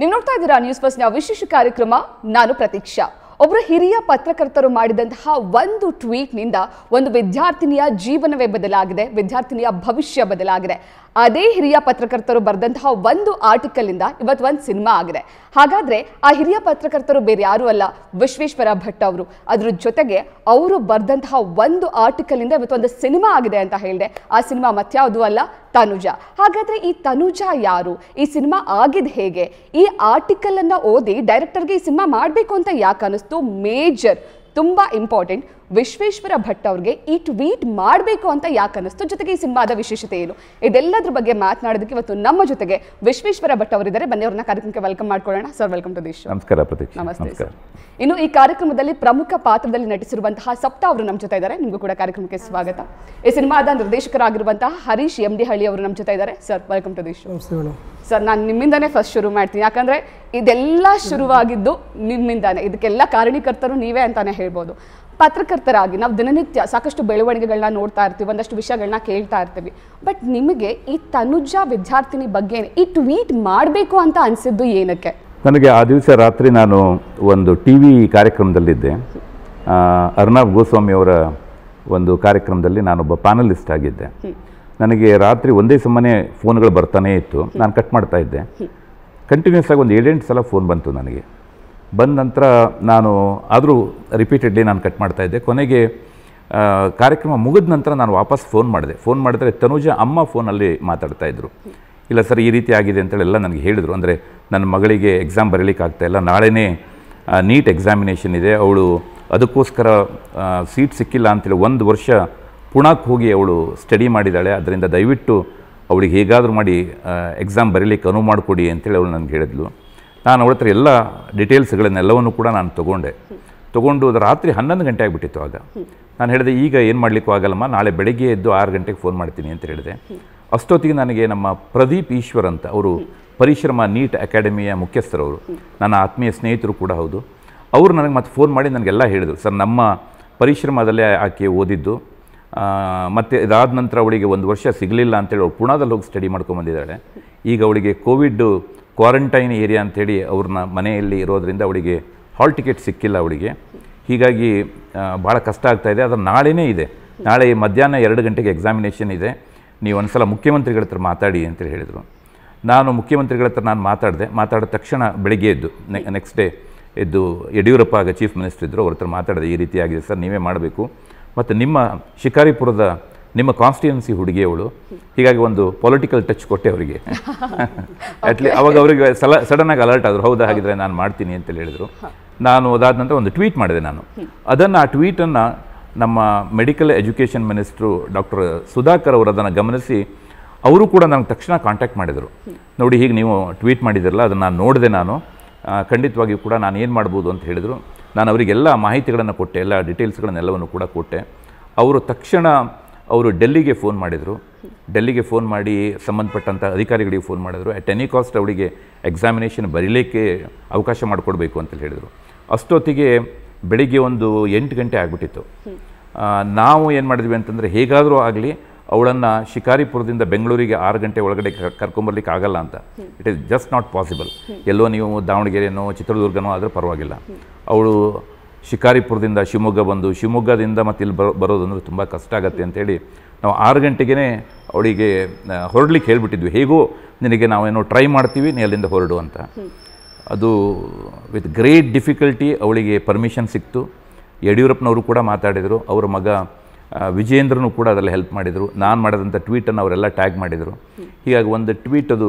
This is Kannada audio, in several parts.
ನೀವು ನೋಡ್ತಾ ಇದ್ದೀರಾ ನ್ಯೂಸ್ ನ ವಿಶೇಷ ಕಾರ್ಯಕ್ರಮ ನಾನು ಪ್ರತೀಕ್ಷಾ ಒಬ್ಬರ ಹಿರಿಯ ಪತ್ರಕರ್ತರು ಮಾಡಿದಂತಹ ಒಂದು ಟ್ವೀಟ್ನಿಂದ ಒಂದು ವಿದ್ಯಾರ್ಥಿನಿಯ ಜೀವನವೇ ಬದಲಾಗಿದೆ ವಿದ್ಯಾರ್ಥಿನಿಯ ಭವಿಷ್ಯ ಬದಲಾಗಿದೆ ಅದೇ ಹಿರಿಯ ಪತ್ರಕರ್ತರು ಬರೆದಂತಹ ಒಂದು ಆರ್ಟಿಕಲ್ ಇಂದ ಇವತ್ತು ಒಂದು ಸಿನಿಮಾ ಆಗಿದೆ ಹಾಗಾದರೆ ಆ ಹಿರಿಯ ಪತ್ರಕರ್ತರು ಬೇರೆ ಯಾರೂ ಅಲ್ಲ ವಿಶ್ವೇಶ್ವರ ಭಟ್ ಅವರು ಅದ್ರ ಜೊತೆಗೆ ಅವರು ಬರೆದಂತಹ ಒಂದು ಇಂದ ಇವತ್ತು ಒಂದು ಸಿನಿಮಾ ಆಗಿದೆ ಅಂತ ಹೇಳಿದೆ ಆ ಸಿನಿಮಾ ಮತ್ಯಾವುದು ಅಲ್ಲ ತನುಜ ಹಾಗಾದರೆ ಈ ತನುಜ ಯಾರು ಈ ಸಿನಿಮಾ ಆಗಿದ್ದು ಹೇಗೆ ಈ ಆರ್ಟಿಕಲನ್ನು ಓದಿ ಡೈರೆಕ್ಟರ್ಗೆ ಈ ಸಿನಿಮಾ ಮಾಡಬೇಕು ಅಂತ ಯಾಕೆ ಅನ್ನಿಸ್ತು ಮೇಜರ್ ತುಂಬ ಇಂಪಾರ್ಟೆಂಟ್ ವಿಶ್ವೇಶ್ವರ ಭಟ್ ಅವ್ರಿಗೆ ಈ ಟ್ವೀಟ್ ಮಾಡಬೇಕು ಅಂತ ಯಾಕೆ ಅನ್ನಿಸ್ತು ಜೊತೆಗೆ ಈ ಸಿನಿಮಾದ ವಿಶೇಷತೆ ಏನು ಇದೆಲ್ಲದ್ರ ಬಗ್ಗೆ ಮಾತನಾಡೋದಕ್ಕೆ ಇವತ್ತು ನಮ್ಮ ಜೊತೆಗೆ ವಿಶ್ವೇಶ್ವರ ಭಟ್ ಅವರಿದ್ದಾರೆ ಬನ್ನಿ ಅವ್ರನ್ನ ಕಾರ್ಯಕ್ರಮಕ್ಕೆ ವೆಲ್ಕಮ್ ಮಾಡ್ಕೊಳ್ಳೋಣ ಸರ್ ವೆಲ್ಕಮ್ ಟು ದೇಶ್ ನಮಸ್ಕಾರ ಪ್ರತೀಕ್ ನಮಸ್ತೆ ಇನ್ನು ಈ ಕಾರ್ಯಕ್ರಮದಲ್ಲಿ ಪ್ರಮುಖ ಪಾತ್ರದಲ್ಲಿ ನಟಿಸಿರುವಂತಹ ಸಪ್ತಾ ಅವರು ನಮ್ಮ ಜೊತೆ ಇದ್ದಾರೆ ನಿಮಗೂ ಕೂಡ ಕಾರ್ಯಕ್ರಮಕ್ಕೆ ಸ್ವಾಗತ ಈ ಸಿನಿಮಾದ ನಿರ್ದೇಶಕರಾಗಿರುವಂತಹ ಹರೀಶ್ ಎಂ ಡಿ ಹಳ್ಳಿ ಅವರು ನಮ್ಮ ಜೊತೆ ಇದ್ದಾರೆ sir welcome to Desh sir ನಾನು ನಿಮ್ಮಿಂದಾನೇ ಫಸ್ಟ್ ಶುರು ಮಾಡ್ತೀನಿ ಯಾಕಂದ್ರೆ ಇದೆಲ್ಲ ಶುರುವಾಗಿದ್ದು ನಿಮ್ಮಿಂದಾನೆ ಇದಕ್ಕೆಲ್ಲ ಕಾರಣೀಕರ್ತರು ನೀವೇ ಅಂತಾನೆ ಹೇಳ್ಬೋದು ಪತ್ರಕರ್ತರಾಗಿ ನಾವು ದಿನನಿತ್ಯ ಸಾಕಷ್ಟು ಬೆಳವಣಿಗೆಗಳನ್ನ ನೋಡ್ತಾ ಇರ್ತೀವಿ ಒಂದಷ್ಟು ವಿಷಯಗಳನ್ನ ಕೇಳ್ತಾ ಇರ್ತೀವಿ ಬಟ್ ನಿಮಗೆ ಈ ತನುಜ ವಿದ್ಯಾರ್ಥಿನಿ ಬಗ್ಗೆ ಈ ಟ್ವೀಟ್ ಮಾಡಬೇಕು ಅಂತ ಅನಿಸಿದ್ದು ಏನಕ್ಕೆ ನನಗೆ ಆ ದಿವಸ ರಾತ್ರಿ ನಾನು ಒಂದು ಟಿ ವಿ ಕಾರ್ಯಕ್ರಮದಲ್ಲಿದ್ದೆ ಗೋಸ್ವಾಮಿ ಅವರ ಒಂದು ಕಾರ್ಯಕ್ರಮದಲ್ಲಿ ನಾನೊಬ್ಬ ಪ್ಯಾನಲಿಸ್ಟ್ ಆಗಿದ್ದೆ ನನಗೆ ರಾತ್ರಿ ಒಂದೇ ಸಮನೆ ಫೋನ್ಗಳು ಬರ್ತಾನೆ ಇತ್ತು ನಾನು ಕಟ್ ಮಾಡ್ತಾ ಇದ್ದೆ ಕಂಟಿನ್ಯೂಸ್ ಆಗಿ ಒಂದು ಏಳೆಂಟು ಸಲ ಫೋನ್ ಬಂತು ನನಗೆ ಬಂದ ನಂತರ ನಾನು ಆದರೂ ರಿಪೀಟೆಡ್ಲಿ ನಾನು ಕಟ್ ಮಾಡ್ತಾಯಿದ್ದೆ ಕೊನೆಗೆ ಕಾರ್ಯಕ್ರಮ ಮುಗಿದ ನಂತರ ನಾನು ವಾಪಸ್ ಫೋನ್ ಮಾಡಿದೆ ಫೋನ್ ಮಾಡಿದ್ರೆ ತನುಜ ಅಮ್ಮ ಫೋನಲ್ಲಿ ಇದ್ದರು ಇಲ್ಲ ಸರ್ ಈ ರೀತಿ ಆಗಿದೆ ಅಂತೇಳಿ ಎಲ್ಲ ನನಗೆ ಹೇಳಿದರು ಅಂದರೆ ನನ್ನ ಮಗಳಿಗೆ ಎಕ್ಸಾಮ್ ಬರೀಲಿಕ್ಕಾಗ್ತಾಯಿಲ್ಲ ನಾಳೆನೇ ನೀಟ್ ಎಕ್ಸಾಮಿನೇಷನ್ ಇದೆ ಅವಳು ಅದಕ್ಕೋಸ್ಕರ ಸೀಟ್ ಸಿಕ್ಕಿಲ್ಲ ಅಂತೇಳಿ ಒಂದು ವರ್ಷ ಪುಣಕ್ಕೆ ಹೋಗಿ ಅವಳು ಸ್ಟಡಿ ಮಾಡಿದ್ದಾಳೆ ಅದರಿಂದ ದಯವಿಟ್ಟು ಅವಳಿಗೆ ಹೇಗಾದರೂ ಮಾಡಿ ಎಕ್ಸಾಮ್ ಬರೀಲಿಕ್ಕೆ ಅನುವು ಮಾಡಿಕೊಡಿ ಅಂತೇಳಿ ಅವಳು ನನಗೆ ಹೇಳಿದ್ಲು ನಾನು ಅವ್ರ ಹತ್ರ ಎಲ್ಲ ಡೀಟೇಲ್ಸ್ಗಳನ್ನೆಲ್ಲವನ್ನು ಕೂಡ ನಾನು ತೊಗೊಂಡೆ ತೊಗೊಂಡು ಅದು ರಾತ್ರಿ ಹನ್ನೊಂದು ಗಂಟೆ ಆಗಿಬಿಟ್ಟಿತ್ತು ಆಗ ನಾನು ಹೇಳಿದೆ ಈಗ ಏನು ಮಾಡಲಿಕ್ಕೂ ಆಗಲ್ಲಮ್ಮ ನಾಳೆ ಬೆಳಗ್ಗೆ ಎದ್ದು ಆರು ಗಂಟೆಗೆ ಫೋನ್ ಮಾಡ್ತೀನಿ ಅಂತ ಹೇಳಿದೆ ಅಷ್ಟೊತ್ತಿಗೆ ನನಗೆ ನಮ್ಮ ಪ್ರದೀಪ್ ಈಶ್ವರ್ ಅಂತ ಅವರು ಪರಿಶ್ರಮ ನೀಟ್ ಅಕಾಡೆಮಿಯ ಮುಖ್ಯಸ್ಥರವರು ನನ್ನ ಆತ್ಮೀಯ ಸ್ನೇಹಿತರು ಕೂಡ ಹೌದು ಅವರು ನನಗೆ ಮತ್ತೆ ಫೋನ್ ಮಾಡಿ ನನಗೆಲ್ಲ ಹೇಳಿದರು ಸರ್ ನಮ್ಮ ಪರಿಶ್ರಮದಲ್ಲೇ ಆಕೆ ಓದಿದ್ದು ಮತ್ತು ಇದಾದ ನಂತರ ಅವಳಿಗೆ ಒಂದು ವರ್ಷ ಸಿಗಲಿಲ್ಲ ಅಂತೇಳಿ ಅವಳು ಪುಣಾದಲ್ಲಿ ಹೋಗಿ ಸ್ಟಡಿ ಮಾಡ್ಕೊಂಬಂದಿದ್ದಾಳೆ ಈಗ ಅವಳಿಗೆ ಕೋವಿಡ್ ಕ್ವಾರಂಟೈನ್ ಏರಿಯಾ ಅಂಥೇಳಿ ಅವ್ರನ್ನ ಮನೆಯಲ್ಲಿ ಇರೋದರಿಂದ ಅವಳಿಗೆ ಹಾಲ್ ಟಿಕೆಟ್ ಸಿಕ್ಕಿಲ್ಲ ಅವಳಿಗೆ ಹೀಗಾಗಿ ಭಾಳ ಕಷ್ಟ ಆಗ್ತಾಯಿದೆ ಅದು ನಾಳೆನೇ ಇದೆ ನಾಳೆ ಮಧ್ಯಾಹ್ನ ಎರಡು ಗಂಟೆಗೆ ಎಕ್ಸಾಮಿನೇಷನ್ ಇದೆ ನೀವು ಒಂದು ಸಲ ಮುಖ್ಯಮಂತ್ರಿಗಳ ಹತ್ರ ಮಾತಾಡಿ ಅಂತೇಳಿ ಹೇಳಿದರು ನಾನು ಮುಖ್ಯಮಂತ್ರಿಗಳ ಹತ್ರ ನಾನು ಮಾತಾಡಿದೆ ಮಾತಾಡಿದ ತಕ್ಷಣ ಬೆಳಿಗ್ಗೆ ಎದ್ದು ನೆಕ್ಸ್ಟ್ ಡೇ ಎದ್ದು ಯಡಿಯೂರಪ್ಪ ಆಗ ಚೀಫ್ ಮಿನಿಸ್ಟರ್ ಇದ್ದರು ಅವ್ರ ಹತ್ರ ಮಾತಾಡಿದೆ ಈ ರೀತಿಯಾಗಿದೆ ಸರ್ ನೀವೇ ಮಾಡಬೇಕು ಮತ್ತು ನಿಮ್ಮ ಶಿಕಾರಿಪುರದ ನಿಮ್ಮ ಕಾನ್ಸ್ಟಿಟ್ಯೂನ್ಸಿ ಹುಡುಗಿಯವಳು ಹೀಗಾಗಿ ಒಂದು ಪೊಲಿಟಿಕಲ್ ಟಚ್ ಕೊಟ್ಟೆ ಅವರಿಗೆ ಅಟ್ಲೀ ಅವಾಗ ಅವರಿಗೆ ಸಲ ಸಡನ್ನಾಗಿ ಅಲರ್ಟ್ ಆದರು ಹೌದಾ ಹಾಗಿದ್ರೆ ನಾನು ಮಾಡ್ತೀನಿ ಅಂತೇಳಿ ಹೇಳಿದರು ನಾನು ಅದಾದ ನಂತರ ಒಂದು ಟ್ವೀಟ್ ಮಾಡಿದೆ ನಾನು ಅದನ್ನು ಆ ಟ್ವೀಟನ್ನು ನಮ್ಮ medical education minister doctor Sudhakar ಅವರು ಅದನ್ನು ಗಮನಿಸಿ ಅವರು ಕೂಡ ನನಗೆ ತಕ್ಷಣ ಕಾಂಟ್ಯಾಕ್ಟ್ ಮಾಡಿದರು ನೋಡಿ ಹೀಗೆ ನೀವು ಟ್ವೀಟ್ ಮಾಡಿದಿರಲ್ಲ ಅದನ್ನು ನಾನು ನೋಡಿದೆ ನಾನು ಖಂಡಿತವಾಗಿಯೂ ಕೂಡ ನಾನು ಏನು ಮಾಡ್ಬೋದು ಅಂತ ಹೇಳಿದರು ನಾನು ಅವರಿಗೆಲ್ಲ ಮಾಹಿತಿಗಳನ್ನು ಕೊಟ್ಟೆ ಎಲ್ಲ ಡೀಟೇಲ್ಸ್ಗಳನ್ನೆಲ್ಲವನ್ನು ಕೂಡ ಕೊಟ್ಟೆ ಅವರು ತಕ್ಷಣ ಅವರು ಡೆಲ್ಲಿಗೆ ಫೋನ್ ಮಾಡಿದರು ಡೆಲ್ಲಿಗೆ ಫೋನ್ ಮಾಡಿ ಸಂಬಂಧಪಟ್ಟಂಥ ಅಧಿಕಾರಿಗಳಿಗೆ ಫೋನ್ ಮಾಡಿದರು ಅಟ್ ಎನಿ ಕಾಸ್ಟ್ ಅವಳಿಗೆ ಎಕ್ಸಾಮಿನೇಷನ್ ಬರೀಲಿಕ್ಕೆ ಅವಕಾಶ ಮಾಡಿಕೊಡ್ಬೇಕು ಅಂತೇಳಿ ಹೇಳಿದರು ಅಷ್ಟೊತ್ತಿಗೆ ಬೆಳಿಗ್ಗೆ ಒಂದು ಎಂಟು ಗಂಟೆ ಆಗಿಬಿಟ್ಟಿತ್ತು ನಾವು ಏನು ಮಾಡಿದ್ವಿ ಅಂತಂದರೆ ಹೇಗಾದರೂ ಆಗಲಿ ಅವಳನ್ನು ಶಿಕಾರಿಪುರದಿಂದ ಬೆಂಗಳೂರಿಗೆ ಆರು ಗಂಟೆ ಒಳಗಡೆ ಕರ್ಕೊಂಬರ್ಲಿಕ್ಕೆ ಆಗಲ್ಲ ಅಂತ it is just not possible ಎಲ್ಲೋ ನೀವು ದಾವಣಗೆರೆನೋ ಚಿತ್ರದುರ್ಗನೋ ಆದರೂ ಪರವಾಗಿಲ್ಲ ಅವಳು ಶಿಕಾರಿಪುರದಿಂದ ಶಿವಮೊಗ್ಗ ಬಂದು ಶಿವಮೊಗ್ಗದಿಂದ ಮತ್ತೆ ಇಲ್ಲಿ ಬರೋ ಬರೋದಂದ್ರೆ ತುಂಬ ಕಷ್ಟ ಆಗುತ್ತೆ ಅಂತೇಳಿ ನಾವು ಆರು ಗಂಟೆಗೇ ಅವಳಿಗೆ ಹೊರಡ್ಲಿಕ್ಕೆ ಹೇಳ್ಬಿಟ್ಟಿದ್ವಿ ಹೇಗೂ ನಿನಗೆ ನಾವೇನೋ ಟ್ರೈ ಮಾಡ್ತೀವಿ ನೀ ಅಲ್ಲಿಂದ ಹೊರಡು ಅಂತ ಅದು ವಿತ್ ಗ್ರೇಟ್ ಡಿಫಿಕಲ್ಟಿ ಅವಳಿಗೆ ಪರ್ಮಿಷನ್ ಸಿಕ್ತು ಯಡಿಯೂರಪ್ಪನವರು ಕೂಡ ಮಾತಾಡಿದರು ಅವರ ಮಗ ವಿಜೇಂದ್ರನು ಕೂಡ ಅದರಲ್ಲಿ ಹೆಲ್ಪ್ ಮಾಡಿದರು ನಾನು ಮಾಡಿದಂಥ ಟ್ವೀಟನ್ನು ಅವರೆಲ್ಲ ಟ್ಯಾಗ್ ಮಾಡಿದರು ಹೀಗಾಗಿ ಒಂದು ಟ್ವೀಟ್ ಅದು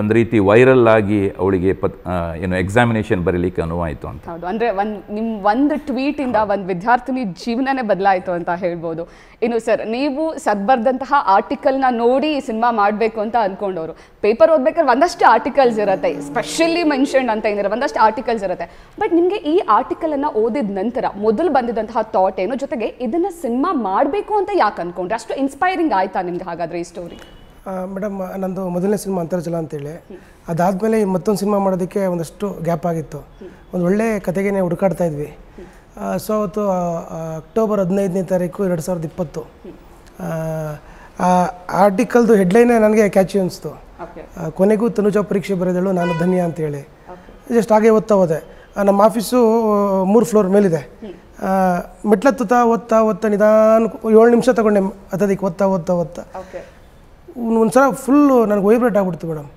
ಒಂದು ರೀತಿ ವೈರಲ್ ಆಗಿ ಅವಳಿಗೆ ಪತ್ ಏನು ಎಕ್ಸಾಮಿನೇಷನ್ ಬರೀಲಿಕ್ಕೆ ಅನುವಾಯಿತು ಅಂತ ಹೌದು ಅಂದರೆ ಒಂದು ನಿಮ್ಮ ಒಂದು ಟ್ವೀಟಿಂದ ಒಂದು ವಿದ್ಯಾರ್ಥಿನಿ ಜೀವನನೇ ಬದಲಾಯಿತು ಅಂತ ಹೇಳ್ಬೋದು ಇನ್ನು ಸರ್ ನೀವು ಸದ್ಬರ್ದಂತಹ ಆರ್ಟಿಕಲ್ನ ನೋಡಿ ಸಿನಿಮಾ ಮಾಡಬೇಕು ಅಂತ ಅಂದ್ಕೊಂಡವರು ಪೇಪರ್ ಓದ್ಬೇಕಾದ್ರೆ ಒಂದಷ್ಟು ಆರ್ಟಿಕಲ್ಸ್ ಇರುತ್ತೆ ಸ್ಪೆಷಲಿ ಮೆನ್ಷನ್ ಅಂತ ಏನಿರೋ ಒಂದಷ್ಟು ಆರ್ಟಿಕಲ್ಸ್ ಇರುತ್ತೆ ಬಟ್ ನಿಮಗೆ ಈ ಆರ್ಟಿಕಲನ್ನು ಓದಿದ ನಂತರ ಮೊದಲು ಬಂದಿದಂತಹ ಥಾಟ್ ಏನು ಜೊತೆಗೆ ಇದನ್ನು ಸಿನಿಮಾ ಮಾಡಬೇಕು ಅಂತ ಯಾಕೆ ಅಂದ್ಕೊಂಡ್ರೆ ಅಷ್ಟು ಇನ್ಸ್ಪೈರಿಂಗ್ ಆಯ್ತಾ ನಿಮ್ಗೆ ಹಾಗಾದರೆ ಈ ಸ್ಟೋರಿ ಮೇಡಮ್ ನಂದು ಮೊದಲನೇ ಸಿನಿಮಾ ಅಂತರ್ಜಲ ಅಂತೇಳಿ ಅದಾದಮೇಲೆ ಮತ್ತೊಂದು ಸಿನಿಮಾ ಮಾಡೋದಕ್ಕೆ ಒಂದಷ್ಟು ಗ್ಯಾಪ್ ಆಗಿತ್ತು ಒಂದು ಒಳ್ಳೆ ಕತೆಗೆ ಹುಡುಕಾಡ್ತಾ ಇದ್ವಿ ಸೊ ಅವತ್ತು ಅಕ್ಟೋಬರ್ ಹದಿನೈದನೇ ತಾರೀಕು ಎರಡು ಸಾವಿರದ ಇಪ್ಪತ್ತು ಆರ್ಟಿಕಲ್ದು ಹೆಡ್ಲೈನೇ ನನಗೆ ಕ್ಯಾಚಿ ಅನಿಸ್ತು ಕೊನೆಗೂ ತನುಜ ಪರೀಕ್ಷೆ ಬರೆದಳು ನಾನು ಧನ್ಯ ಅಂತೇಳಿ ಜಸ್ಟ್ ಹಾಗೆ ಓದ್ತಾ ಹೋದೆ ನಮ್ಮ ಆಫೀಸು ಮೂರು ಫ್ಲೋರ್ ಮೇಲಿದೆ ಮೆಟ್ಲತ್ತುತ್ತಾ ಓದ್ತಾ ಓದ್ತಾ ನಿಧಾನ ಏಳು ನಿಮಿಷ ತಗೊಂಡೆ ಹತ್ತೋದಕ್ಕೆ ಓದ್ತಾ ಓದ್ತಾ ಓದ್ತಾ ಒಂದು ಸಲ ಫುಲ್ಲು ನನಗೆ ವೈಬ್ರೇಟ್ ಆಗ್ಬಿಡ್ತು ಮೇಡಮ್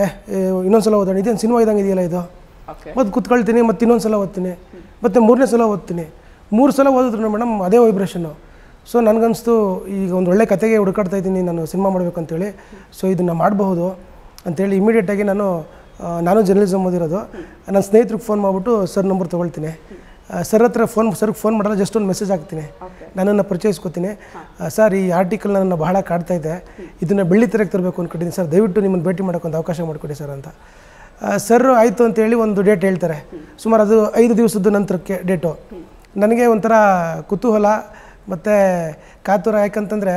ಏ ಇನ್ನೊಂದು ಸಲ ಓದೋಣ ಇದೇನು ಸಿನಿಮಾ ಇದ್ದಂಗೆ ಇದೆಯಲ್ಲ ಇದು ಮತ್ತು ಕುತ್ಕೊಳ್ತೀನಿ ಮತ್ತು ಇನ್ನೊಂದು ಸಲ ಓದ್ತೀನಿ ಮತ್ತು ಮೂರನೇ ಸಲ ಓದ್ತೀನಿ ಮೂರು ಸಲ ಓದಿದ್ರು ಮೇಡಮ್ ಅದೇ ವೈಬ್ರೇಷನ್ನು ಸೊ ನನಗನ್ನಿಸ್ತು ಈಗ ಒಂದು ಒಳ್ಳೆ ಕತೆಗೆ ಹುಡುಕಾಡ್ತಾ ಇದ್ದೀನಿ ನಾನು ಸಿನಿಮಾ ಅಂತೇಳಿ ಸೊ ಇದನ್ನು ಮಾಡಬಹುದು ಅಂತೇಳಿ ಇಮಿಡಿಯೇಟಾಗಿ ನಾನು ನಾನು ಜರ್ನಲಿಸಮ್ ಓದಿರೋದು ನನ್ನ ಸ್ನೇಹಿತರಿಗೆ ಫೋನ್ ಮಾಡಿಬಿಟ್ಟು ಸರ್ ನಂಬರ್ ತೊಗೊಳ್ತೀನಿ ಸರ್ ಹತ್ರ ಫೋನ್ ಸರ್ಗೆ ಫೋನ್ ಮಾಡಲ್ಲ ಜಸ್ಟ್ ಒಂದು ಮೆಸೇಜ್ ಹಾಕ್ತೀನಿ ನನ್ನನ್ನು ಪರಿಚಯಿಸ್ಕೊತೀನಿ ಸರ್ ಈ ಆರ್ಟಿಕಲ್ ನನ್ನ ಬಹಳ ಕಾಡ್ತಾ ಇದೆ ಇದನ್ನು ಬೆಳ್ಳಿ ತೆರೆಗೆ ತರಬೇಕು ಅಂದ್ಕೊಂಡಿದ್ದೀನಿ ಸರ್ ದಯವಿಟ್ಟು ನಿಮ್ಮನ್ನು ಭೇಟಿ ಮಾಡೋಕ್ಕೊಂದು ಅವಕಾಶ ಮಾಡಿಕೊಡಿ ಸರ್ ಅಂತ ಸರ್ ಆಯಿತು ಅಂತೇಳಿ ಒಂದು ಡೇಟ್ ಹೇಳ್ತಾರೆ ಸುಮಾರು ಅದು ಐದು ದಿವಸದ ನಂತರಕ್ಕೆ ಡೇಟು ನನಗೆ ಒಂಥರ ಕುತೂಹಲ ಮತ್ತು ಕಾತುರ ಯಾಕಂತಂದರೆ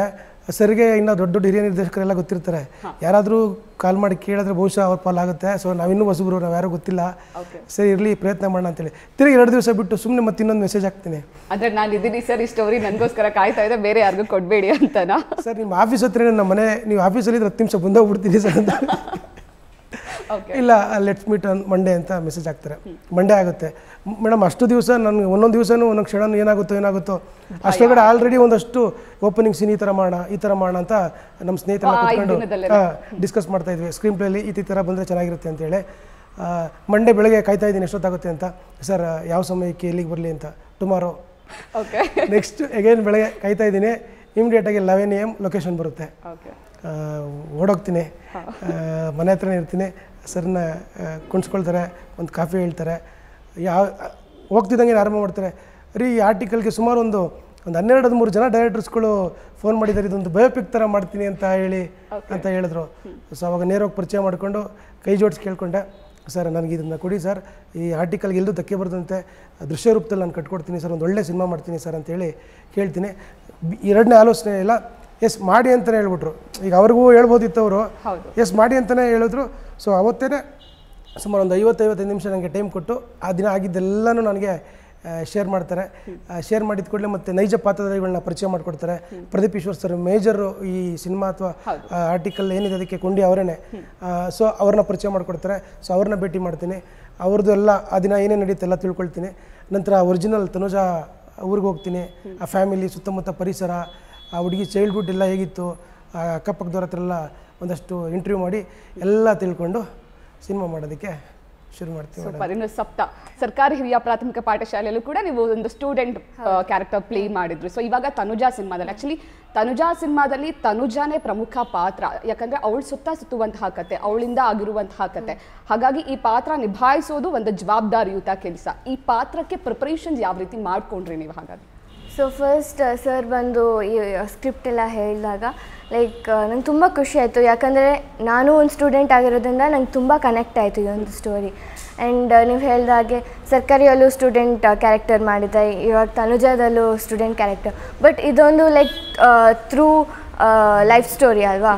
ಸರ್ಗೆ ಇನ್ನೂ ದೊಡ್ಡ ದೊಡ್ಡ ಹಿರಿಯ ನಿರ್ದೇಶಕರೆಲ್ಲ ಗೊತ್ತಿರ್ತಾರೆ ಯಾರಾದರೂ ಕಾಲ್ ಮಾಡಿ ಕೇಳಿದ್ರೆ ಬಹುಶಃ ಅವ್ರ ಪಾಲಾಗುತ್ತೆ ಸೊ ನಾವಿನ್ನೂ ಹೊಸಬ್ರು ನಾವು ಯಾರು ಗೊತ್ತಿಲ್ಲ ಸರಿ ಇರಲಿ ಪ್ರಯತ್ನ ಮಾಡೋಣ ಅಂತೇಳಿ ತಿರುಗಿ ಎರಡು ದಿವಸ ಬಿಟ್ಟು ಸುಮ್ಮನೆ ಮತ್ತೆ ಇನ್ನೊಂದು ಮೆಸೇಜ್ ಹಾಕ್ತೀನಿ ಅಂದರೆ ನಾನು ಇದ್ದೀನಿ ಸರ್ ಈ ಸ್ಟೋರಿ ನನಗೋಸ್ಕರ ಕಾಯ್ತಾ ಇದೆ ಬೇರೆ ಯಾರಿಗೂ ಕೊಡಬೇಡಿ ಅಂತನಾ ಸರ್ ನಿಮ್ಮ ಆಫೀಸ್ ಹತ್ರ ನಮ್ಮ ಮನೆ ನೀವು ಆಫೀಸಲ್ಲಿ ಇದ್ರೆ ಹತ್ತು ನಿಮಿಷ ಬಂದೋಗ್ಬಿಡ್ತೀನಿ ಸರ್ ಅಂತ ಇಲ್ಲ ಲೆಟ್ಸ್ ಮೀಟ್ ಆನ್ ಮಂಡೇ ಅಂತ ಮೆಸೇಜ್ ಹಾಕ್ತಾರೆ ಮಂಡೇ ಆಗುತ್ತೆ ಮೇಡಮ್ ಅಷ್ಟು ದಿವಸ ನನಗೆ ಒಂದೊಂದು ದಿವಸನೂ ಒಂದೊಂದು ಕ್ಷಣ ಏನಾಗುತ್ತೋ ಏನಾಗುತ್ತೋ ಅಷ್ಟೇ ಕಡೆ ಆಲ್ರೆಡಿ ಒಂದಷ್ಟು ಓಪನಿಂಗ್ ಸೀನ್ ಈ ಥರ ಮಾಡೋಣ ಈ ಥರ ಮಾಡೋಣ ಅಂತ ನಮ್ಮ ಸ್ನೇಹಿತರ ಕೂತ್ಕೊಂಡು ಡಿಸ್ಕಸ್ ಮಾಡ್ತಾ ಇದ್ವಿ ಸ್ಕ್ರೀನ್ ಪ್ಲೇಲಿ ಈ ಥರ ಬಂದರೆ ಚೆನ್ನಾಗಿರುತ್ತೆ ಅಂತೇಳಿ ಮಂಡೇ ಬೆಳಗ್ಗೆ ಕಾಯ್ತಾ ಇದ್ದೀನಿ ಎಷ್ಟೊತ್ತಾಗುತ್ತೆ ಅಂತ ಸರ್ ಯಾವ ಸಮಯಕ್ಕೆ ಎಲ್ಲಿಗೆ ಬರಲಿ ಅಂತ ಟುಮಾರೋ ಓಕೆ ನೆಕ್ಸ್ಟ್ ಎಗೇನ್ ಬೆಳಗ್ಗೆ ಕಾಯ್ತಾ ಇದ್ದೀನಿ ಇಮಿಡಿಯೇಟಾಗಿ ಲೆವೆನ್ ಎ ಎಮ್ ಲೊಕೇಶನ್ ಬರುತ್ತೆ ಓಡೋಗ್ತೀನಿ ಮನೆ ಹತ್ರನೇ ಇರ್ತೀನಿ ಸರ್ನ ಕುಣಿಸ್ಕೊಳ್ತಾರೆ ಒಂದು ಕಾಫಿ ಹೇಳ್ತಾರೆ ಯಾವ ಹೋಗ್ತಿದ್ದಂಗೆ ಆರಂಭ ಮಾಡ್ತಾರೆ ರೀ ಈ ಆರ್ಟಿಕಲ್ಗೆ ಸುಮಾರು ಒಂದು ಒಂದು ಹನ್ನೆರಡು ಹದಿಮೂರು ಜನ ಡೈರೆಕ್ಟರ್ಸ್ಗಳು ಫೋನ್ ಮಾಡಿದ್ದಾರೆ ಇದೊಂದು ಬಯೋಪಿಕ್ ಥರ ಮಾಡ್ತೀನಿ ಅಂತ ಹೇಳಿ ಅಂತ ಹೇಳಿದ್ರು ಸೊ ಅವಾಗ ನೇರವಾಗಿ ಪರಿಚಯ ಮಾಡಿಕೊಂಡು ಕೈ ಜೋಡಿಸಿ ಕೇಳಿಕೊಂಡೆ ಸರ್ ನನಗೆ ಇದನ್ನು ಕೊಡಿ ಸರ್ ಈ ಆರ್ಟಿಕಲ್ಗೆ ಎಲ್ಲೂ ಧಕ್ಕೆ ಬರೆದಂತೆ ದೃಶ್ಯ ರೂಪದಲ್ಲಿ ನಾನು ಕಟ್ಕೊಡ್ತೀನಿ ಸರ್ ಒಂದು ಒಳ್ಳೆ ಸಿನಿಮಾ ಮಾಡ್ತೀನಿ ಸರ್ ಅಂತೇಳಿ ಕೇಳ್ತೀನಿ ಎರಡನೇ ಆಲೋಚನೆ ಇಲ್ಲ ಎಸ್ ಮಾಡಿ ಅಂತಲೇ ಹೇಳ್ಬಿಟ್ರು ಈಗ ಅವ್ರಿಗೂ ಹೇಳ್ಬೋದಿತ್ತು ಅವರು ಎಸ್ ಮಾಡಿ ಅಂತಲೇ ಹೇಳಿದ್ರು ಸೊ ಅವತ್ತೇ ಸುಮಾರು ಒಂದು ಐವತ್ತೈವತ್ತೈದು ನಿಮಿಷ ನನಗೆ ಟೈಮ್ ಕೊಟ್ಟು ಆ ದಿನ ಆಗಿದ್ದೆಲ್ಲನೂ ನನಗೆ ಶೇರ್ ಮಾಡ್ತಾರೆ ಶೇರ್ ಮಾಡಿದ ಕೂಡಲೇ ಮತ್ತೆ ನೈಜ ಪಾತ್ರಧಾರಿಗಳನ್ನ ಪರಿಚಯ ಮಾಡಿಕೊಡ್ತಾರೆ ಪ್ರದೀಪ್ ಈಶ್ವರ್ ಸರ್ ಮೇಜರು ಈ ಸಿನಿಮಾ ಅಥವಾ ಆರ್ಟಿಕಲ್ ಏನಿದೆ ಅದಕ್ಕೆ ಕೊಂಡಿ ಅವರೇನೆ ಸೊ ಅವ್ರನ್ನ ಪರಿಚಯ ಮಾಡಿಕೊಡ್ತಾರೆ ಸೊ ಅವ್ರನ್ನ ಭೇಟಿ ಮಾಡ್ತೀನಿ ಅವ್ರದ್ದು ಎಲ್ಲ ಆ ದಿನ ಏನೇ ನಡೆಯುತ್ತೆ ಎಲ್ಲ ತಿಳ್ಕೊಳ್ತೀನಿ ನಂತರ ಒರಿಜಿನಲ್ ತನುಜ ಊರಿಗೆ ಹೋಗ್ತೀನಿ ಆ ಫ್ಯಾಮಿಲಿ ಸುತ್ತಮುತ್ತ ಪರಿಸರ ಆ ಹುಡುಗಿ ಚೈಲ್ಡ್ಹುಡ್ ಎಲ್ಲ ಹೇಗಿತ್ತು ಅಕ್ಕಪಕ್ಕದವ್ರ ಹತ್ರ ಎಲ್ಲ ಒಂದಷ್ಟು ಇಂಟರ್ವ್ಯೂ ಮಾಡಿ ಎಲ್ಲ ತಿಳ್ಕೊಂಡು ಸಿನಿಮಾ ಮಾಡೋದಕ್ಕೆ ಶುರು ಮಾಡ್ತೀವಿ ಸಪ್ತ ಸರ್ಕಾರಿ ಹಿರಿಯ ಪ್ರಾಥಮಿಕ ಪಾಠಶಾಲೆಯಲ್ಲೂ ಕೂಡ ನೀವು ಒಂದು ಸ್ಟೂಡೆಂಟ್ ಕ್ಯಾರೆಕ್ಟರ್ ಪ್ಲೇ ಮಾಡಿದ್ರು ಸೊ ಇವಾಗ ತನುಜಾ ಸಿನಿಮಾದಲ್ಲಿ ಆಕ್ಚುಲಿ ತನುಜಾ ಸಿನಿಮಾದಲ್ಲಿ ತನುಜಾನೇ ಪ್ರಮುಖ ಪಾತ್ರ ಯಾಕಂದ್ರೆ ಅವಳು ಸುತ್ತ ಸುತ್ತುವಂತಹ ಕತೆ ಅವಳಿಂದ ಆಗಿರುವಂತಹ ಕತೆ ಹಾಗಾಗಿ ಈ ಪಾತ್ರ ನಿಭಾಯಿಸೋದು ಒಂದು ಜವಾಬ್ದಾರಿಯುತ ಕೆಲಸ ಈ ಪಾತ್ರಕ್ಕೆ ಪ್ರಿಪರೇಷನ್ಸ್ ಯಾವ ರೀತಿ ಮಾಡ್ಕೊಂಡ್ರಿ ನೀವು ಹಾಗಾಗಿ ಸೊ ಫಸ್ಟ್ ಸರ್ ಬಂದು ಈ ಸ್ಕ್ರಿಪ್ಟ್ ಎಲ್ಲ ಹೇಳಿದಾಗ ಲೈಕ್ ನಂಗೆ ತುಂಬ ಖುಷಿ ಆಯಿತು ಯಾಕಂದರೆ ನಾನು ಒಂದು ಸ್ಟೂಡೆಂಟ್ ಆಗಿರೋದ್ರಿಂದ ನಂಗೆ ತುಂಬ ಕನೆಕ್ಟ್ ಆಯಿತು ಈ ಒಂದು ಸ್ಟೋರಿ ಆ್ಯಂಡ್ ನೀವು ಹೇಳಿದಾಗೆ ಸರ್ಕಾರಿಯಲ್ಲೂ ಸ್ಟೂಡೆಂಟ್ ಕ್ಯಾರೆಕ್ಟರ್ ಮಾಡಿದ್ದೆ ಇವಾಗ ತನುಜಾದಲ್ಲೂ ಸ್ಟೂಡೆಂಟ್ ಕ್ಯಾರೆಕ್ಟರ್ ಬಟ್ ಇದೊಂದು ಲೈಕ್ ಥ್ರೂ ಲೈಫ್ ಸ್ಟೋರಿ ಅಲ್ವಾ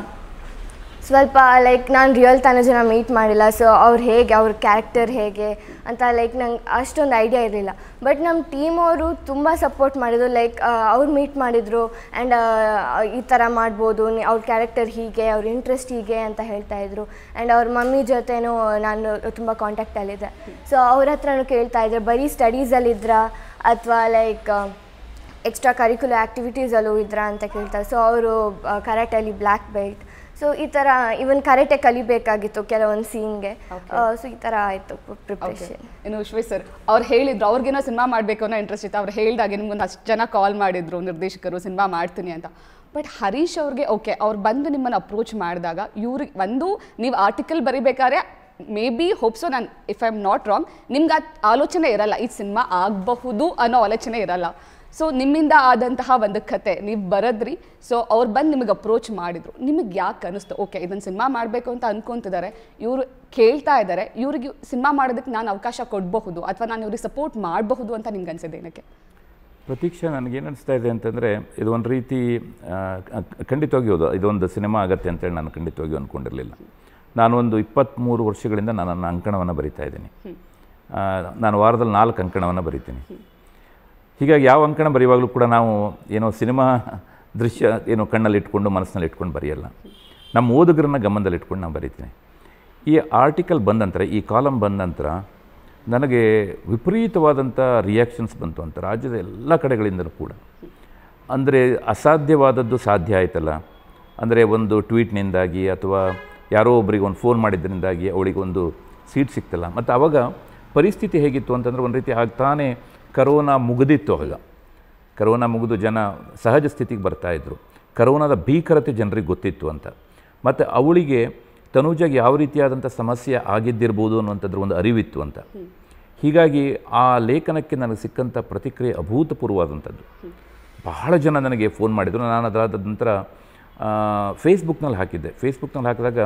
ಸ್ವಲ್ಪ ಲೈಕ್ ನಾನು ರಿಯಲ್ ತನಜನ ಜನ ಮೀಟ್ ಮಾಡಿಲ್ಲ ಸೊ ಅವ್ರು ಹೇಗೆ ಅವ್ರ ಕ್ಯಾರೆಕ್ಟರ್ ಹೇಗೆ ಅಂತ ಲೈಕ್ ನಂಗೆ ಅಷ್ಟೊಂದು ಐಡಿಯಾ ಇರಲಿಲ್ಲ ಬಟ್ ನಮ್ಮ ಟೀಮ್ ಅವರು ತುಂಬ ಸಪೋರ್ಟ್ ಮಾಡಿದರು ಲೈಕ್ ಅವ್ರು ಮೀಟ್ ಮಾಡಿದರು ಆ್ಯಂಡ್ ಈ ಥರ ಮಾಡ್ಬೋದು ಅವ್ರ ಕ್ಯಾರೆಕ್ಟರ್ ಹೀಗೆ ಅವ್ರ ಇಂಟ್ರೆಸ್ಟ್ ಹೀಗೆ ಅಂತ ಹೇಳ್ತಾ ಇದ್ರು ಆ್ಯಂಡ್ ಅವ್ರ ಮಮ್ಮಿ ಜೊತೆನೂ ನಾನು ತುಂಬ ಕಾಂಟ್ಯಾಕ್ಟಲ್ಲಿದ್ದೆ ಸೊ ಅವ್ರ ಹತ್ರನೂ ಕೇಳ್ತಾ ಇದ್ದೆ ಬರೀ ಇದ್ದ್ರಾ ಅಥವಾ ಲೈಕ್ ಎಕ್ಸ್ಟ್ರಾ ಕರಿಕ್ಯುಲರ್ ಆ್ಯಕ್ಟಿವಿಟೀಸಲ್ಲೂ ಇದ್ರಾ ಅಂತ ಕೇಳ್ತಾರೆ ಸೊ ಅವರು ಕರಾಟೆಯಲ್ಲಿ ಬ್ಲ್ಯಾಕ್ ಬೆಲ್ಟ್ ಸೊ ಈ ಥರ ಇವನ್ ಕರೆಕ್ಟೇ ಕಲಿಬೇಕಾಗಿತ್ತು ಕೆಲವೊಂದು ಸೀನ್ಗೆ ಸೊ ಈ ಥರ ಆಯಿತು ಪ್ರಿಪರೇಷನ್ ಏನು ವಿಶ್ವೇಶ್ ಸರ್ ಅವ್ರು ಹೇಳಿದ್ರು ಅವ್ರಿಗೇನೋ ಸಿನಿಮಾ ಮಾಡಬೇಕು ಅನ್ನೋ ಇಂಟ್ರೆಸ್ಟ್ ಇತ್ತು ಅವ್ರು ಹೇಳಿದಾಗೆ ನಿಮ್ಗೊಂದು ಅಷ್ಟು ಜನ ಕಾಲ್ ಮಾಡಿದ್ರು ನಿರ್ದೇಶಕರು ಸಿನಿಮಾ ಮಾಡ್ತೀನಿ ಅಂತ ಬಟ್ ಹರೀಶ್ ಅವ್ರಿಗೆ ಓಕೆ ಅವ್ರು ಬಂದು ನಿಮ್ಮನ್ನು ಅಪ್ರೋಚ್ ಮಾಡಿದಾಗ ಇವ್ರಿಗೆ ಒಂದು ನೀವು ಆರ್ಟಿಕಲ್ ಬರಿಬೇಕಾದ್ರೆ ಮೇ ಬಿ ಹೋಪ್ಸೋ ನಾನು if I am not wrong ನಿಮ್ಗೆ ಆಲೋಚನೆ ಇರಲ್ಲ ಈ ಸಿನಿಮಾ ಆಗಬಹುದು ಅನ್ನೋ ಆಲೋಚನೆ ಇರಲ್ಲ ಸೊ ನಿಮ್ಮಿಂದ ಆದಂತಹ ಒಂದು ಕತೆ ನೀವು ಬರದ್ರಿ ಸೊ ಅವ್ರು ಬಂದು ನಿಮಗೆ ಅಪ್ರೋಚ್ ಮಾಡಿದರು ನಿಮಗೆ ಯಾಕೆ ಅನಿಸ್ತು ಓಕೆ ಇದನ್ನು ಸಿನಿಮಾ ಮಾಡಬೇಕು ಅಂತ ಅಂದ್ಕೊತಿದ್ದಾರೆ ಇವರು ಕೇಳ್ತಾ ಇದ್ದಾರೆ ಇವ್ರಿಗೆ ಸಿನಿಮಾ ಮಾಡೋದಕ್ಕೆ ನಾನು ಅವಕಾಶ ಕೊಡಬಹುದು ಅಥವಾ ನಾನು ಇವ್ರಿಗೆ ಸಪೋರ್ಟ್ ಮಾಡಬಹುದು ಅಂತ ನಿಮ್ಗೆ ಅನಿಸಿದೆ ಏನಕ್ಕೆ ಪ್ರತೀಕ್ಷಾ ನನಗೇನು ಅನಿಸ್ತಾ ಇದೆ ಅಂತಂದರೆ ಇದು ಒಂದು ರೀತಿ ಖಂಡಿತವಾಗಿಯೂ ಇದೊಂದು ಸಿನಿಮಾ ಆಗತ್ತೆ ಅಂತೇಳಿ ನಾನು ಖಂಡಿತವಾಗಿಯೂ ಅಂದ್ಕೊಂಡಿರಲಿಲ್ಲ ನಾನೊಂದು ಇಪ್ಪತ್ತ್ಮೂರು ವರ್ಷಗಳಿಂದ ನಾನು ನನ್ನ ಅಂಕಣವನ್ನು ಬರಿತಾ ಇದ್ದೀನಿ ನಾನು ವಾರದಲ್ಲಿ ನಾಲ್ಕು ಅಂಕಣವನ್ನು ಬರಿತೀನಿ ಹೀಗಾಗಿ ಯಾವ ಅಂಕಣ ಬರೆಯುವಾಗಲೂ ಕೂಡ ನಾವು ಏನೋ ಸಿನಿಮಾ ದೃಶ್ಯ ಏನೋ ಕಣ್ಣಲ್ಲಿ ಇಟ್ಕೊಂಡು ಮನಸ್ಸಿನಲ್ಲಿ ಇಟ್ಕೊಂಡು ಬರೆಯಲ್ಲ ನಮ್ಮ ಓದುಗರನ್ನ ಗಮನದಲ್ಲಿ ಇಟ್ಕೊಂಡು ನಾನು ಬರೀತೀನಿ ಈ ಆರ್ಟಿಕಲ್ ಬಂದ ನಂತರ ಈ ಕಾಲಮ್ ಬಂದ ನಂತರ ನನಗೆ ವಿಪರೀತವಾದಂಥ ರಿಯಾಕ್ಷನ್ಸ್ ಬಂತು ಅಂತ ರಾಜ್ಯದ ಎಲ್ಲ ಕಡೆಗಳಿಂದಲೂ ಕೂಡ ಅಂದರೆ ಅಸಾಧ್ಯವಾದದ್ದು ಸಾಧ್ಯ ಆಯ್ತಲ್ಲ ಅಂದರೆ ಒಂದು ಟ್ವೀಟ್ನಿಂದಾಗಿ ಅಥವಾ ಯಾರೋ ಒಬ್ಬರಿಗೆ ಒಂದು ಫೋನ್ ಮಾಡಿದ್ದರಿಂದಾಗಿ ಒಂದು ಸೀಟ್ ಸಿಕ್ತಲ್ಲ ಮತ್ತು ಅವಾಗ ಪರಿಸ್ಥಿತಿ ಹೇಗಿತ್ತು ಅಂತಂದರೆ ಒಂದು ರೀತಿ ಆಗ್ತಾನೆ ಕರೋನಾ ಮುಗಿದಿತ್ತು ಆಗ ಕರೋನಾ ಮುಗಿದು ಜನ ಸಹಜ ಸ್ಥಿತಿಗೆ ಬರ್ತಾಯಿದ್ರು ಕರೋನಾದ ಭೀಕರತೆ ಜನರಿಗೆ ಗೊತ್ತಿತ್ತು ಅಂತ ಮತ್ತು ಅವಳಿಗೆ ತನುಜಾಗಿ ಯಾವ ರೀತಿಯಾದಂಥ ಸಮಸ್ಯೆ ಆಗಿದ್ದಿರ್ಬೋದು ಅನ್ನುವಂಥದ್ರ ಒಂದು ಅರಿವಿತ್ತು ಅಂತ ಹೀಗಾಗಿ ಆ ಲೇಖನಕ್ಕೆ ನನಗೆ ಸಿಕ್ಕಂಥ ಪ್ರತಿಕ್ರಿಯೆ ಅಭೂತಪೂರ್ವವಾದಂಥದ್ದು ಬಹಳ ಜನ ನನಗೆ ಫೋನ್ ಮಾಡಿದರು ನಾನು ಅದರಾದ ನಂತರ ಫೇಸ್ಬುಕ್ನಲ್ಲಿ ಹಾಕಿದ್ದೆ ಫೇಸ್ಬುಕ್ನಲ್ಲಿ ಹಾಕಿದಾಗ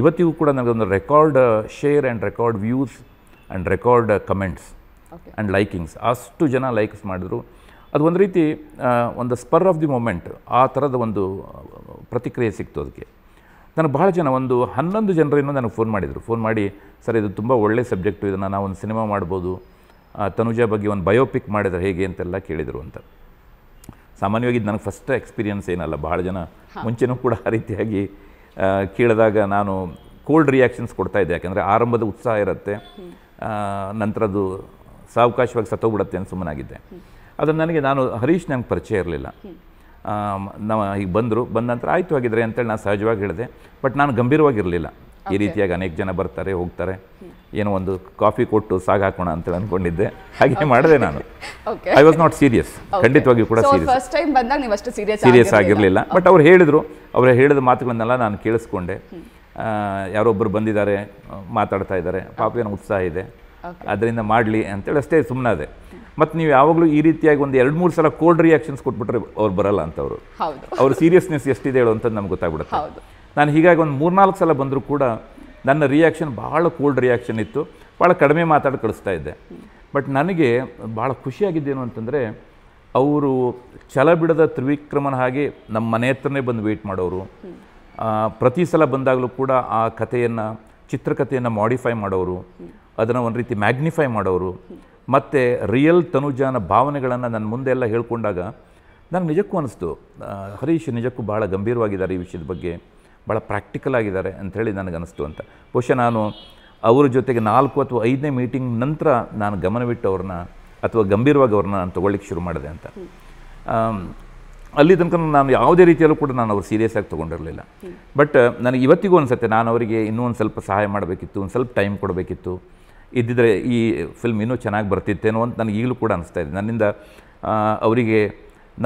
ಇವತ್ತಿಗೂ ಕೂಡ ನನಗೊಂದು record share and record views and record comments and likings ಅಷ್ಟು ಜನ ಲೈಕ್ಸ್ ಮಾಡಿದ್ರು ಅದು ಒಂದು ರೀತಿ ಒಂದು ಸ್ಪರ್ ಆಫ್ ದಿ ಮೂಮೆಂಟ್ ಆ ಥರದ ಒಂದು ಪ್ರತಿಕ್ರಿಯೆ ಸಿಕ್ತು ಅದಕ್ಕೆ ನನಗೆ ಭಾಳ ಜನ ಒಂದು ಹನ್ನೊಂದು ಜನರಿಂದ ನನಗೆ ಫೋನ್ ಮಾಡಿದರು ಫೋನ್ ಮಾಡಿ ಸರ್ ಇದು ತುಂಬ ಒಳ್ಳೆಯ ಸಬ್ಜೆಕ್ಟು ಇದನ್ನು ನಾವು ಒಂದು ಸಿನಿಮಾ ಮಾಡ್ಬೋದು ತನುಜ ಬಗ್ಗೆ ಒಂದು ಬಯೋಪಿಕ್ ಮಾಡಿದ್ರೆ ಹೇಗೆ ಅಂತೆಲ್ಲ ಕೇಳಿದರು ಅಂತ ಸಾಮಾನ್ಯವಾಗಿ ನನಗೆ ಫಸ್ಟ್ ಎಕ್ಸ್ಪೀರಿಯೆನ್ಸ್ ಏನಲ್ಲ ಭಾಳ ಜನ ಮುಂಚೆನೂ ಕೂಡ ಆ ರೀತಿಯಾಗಿ ಕೇಳಿದಾಗ ನಾನು ಕೋಲ್ಡ್ ರಿಯಾಕ್ಷನ್ಸ್ ಕೊಡ್ತಾಯಿದ್ದೆ ಯಾಕೆಂದರೆ ಆರಂಭದ ಉತ್ಸಾಹ ಇರುತ್ತೆ ನಂತರದ್ದು ಸಾವಕಾಶವಾಗಿ ಸತ್ತೋಗ್ಬಿಡತ್ತೆ ಅಂತ ಸುಮ್ಮನಾಗಿದ್ದೆ ಅದು ನನಗೆ ನಾನು ಹರೀಶ್ ನಂಗೆ ಪರಿಚಯ ಇರಲಿಲ್ಲ ನಾವು ಈಗ ಬಂದರು ಬಂದ ನಂತರ ಆಯಿತು ಆಗಿದ್ರೆ ಅಂತೇಳಿ ನಾನು ಸಹಜವಾಗಿ ಹೇಳಿದೆ ಬಟ್ ನಾನು ಗಂಭೀರವಾಗಿರಲಿಲ್ಲ ಈ ರೀತಿಯಾಗಿ ಅನೇಕ ಜನ ಬರ್ತಾರೆ ಹೋಗ್ತಾರೆ ಏನೋ ಒಂದು ಕಾಫಿ ಕೊಟ್ಟು ಸಾಗ ಹಾಕೋಣ ಅಂತ ಅಂದ್ಕೊಂಡಿದ್ದೆ ಹಾಗೆ ಮಾಡಿದೆ ನಾನು ಐ ವಾಸ್ ನಾಟ್ ಸೀರಿಯಸ್ ಖಂಡಿತವಾಗಿಯೂ ಕೂಡ ಸೀರಿಯಸ್ ಸೀರಿಯಸ್ ಆಗಿರಲಿಲ್ಲ ಬಟ್ ಅವ್ರು ಹೇಳಿದರು ಅವರು ಹೇಳಿದ ಮಾತುಗಳನ್ನೆಲ್ಲ ನಾನು ಕೇಳಿಸ್ಕೊಂಡೆ ಯಾರೊಬ್ಬರು ಬಂದಿದ್ದಾರೆ ಮಾತಾಡ್ತಾ ಇದ್ದಾರೆ ಪಾಪ ಏನೋ ಉತ್ಸಾಹ ಇದೆ ಅದರಿಂದ ಮಾಡಲಿ ಅಂತೇಳಿ ಅಷ್ಟೇ ಸುಮ್ಮನಾದೆ ಮತ್ತು ನೀವು ಯಾವಾಗಲೂ ಈ ರೀತಿಯಾಗಿ ಒಂದು ಎರಡು ಮೂರು ಸಲ ಕೋಲ್ಡ್ ರಿಯಾಕ್ಷನ್ಸ್ ಕೊಟ್ಬಿಟ್ರೆ ಅವ್ರು ಬರಲ್ಲ ಅಂತವರು ಅವ್ರ ಸೀರಿಯಸ್ನೆಸ್ ಎಷ್ಟಿದೆ ಹೇಳು ಅಂತ ನಮ್ಗೆ ಗೊತ್ತಾಗ್ಬಿಡುತ್ತೆ ನಾನು ಹೀಗಾಗಿ ಒಂದು ಮೂರ್ನಾಲ್ಕು ಸಲ ಬಂದರೂ ಕೂಡ ನನ್ನ ರಿಯಾಕ್ಷನ್ ಭಾಳ ಕೋಲ್ಡ್ ರಿಯಾಕ್ಷನ್ ಇತ್ತು ಭಾಳ ಕಡಿಮೆ ಮಾತಾಡಿ ಕಳಿಸ್ತಾ ಇದ್ದೆ ಬಟ್ ನನಗೆ ಭಾಳ ಖುಷಿಯಾಗಿದ್ದೇನು ಅಂತಂದರೆ ಅವರು ಛಲ ಬಿಡದ ತ್ರಿವಿಕ್ರಮನ ಹಾಗೆ ನಮ್ಮ ಮನೆ ಹತ್ರನೇ ಬಂದು ವೆಯ್ಟ್ ಮಾಡೋರು ಪ್ರತಿ ಸಲ ಬಂದಾಗಲೂ ಕೂಡ ಆ ಕಥೆಯನ್ನು ಚಿತ್ರಕಥೆಯನ್ನು ಮಾಡಿಫೈ ಮಾಡೋರು ಅದನ್ನು ಒಂದು ರೀತಿ ಮ್ಯಾಗ್ನಿಫೈ ಮಾಡೋರು ಮತ್ತು ರಿಯಲ್ ತನುಜಾನ ಭಾವನೆಗಳನ್ನು ನನ್ನ ಮುಂದೆ ಎಲ್ಲ ಹೇಳ್ಕೊಂಡಾಗ ನನಗೆ ನಿಜಕ್ಕೂ ಅನಿಸ್ತು ಹರೀಶ್ ನಿಜಕ್ಕೂ ಭಾಳ ಗಂಭೀರವಾಗಿದ್ದಾರೆ ಈ ವಿಷಯದ ಬಗ್ಗೆ ಭಾಳ ಪ್ರಾಕ್ಟಿಕಲ್ ಆಗಿದ್ದಾರೆ ಅಂಥೇಳಿ ನನಗನ್ನಿಸ್ತು ಅಂತ ಬಹುಶಃ ನಾನು ಅವರ ಜೊತೆಗೆ ನಾಲ್ಕು ಅಥವಾ ಐದನೇ ಮೀಟಿಂಗ್ ನಂತರ ನಾನು ಗಮನವಿಟ್ಟು ಅವ್ರನ್ನ ಅಥವಾ ಗಂಭೀರವಾಗಿ ಅವ್ರನ್ನ ನಾನು ತೊಗೊಳ್ಳಿಕ್ಕೆ ಶುರು ಮಾಡಿದೆ ಅಂತ ಅಲ್ಲಿ ತನಕ ನಾನು ಯಾವುದೇ ರೀತಿಯಲ್ಲೂ ಕೂಡ ನಾನು ಅವ್ರು ಸೀರಿಯಸ್ ಆಗಿ ತೊಗೊಂಡಿರಲಿಲ್ಲ ಬಟ್ ನನಗೆ ಇವತ್ತಿಗೂ ಅನಿಸುತ್ತೆ ನಾನು ಅವರಿಗೆ ಇನ್ನೂ ಒಂದು ಸ್ವಲ್ಪ ಸಹಾಯ ಮಾಡಬೇಕಿತ್ತು ಒಂದು ಸ್ವಲ್ಪ ಟೈಮ್ ಕೊಡಬೇಕಿತ್ತು ಇದ್ದಿದ್ದರೆ ಈ ಫಿಲ್ಮ್ ಇನ್ನೂ ಚೆನ್ನಾಗಿ ಬರ್ತಿತ್ತೇನೋ ಅಂತ ನನಗೆ ಈಗಲೂ ಕೂಡ ಅನಿಸ್ತಾ ಇದೆ ನನ್ನಿಂದ ಅವರಿಗೆ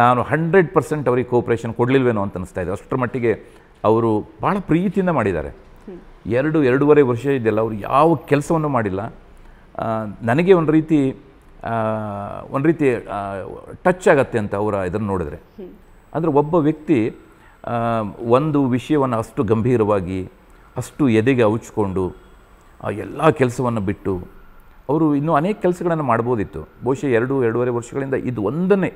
ನಾನು ಹಂಡ್ರೆಡ್ ಪರ್ಸೆಂಟ್ ಅವ್ರಿಗೆ ಕೋಪ್ರೇಷನ್ ಕೊಡಲಿಲ್ವೇನೋ ಅಂತ ಅನಿಸ್ತಾ ಇದೆ ಅಷ್ಟರ ಮಟ್ಟಿಗೆ ಅವರು ಭಾಳ ಪ್ರೀತಿಯಿಂದ ಮಾಡಿದ್ದಾರೆ ಎರಡು ಎರಡೂವರೆ ವರ್ಷ ಇದೆಯಲ್ಲ ಅವರು ಯಾವ ಕೆಲಸವನ್ನು ಮಾಡಿಲ್ಲ ನನಗೆ ಒಂದು ರೀತಿ ಒಂದು ರೀತಿ ಟಚ್ ಆಗತ್ತೆ ಅಂತ ಅವರ ಇದನ್ನು ನೋಡಿದ್ರೆ ಅಂದರೆ ಒಬ್ಬ ವ್ಯಕ್ತಿ ಒಂದು ವಿಷಯವನ್ನು ಅಷ್ಟು ಗಂಭೀರವಾಗಿ ಅಷ್ಟು ಎದೆಗೆ ಹೌಚ್ಕೊಂಡು ಆ ಎಲ್ಲ ಕೆಲಸವನ್ನು ಬಿಟ್ಟು ಅವರು ಇನ್ನೂ ಅನೇಕ ಕೆಲಸಗಳನ್ನು ಮಾಡ್ಬೋದಿತ್ತು ಬಹುಶಃ ಎರಡು ಎರಡೂವರೆ ವರ್ಷಗಳಿಂದ ಇದು ಒಂದನ್ನೇ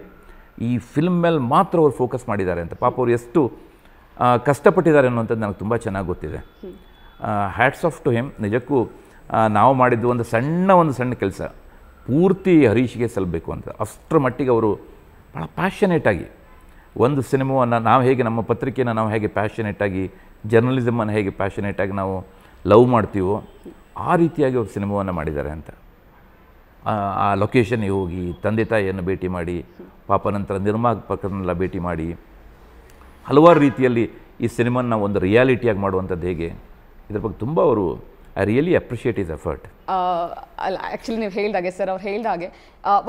ಈ ಫಿಲ್ಮ್ ಮೇಲೆ ಮಾತ್ರ ಅವರು ಫೋಕಸ್ ಮಾಡಿದ್ದಾರೆ ಅಂತ ಪಾಪ ಅವರು ಎಷ್ಟು ಕಷ್ಟಪಟ್ಟಿದ್ದಾರೆ ಅನ್ನೋಂಥದ್ದು ನನಗೆ ತುಂಬ ಚೆನ್ನಾಗಿ ಗೊತ್ತಿದೆ ಹ್ಯಾಟ್ಸ್ ಆಫ್ ಟು ಹಿಮ್ ನಿಜಕ್ಕೂ ನಾವು ಮಾಡಿದ್ದು ಒಂದು ಸಣ್ಣ ಒಂದು ಸಣ್ಣ ಕೆಲಸ ಪೂರ್ತಿ ಹರೀಶ್ಗೆ ಸಲ್ಲಬೇಕು ಅಂತ ಅಷ್ಟರ ಮಟ್ಟಿಗೆ ಅವರು ಭಾಳ ಪ್ಯಾಷನೇಟಾಗಿ ಒಂದು ಸಿನಿಮಾವನ್ನು ನಾವು ಹೇಗೆ ನಮ್ಮ ಪತ್ರಿಕೆಯನ್ನು ನಾವು ಹೇಗೆ ಪ್ಯಾಷನೇಟಾಗಿ ಜರ್ನಲಿಸಮನ್ನು ಹೇಗೆ ಪ್ಯಾಷನೇಟಾಗಿ ನಾವು ಲವ್ ಮಾಡ್ತೀವೋ ಆ ರೀತಿಯಾಗಿ ಅವರು ಸಿನಿಮಾವನ್ನು ಮಾಡಿದ್ದಾರೆ ಅಂತ ಆ ಲೊಕೇಶನ್ಗೆ ಹೋಗಿ ತಂದೆ ತಾಯಿಯನ್ನು ಭೇಟಿ ಮಾಡಿ ಪಾಪ ನಂತರ ನಿರ್ಮಾಪಕರನ್ನೆಲ್ಲ ಭೇಟಿ ಮಾಡಿ ಹಲವಾರು ರೀತಿಯಲ್ಲಿ ಈ ಸಿನಿಮಾನ ಒಂದು ರಿಯಾಲಿಟಿಯಾಗಿ ಮಾಡುವಂಥದ್ದು ಹೇಗೆ ಇದ್ರ ಬಗ್ಗೆ ತುಂಬ ಅವರು I really appreciate is effort ಅಲ್ಲ ಆ್ಯಕ್ಚುಲಿ ನೀವು ಹೇಳಿದಾಗೆ ಸರ್ ಅವ್ರು ಹೇಳ್ದಾಗೆ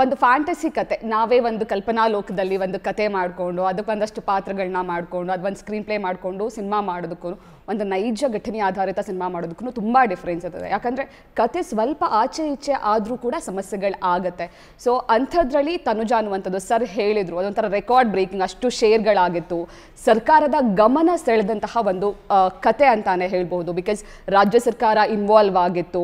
ಒಂದು ಫ್ಯಾಂಟಸಿ ಕತೆ ನಾವೇ ಒಂದು ಕಲ್ಪನಾ ಲೋಕದಲ್ಲಿ ಒಂದು ಕತೆ ಮಾಡಿಕೊಂಡು ಅದಕ್ಕೆ ಒಂದಷ್ಟು ಪಾತ್ರಗಳನ್ನ ಮಾಡಿಕೊಂಡು ಅದು ಒಂದು ಸ್ಕ್ರೀನ್ ಪ್ಲೇ ಮಾಡಿಕೊಂಡು ಸಿನಿಮಾ ಮಾಡೋದಕ್ಕೂ ಒಂದು ನೈಜ ಘಟನೆ ಆಧಾರಿತ ಸಿನಿಮಾ ಮಾಡೋದಕ್ಕೂ ತುಂಬ ಡಿಫ್ರೆನ್ಸ್ ಇರ್ತದೆ ಯಾಕಂದರೆ ಕತೆ ಸ್ವಲ್ಪ ಆಚೆ ಈಚೆ ಆದರೂ ಕೂಡ ಸಮಸ್ಯೆಗಳು ಆಗುತ್ತೆ ಸೊ ಅಂಥದ್ರಲ್ಲಿ ತನುಜ ಅನ್ನುವಂಥದ್ದು ಸರ್ ಹೇಳಿದರು ಅದೊಂಥರ ರೆಕಾರ್ಡ್ ಬ್ರೇಕಿಂಗ್ ಅಷ್ಟು ಶೇರ್ಗಳಾಗಿತ್ತು ಸರ್ಕಾರದ ಗಮನ ಸೆಳೆದಂತಹ ಒಂದು ಕತೆ ಅಂತಾನೆ ಹೇಳ್ಬೋದು ಬಿಕಾಸ್ ರಾಜ್ಯ ಸರ್ಕಾರ ಇನ್ವಾಲ್ವ್ ಆಗಿತ್ತು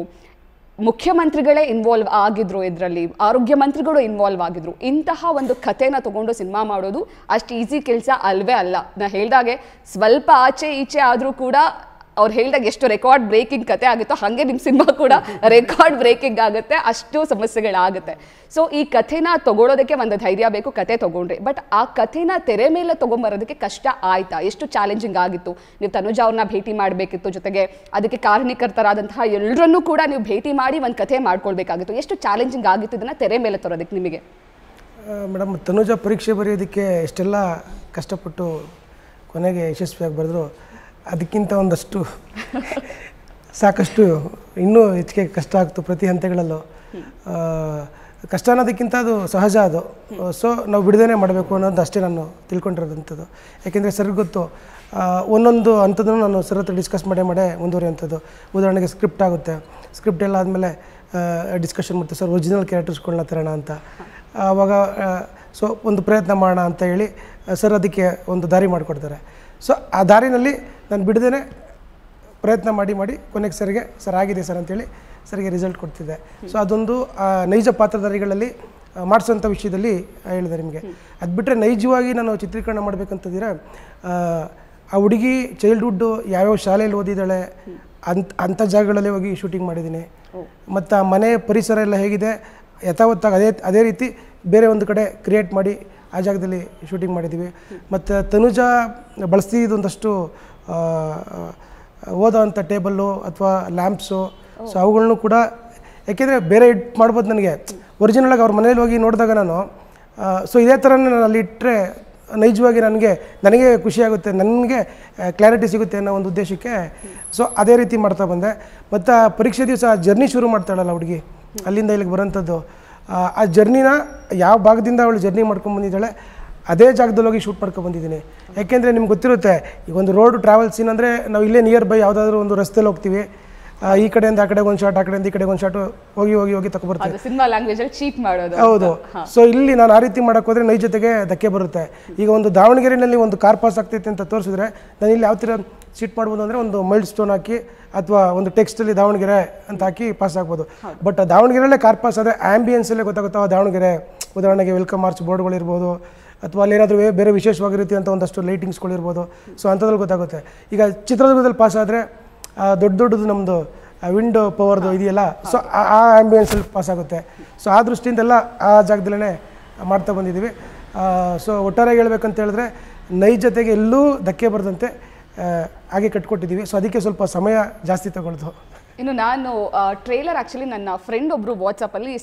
ಮುಖ್ಯಮಂತ್ರಿಗಳೇ ಇನ್ವಾಲ್ವ್ ಆಗಿದ್ರು ಇದರಲ್ಲಿ ಆರೋಗ್ಯ ಮಂತ್ರಿಗಳು ಇನ್ವಾಲ್ವ್ ಆಗಿದ್ರು ಇಂತಹ ಒಂದು ಕಥೆನ ತಗೊಂಡು ಸಿನಿಮಾ ಮಾಡೋದು ಅಷ್ಟು ಈಸಿ ಕೆಲಸ ಅಲ್ವೇ ಅಲ್ಲ ನಾ ಹೇಳಿದಾಗೆ ಸ್ವಲ್ಪ ಆಚೆ ಈಚೆ ಆದರೂ ಕೂಡ ಅವ್ರು ಹೇಳಿದಾಗ ಎಷ್ಟು ರೆಕಾರ್ಡ್ ಬ್ರೇಕಿಂಗ್ ಕತೆ ಆಗುತ್ತೋ ಹಾಗೆ ನಿಮ್ಮ ಸಿನಿಮಾ ಕೂಡ ರೆಕಾರ್ಡ್ ಬ್ರೇಕಿಂಗ್ ಆಗುತ್ತೆ ಅಷ್ಟು ಸಮಸ್ಯೆಗಳಾಗುತ್ತೆ ಸೊ ಈ ಕಥೆನ ತಗೊಳೋದಕ್ಕೆ ಒಂದು ಧೈರ್ಯ ಬೇಕು ಕತೆ ತಗೊಂಡ್ರಿ ಬಟ್ ಆ ಕಥೆನ ತೆರೆ ಮೇಲೆ ತೊಗೊಂಬರೋದಕ್ಕೆ ಕಷ್ಟ ಆಯ್ತಾ ಎಷ್ಟು ಚಾಲೆಂಜಿಂಗ್ ಆಗಿತ್ತು ನೀವು ತನುಜ ಅವ್ರನ್ನ ಭೇಟಿ ಮಾಡಬೇಕಿತ್ತು ಜೊತೆಗೆ ಅದಕ್ಕೆ ಕಾರಣೀಕರ್ತರಾದಂತಹ ಎಲ್ಲರನ್ನೂ ಕೂಡ ನೀವು ಭೇಟಿ ಮಾಡಿ ಒಂದು ಕಥೆ ಮಾಡ್ಕೊಳ್ಬೇಕಾಗಿತ್ತು ಎಷ್ಟು ಚಾಲೆಂಜಿಂಗ್ ಆಗಿತ್ತು ಇದನ್ನು ತೆರೆ ಮೇಲೆ ತರೋದಕ್ಕೆ ನಿಮಗೆ ಮೇಡಮ್ ತನುಜ ಪರೀಕ್ಷೆ ಬರೆಯೋದಕ್ಕೆ ಎಷ್ಟೆಲ್ಲ ಕಷ್ಟಪಟ್ಟು ಕೊನೆಗೆ ಯಶಸ್ವಿಯಾಗಿ ಬರೆದ್ರು ಅದಕ್ಕಿಂತ ಒಂದಷ್ಟು ಸಾಕಷ್ಟು ಇನ್ನೂ ಹೆಚ್ಚಿಗೆ ಕಷ್ಟ ಆಗ್ತು ಪ್ರತಿ ಹಂತಗಳಲ್ಲೂ ಕಷ್ಟ ಅನ್ನೋದಕ್ಕಿಂತ ಅದು ಸಹಜ ಅದು ಸೊ ನಾವು ಬಿಡದೇನೆ ಮಾಡಬೇಕು ಅನ್ನೋದು ಅಷ್ಟೇ ನಾನು ತಿಳ್ಕೊಂಡಿರೋದಂಥದ್ದು ಯಾಕೆಂದರೆ ಸರ್ ಗೊತ್ತು ಒಂದೊಂದು ಹಂತದೂ ನಾನು ಸರ್ ಹತ್ರ ಡಿಸ್ಕಸ್ ಮಾಡೇ ಮಾಡೇ ಮುಂದುವರಿಯುವಂಥದ್ದು ಉದಾಹರಣೆಗೆ ಸ್ಕ್ರಿಪ್ಟ್ ಆಗುತ್ತೆ ಸ್ಕ್ರಿಪ್ಟ್ ಎಲ್ಲ ಆದಮೇಲೆ ಡಿಸ್ಕಷನ್ ಮಾಡ್ತೀವಿ ಸರ್ ಒರಿಜಿನಲ್ ಕ್ಯಾರೆಕ್ಟರ್ಸ್ಗಳನ್ನ ತರೋಣ ಅಂತ ಆವಾಗ ಸೊ ಒಂದು ಪ್ರಯತ್ನ ಮಾಡೋಣ ಅಂತ ಹೇಳಿ ಸರ್ ಅದಕ್ಕೆ ಒಂದು ದಾರಿ ಮಾಡಿಕೊಡ್ತಾರೆ ಸೊ ಆ ದಾರಿನಲ್ಲಿ ನಾನು ಬಿಡದೇ ಪ್ರಯತ್ನ ಮಾಡಿ ಮಾಡಿ ಕೊನೆಗೆ ಸರಿಗೆ ಸರ್ ಆಗಿದೆ ಸರ್ ಅಂತೇಳಿ ಸರಿಗೆ ರಿಸಲ್ಟ್ ಕೊಡ್ತಿದ್ದೆ ಸೊ ಅದೊಂದು ನೈಜ ಪಾತ್ರಧಾರಿಗಳಲ್ಲಿ ಮಾಡಿಸೋಂಥ ವಿಷಯದಲ್ಲಿ ಹೇಳಿದೆ ನಿಮಗೆ ಅದು ಬಿಟ್ಟರೆ ನೈಜವಾಗಿ ನಾನು ಚಿತ್ರೀಕರಣ ಮಾಡಬೇಕಂತಂದಿರ ಆ ಹುಡುಗಿ ಚೈಲ್ಡ್ಹುಡ್ಡು ಯಾವ್ಯಾವ ಶಾಲೆಯಲ್ಲಿ ಓದಿದ್ದಾಳೆ ಅಂಥ ಅಂಥ ಜಾಗಗಳಲ್ಲಿ ಹೋಗಿ ಶೂಟಿಂಗ್ ಮಾಡಿದ್ದೀನಿ ಮತ್ತು ಆ ಮನೆ ಪರಿಸರ ಎಲ್ಲ ಹೇಗಿದೆ ಯಥಾವತ್ತಾಗಿ ಅದೇ ಅದೇ ರೀತಿ ಬೇರೆ ಒಂದು ಕಡೆ ಕ್ರಿಯೇಟ್ ಮಾಡಿ ಆ ಜಾಗದಲ್ಲಿ ಶೂಟಿಂಗ್ ಮಾಡಿದ್ದೀವಿ ಮತ್ತು ತನುಜ ಬಳಸಿದೊಂದಷ್ಟು ಓದೋವಂಥ ಟೇಬಲ್ಲು ಅಥವಾ ಲ್ಯಾಂಪ್ಸು ಸೊ ಅವುಗಳನ್ನು ಕೂಡ ಯಾಕೆಂದರೆ ಬೇರೆ ಇಟ್ ಮಾಡ್ಬೋದು ನನಗೆ ಒರಿಜಿನಲ್ ಅವ್ರ ಮನೇಲಿ ಹೋಗಿ ನೋಡಿದಾಗ ನಾನು ಸೊ ಇದೇ ಥರ ನಾನು ಅಲ್ಲಿ ಇಟ್ಟರೆ ನೈಜವಾಗಿ ನನಗೆ ನನಗೆ ಖುಷಿಯಾಗುತ್ತೆ ನನಗೆ ಕ್ಲಾರಿಟಿ ಸಿಗುತ್ತೆ ಅನ್ನೋ ಒಂದು ಉದ್ದೇಶಕ್ಕೆ ಸೊ ಅದೇ ರೀತಿ ಮಾಡ್ತಾ ಬಂದೆ ಮತ್ತು ಪರೀಕ್ಷೆ ದಿವಸ ಜರ್ನಿ ಶುರು ಮಾಡ್ತಾಳಲ್ಲ ಹುಡುಗಿ ಅಲ್ಲಿಂದ ಇಲ್ಲಿಗೆ ಬರೋಂಥದ್ದು ಆ ಜರ್ನಿನ ಯಾವ ಭಾಗದಿಂದ ಅವಳು ಜರ್ನಿ ಮಾಡ್ಕೊಂಡು ಬಂದಿದ್ದಾಳೆ ಅದೇ ಜಾಗದಲ್ಲಿ ಹೋಗಿ ಶೂಟ್ ಮಾಡ್ಕೊಂಡು ಬಂದಿದ್ದೀನಿ ಯಾಕೆಂದರೆ ನಿಮ್ಗೆ ಗೊತ್ತಿರುತ್ತೆ ಈಗ ಒಂದು ರೋಡ್ ಟ್ರಾವೆಲ್ ಸೀನ್ ನಾವು ಇಲ್ಲೇ ನಿಯರ್ ಬೈ ಯಾವುದಾದ್ರೂ ಒಂದು ರಸ್ತೆಯಲ್ಲಿ ಹೋಗ್ತೀವಿ ಈ ಕಡೆಯಿಂದ ಆ ಕಡೆ ಒಂದು ಶಾಟ್ ಆ ಕಡೆಯಿಂದ ಈ ಕಡೆ ಒಂದು ಶಾಟ್ ಹೋಗಿ ಹೋಗಿ ಹೋಗಿ ತಗೊಬರ್ತಾರೆ ಸಿನಿಮಾ ಲ್ಯಾಂಗ್ವೇಜ್ ಅಲ್ಲಿ ಚೀಟ್ ಮಾಡೋದು ಹೌದು ಸೊ ಇಲ್ಲಿ ನಾನು ಆ ರೀತಿ ಮಾಡಕ್ಕೆ ಹೋದ್ರೆ ನೈಜತೆಗೆ ಧಕ್ಕೆ ಬರುತ್ತೆ ಈಗ ಒಂದು ದಾವಣಗೆರೆಯಲ್ಲಿ ಒಂದು ಕಾರ್ ಪಾಸ್ ಆಗ್ತೈತೆ ಅಂತ ತೋರಿಸಿದ್ರೆ ನಾನು ಇಲ್ಲಿ ಯಾವ ಥರ ಚೀಟ್ ಮಾಡ್ಬೋದು ಅಂದರೆ ಒಂದು ಮೈಲ್ಡ್ ಸ್ಟೋನ್ ಹಾಕಿ ಅಥವಾ ಒಂದು ಟೆಕ್ಸ್ಟಲ್ಲಿ ದಾವಣಗೆರೆ ಅಂತ ಹಾಕಿ ಪಾಸ್ ಆಗ್ಬೋದು ಬಟ್ ದಾವಣಗೆರೆಯಲ್ಲೇ ಕಾರ್ ಪಾಸ್ ಆದರೆ ಆ್ಯಂಬಿಯನ್ಸಲ್ಲೇ ಆ ದಾವಣಗೆರೆ ಉದಾಹರಣೆಗೆ ವೆಲ್ಕಮ್ ಮಾರ್ಚ್ ಬೋರ್ಡ್ಗಳಿರ್ಬೋದು ಅಥವಾ ಏನಾದರೂ ಬೇರೆ ವಿಶೇಷವಾಗಿರುತ್ತೆ ಅಂತ ಒಂದಷ್ಟು ಲೈಟಿಂಗ್ಸ್ಗಳಿರ್ಬೋದು ಸೊ ಅಂಥದ್ರಲ್ಲಿ ಗೊತ್ತಾಗುತ್ತೆ ಈಗ ಚಿತ್ರದುರ್ಗದಲ್ಲಿ ಪಾಸ್ ಆದರೆ ದೊಡ್ಡ ದೊಡ್ಡದು ನಮ್ಮದು ವಿಂಡೋ ಪವರ್ದು ಇದೆಯಲ್ಲ ಸೊ ಆ ಆ್ಯಂಬಿಯನ್ಸಲ್ಲಿ ಪಾಸ್ ಆಗುತ್ತೆ ಸೊ ಆ ದೃಷ್ಟಿಯಿಂದೆಲ್ಲ ಆ ಜಾಗದಲ್ಲೇ ಮಾಡ್ತಾ ಬಂದಿದ್ದೀವಿ ಸೊ ಒಟ್ಟಾರೆ ಹೇಳ್ಬೇಕಂತ ಹೇಳಿದ್ರೆ ನೈಜತೆಗೆ ಎಲ್ಲೂ ಧಕ್ಕೆ ಬರದಂತೆ ಹಾಗೆ ಕಟ್ಕೊಟ್ಟಿದ್ದೀವಿ ಸೊ ಅದಕ್ಕೆ ಸ್ವಲ್ಪ ಸಮಯ ಜಾಸ್ತಿ ತಗೊಳ್ದು ಇನ್ನು ನಾನು ಟ್ರೈಲರ್ ಆ್ಯಕ್ಚುಲಿ ನನ್ನ ಫ್ರೆಂಡ್ ಒಬ್ಬರು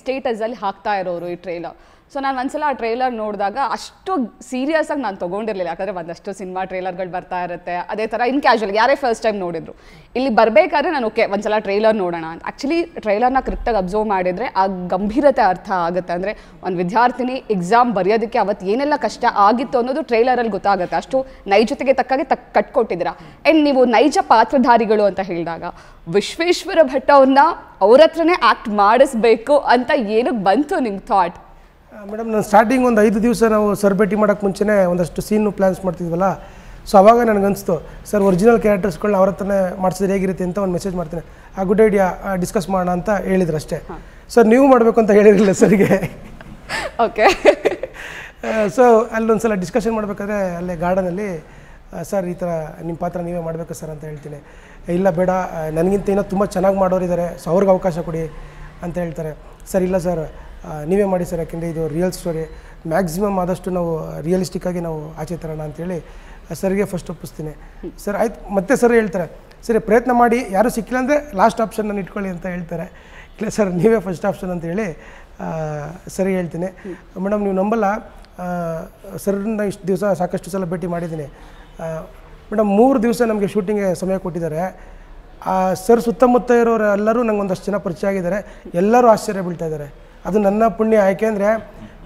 ಸ್ಟೇಟಸ್ ಅಲ್ಲಿ ಹಾಕ್ತಾ ಇರೋರು ಈ ಟ್ರೈಲರ್ ಸೊ ನಾನು ಒಂದ್ಸಲ ಆ ಟ್ರೇಲರ್ ನೋಡಿದಾಗ ಅಷ್ಟು ಸೀರಿಯಸ್ ಆಗಿ ನಾನು ತೊಗೊಂಡಿರಲಿಲ್ಲ ಯಾಕಂದರೆ ಒಂದಷ್ಟು ಸಿನಿಮಾ ಟ್ರೇಲರ್ಗಳು ಬರ್ತಾ ಇರುತ್ತೆ ಅದೇ ಥರ ಇನ್ ಕ್ಯಾಶುವಲ್ ಯಾರೇ ಫಸ್ಟ್ ಟೈಮ್ ನೋಡಿದ್ರು ಇಲ್ಲಿ ಬರಬೇಕಾದ್ರೆ ನಾನು ಓಕೆ ಒಂದ್ಸಲ ಟ್ರೇಲರ್ ನೋಡೋಣ ಅಂತ ಆ್ಯಕ್ಚುಲಿ ಟ್ರೇಲರ್ನ ಕರೆಕ್ಟಾಗಿ ಅಬ್ಸರ್ವ್ ಮಾಡಿದರೆ ಆ ಗಂಭೀರತೆ ಅರ್ಥ ಆಗುತ್ತೆ ಅಂದರೆ ಒಂದು ವಿದ್ಯಾರ್ಥಿನಿ ಎಕ್ಸಾಮ್ ಬರೆಯೋದಕ್ಕೆ ಅವತ್ತು ಏನೆಲ್ಲ ಕಷ್ಟ ಆಗಿತ್ತು ಅನ್ನೋದು ಟ್ರೇಲರಲ್ಲಿ ಗೊತ್ತಾಗುತ್ತೆ ಅಷ್ಟು ನೈಜತೆಗೆ ತಕ್ಕಾಗಿ ತಕ್ ಕಟ್ಕೊಟ್ಟಿದ್ದೀರಾ ಆ್ಯಂಡ್ ನೀವು ನೈಜ ಪಾತ್ರಧಾರಿಗಳು ಅಂತ ಹೇಳಿದಾಗ ವಿಶ್ವೇಶ್ವರ ಭಟ್ ಅವ್ರನ್ನ ಅವ್ರ ಹತ್ರನೇ ಆ್ಯಕ್ಟ್ ಮಾಡಿಸ್ಬೇಕು ಅಂತ ಏನಕ್ಕೆ ಬಂತು ನಿಮ್ಮ ಥಾಟ್ ಮೇಡಮ್ ನಾನು ಸ್ಟಾರ್ಟಿಂಗ್ ಒಂದು ಐದು ದಿವಸ ನಾವು ಸರ್ ಭೇಟಿ ಮಾಡೋಕ್ಕೆ ಮುಂಚೆನೇ ಒಂದಷ್ಟು ಸೀನು ಪ್ಲ್ಯಾನ್ಸ್ ಮಾಡ್ತಿದ್ವಲ್ಲ ಸೊ ಅವಾಗ ನನಗನ್ನಿಸ್ತು ಸರ್ ಒರಿಜಿನಲ್ ಕ್ಯಾರೆಕ್ಟರ್ಸ್ಗಳನ್ನ ಅವ್ರ ಹತ್ರನೇ ಮಾಡಿಸಿದ್ರೆ ಹೇಗಿರುತ್ತೆ ಅಂತ ಒಂದು ಮೆಸೇಜ್ ಮಾಡ್ತೀನಿ ಆ ಗುಡ್ ಐಡಿಯಾ ಡಿಸ್ಕಸ್ ಮಾಡೋಣ ಅಂತ ಹೇಳಿದ್ರು ಅಷ್ಟೇ ಸರ್ ನೀವು ಮಾಡಬೇಕು ಅಂತ ಹೇಳಿರಲಿಲ್ಲ ಸರಿಗೆ ಓಕೆ ಸೊ ಅಲ್ಲೊಂದು ಸಲ ಡಿಸ್ಕಷನ್ ಮಾಡಬೇಕಾದ್ರೆ ಅಲ್ಲೇ ಗಾರ್ಡನಲ್ಲಿ ಸರ್ ಈ ಥರ ನಿಮ್ಮ ಪಾತ್ರ ನೀವೇ ಮಾಡಬೇಕು ಸರ್ ಅಂತ ಹೇಳ್ತೀನಿ ಇಲ್ಲ ಬೇಡ ನನಗಿಂತ ಏನೋ ತುಂಬ ಚೆನ್ನಾಗಿ ಮಾಡೋರಿದ್ದಾರೆ ಸೊ ಅವ್ರಿಗೆ ಅವಕಾಶ ಕೊಡಿ ಅಂತ ಹೇಳ್ತಾರೆ ಸರ್ ಇಲ್ಲ ಸರ್ ನೀವೇ ಮಾಡಿ ಸರ್ ಯಾಕೆಂದರೆ ಇದು ರಿಯಲ್ ಸ್ಟೋರಿ ಮ್ಯಾಕ್ಸಿಮಮ್ ಆದಷ್ಟು ನಾವು ರಿಯಲಿಸ್ಟಿಕ್ಕಾಗಿ ನಾವು ಆಚೆ ತರೋಣ ಅಂತೇಳಿ ಸರ್ಗೆ ಫಸ್ಟ್ ಒಪ್ಪಿಸ್ತೀನಿ ಸರ್ ಆಯ್ತು ಮತ್ತೆ ಸರ್ ಹೇಳ್ತಾರೆ ಸರಿ ಪ್ರಯತ್ನ ಮಾಡಿ ಯಾರೂ ಸಿಕ್ಕಿಲ್ಲ ಅಂದರೆ ಲಾಸ್ಟ್ ನಾನು ಇಟ್ಕೊಳ್ಳಿ ಅಂತ ಹೇಳ್ತಾರೆ ಇಲ್ಲ ಸರ್ ನೀವೇ ಫಸ್ಟ್ ಆಪ್ಷನ್ ಅಂತ ಹೇಳಿ ಸರಿ ಹೇಳ್ತೀನಿ ಮೇಡಮ್ ನೀವು ನಂಬಲ್ಲ ಸರ್ನ ಇಷ್ಟು ದಿವಸ ಸಾಕಷ್ಟು ಸಲ ಭೇಟಿ ಮಾಡಿದ್ದೀನಿ ಮೇಡಮ್ ಮೂರು ದಿವಸ ನಮಗೆ ಶೂಟಿಂಗ್ಗೆ ಸಮಯ ಕೊಟ್ಟಿದ್ದಾರೆ ಸರ್ ಸುತ್ತಮುತ್ತ ಇರೋರು ಎಲ್ಲರೂ ನಂಗೆ ಒಂದಷ್ಟು ಜನ ಪರಿಚಯ ಆಗಿದ್ದಾರೆ ಎಲ್ಲರೂ ಆಶ್ಚರ್ಯ ಬೀಳ್ತಾ ಇದ್ದಾರೆ ಅದು ನನ್ನ ಪುಣ್ಯ ಆಯ್ಕೆ ಅಂದರೆ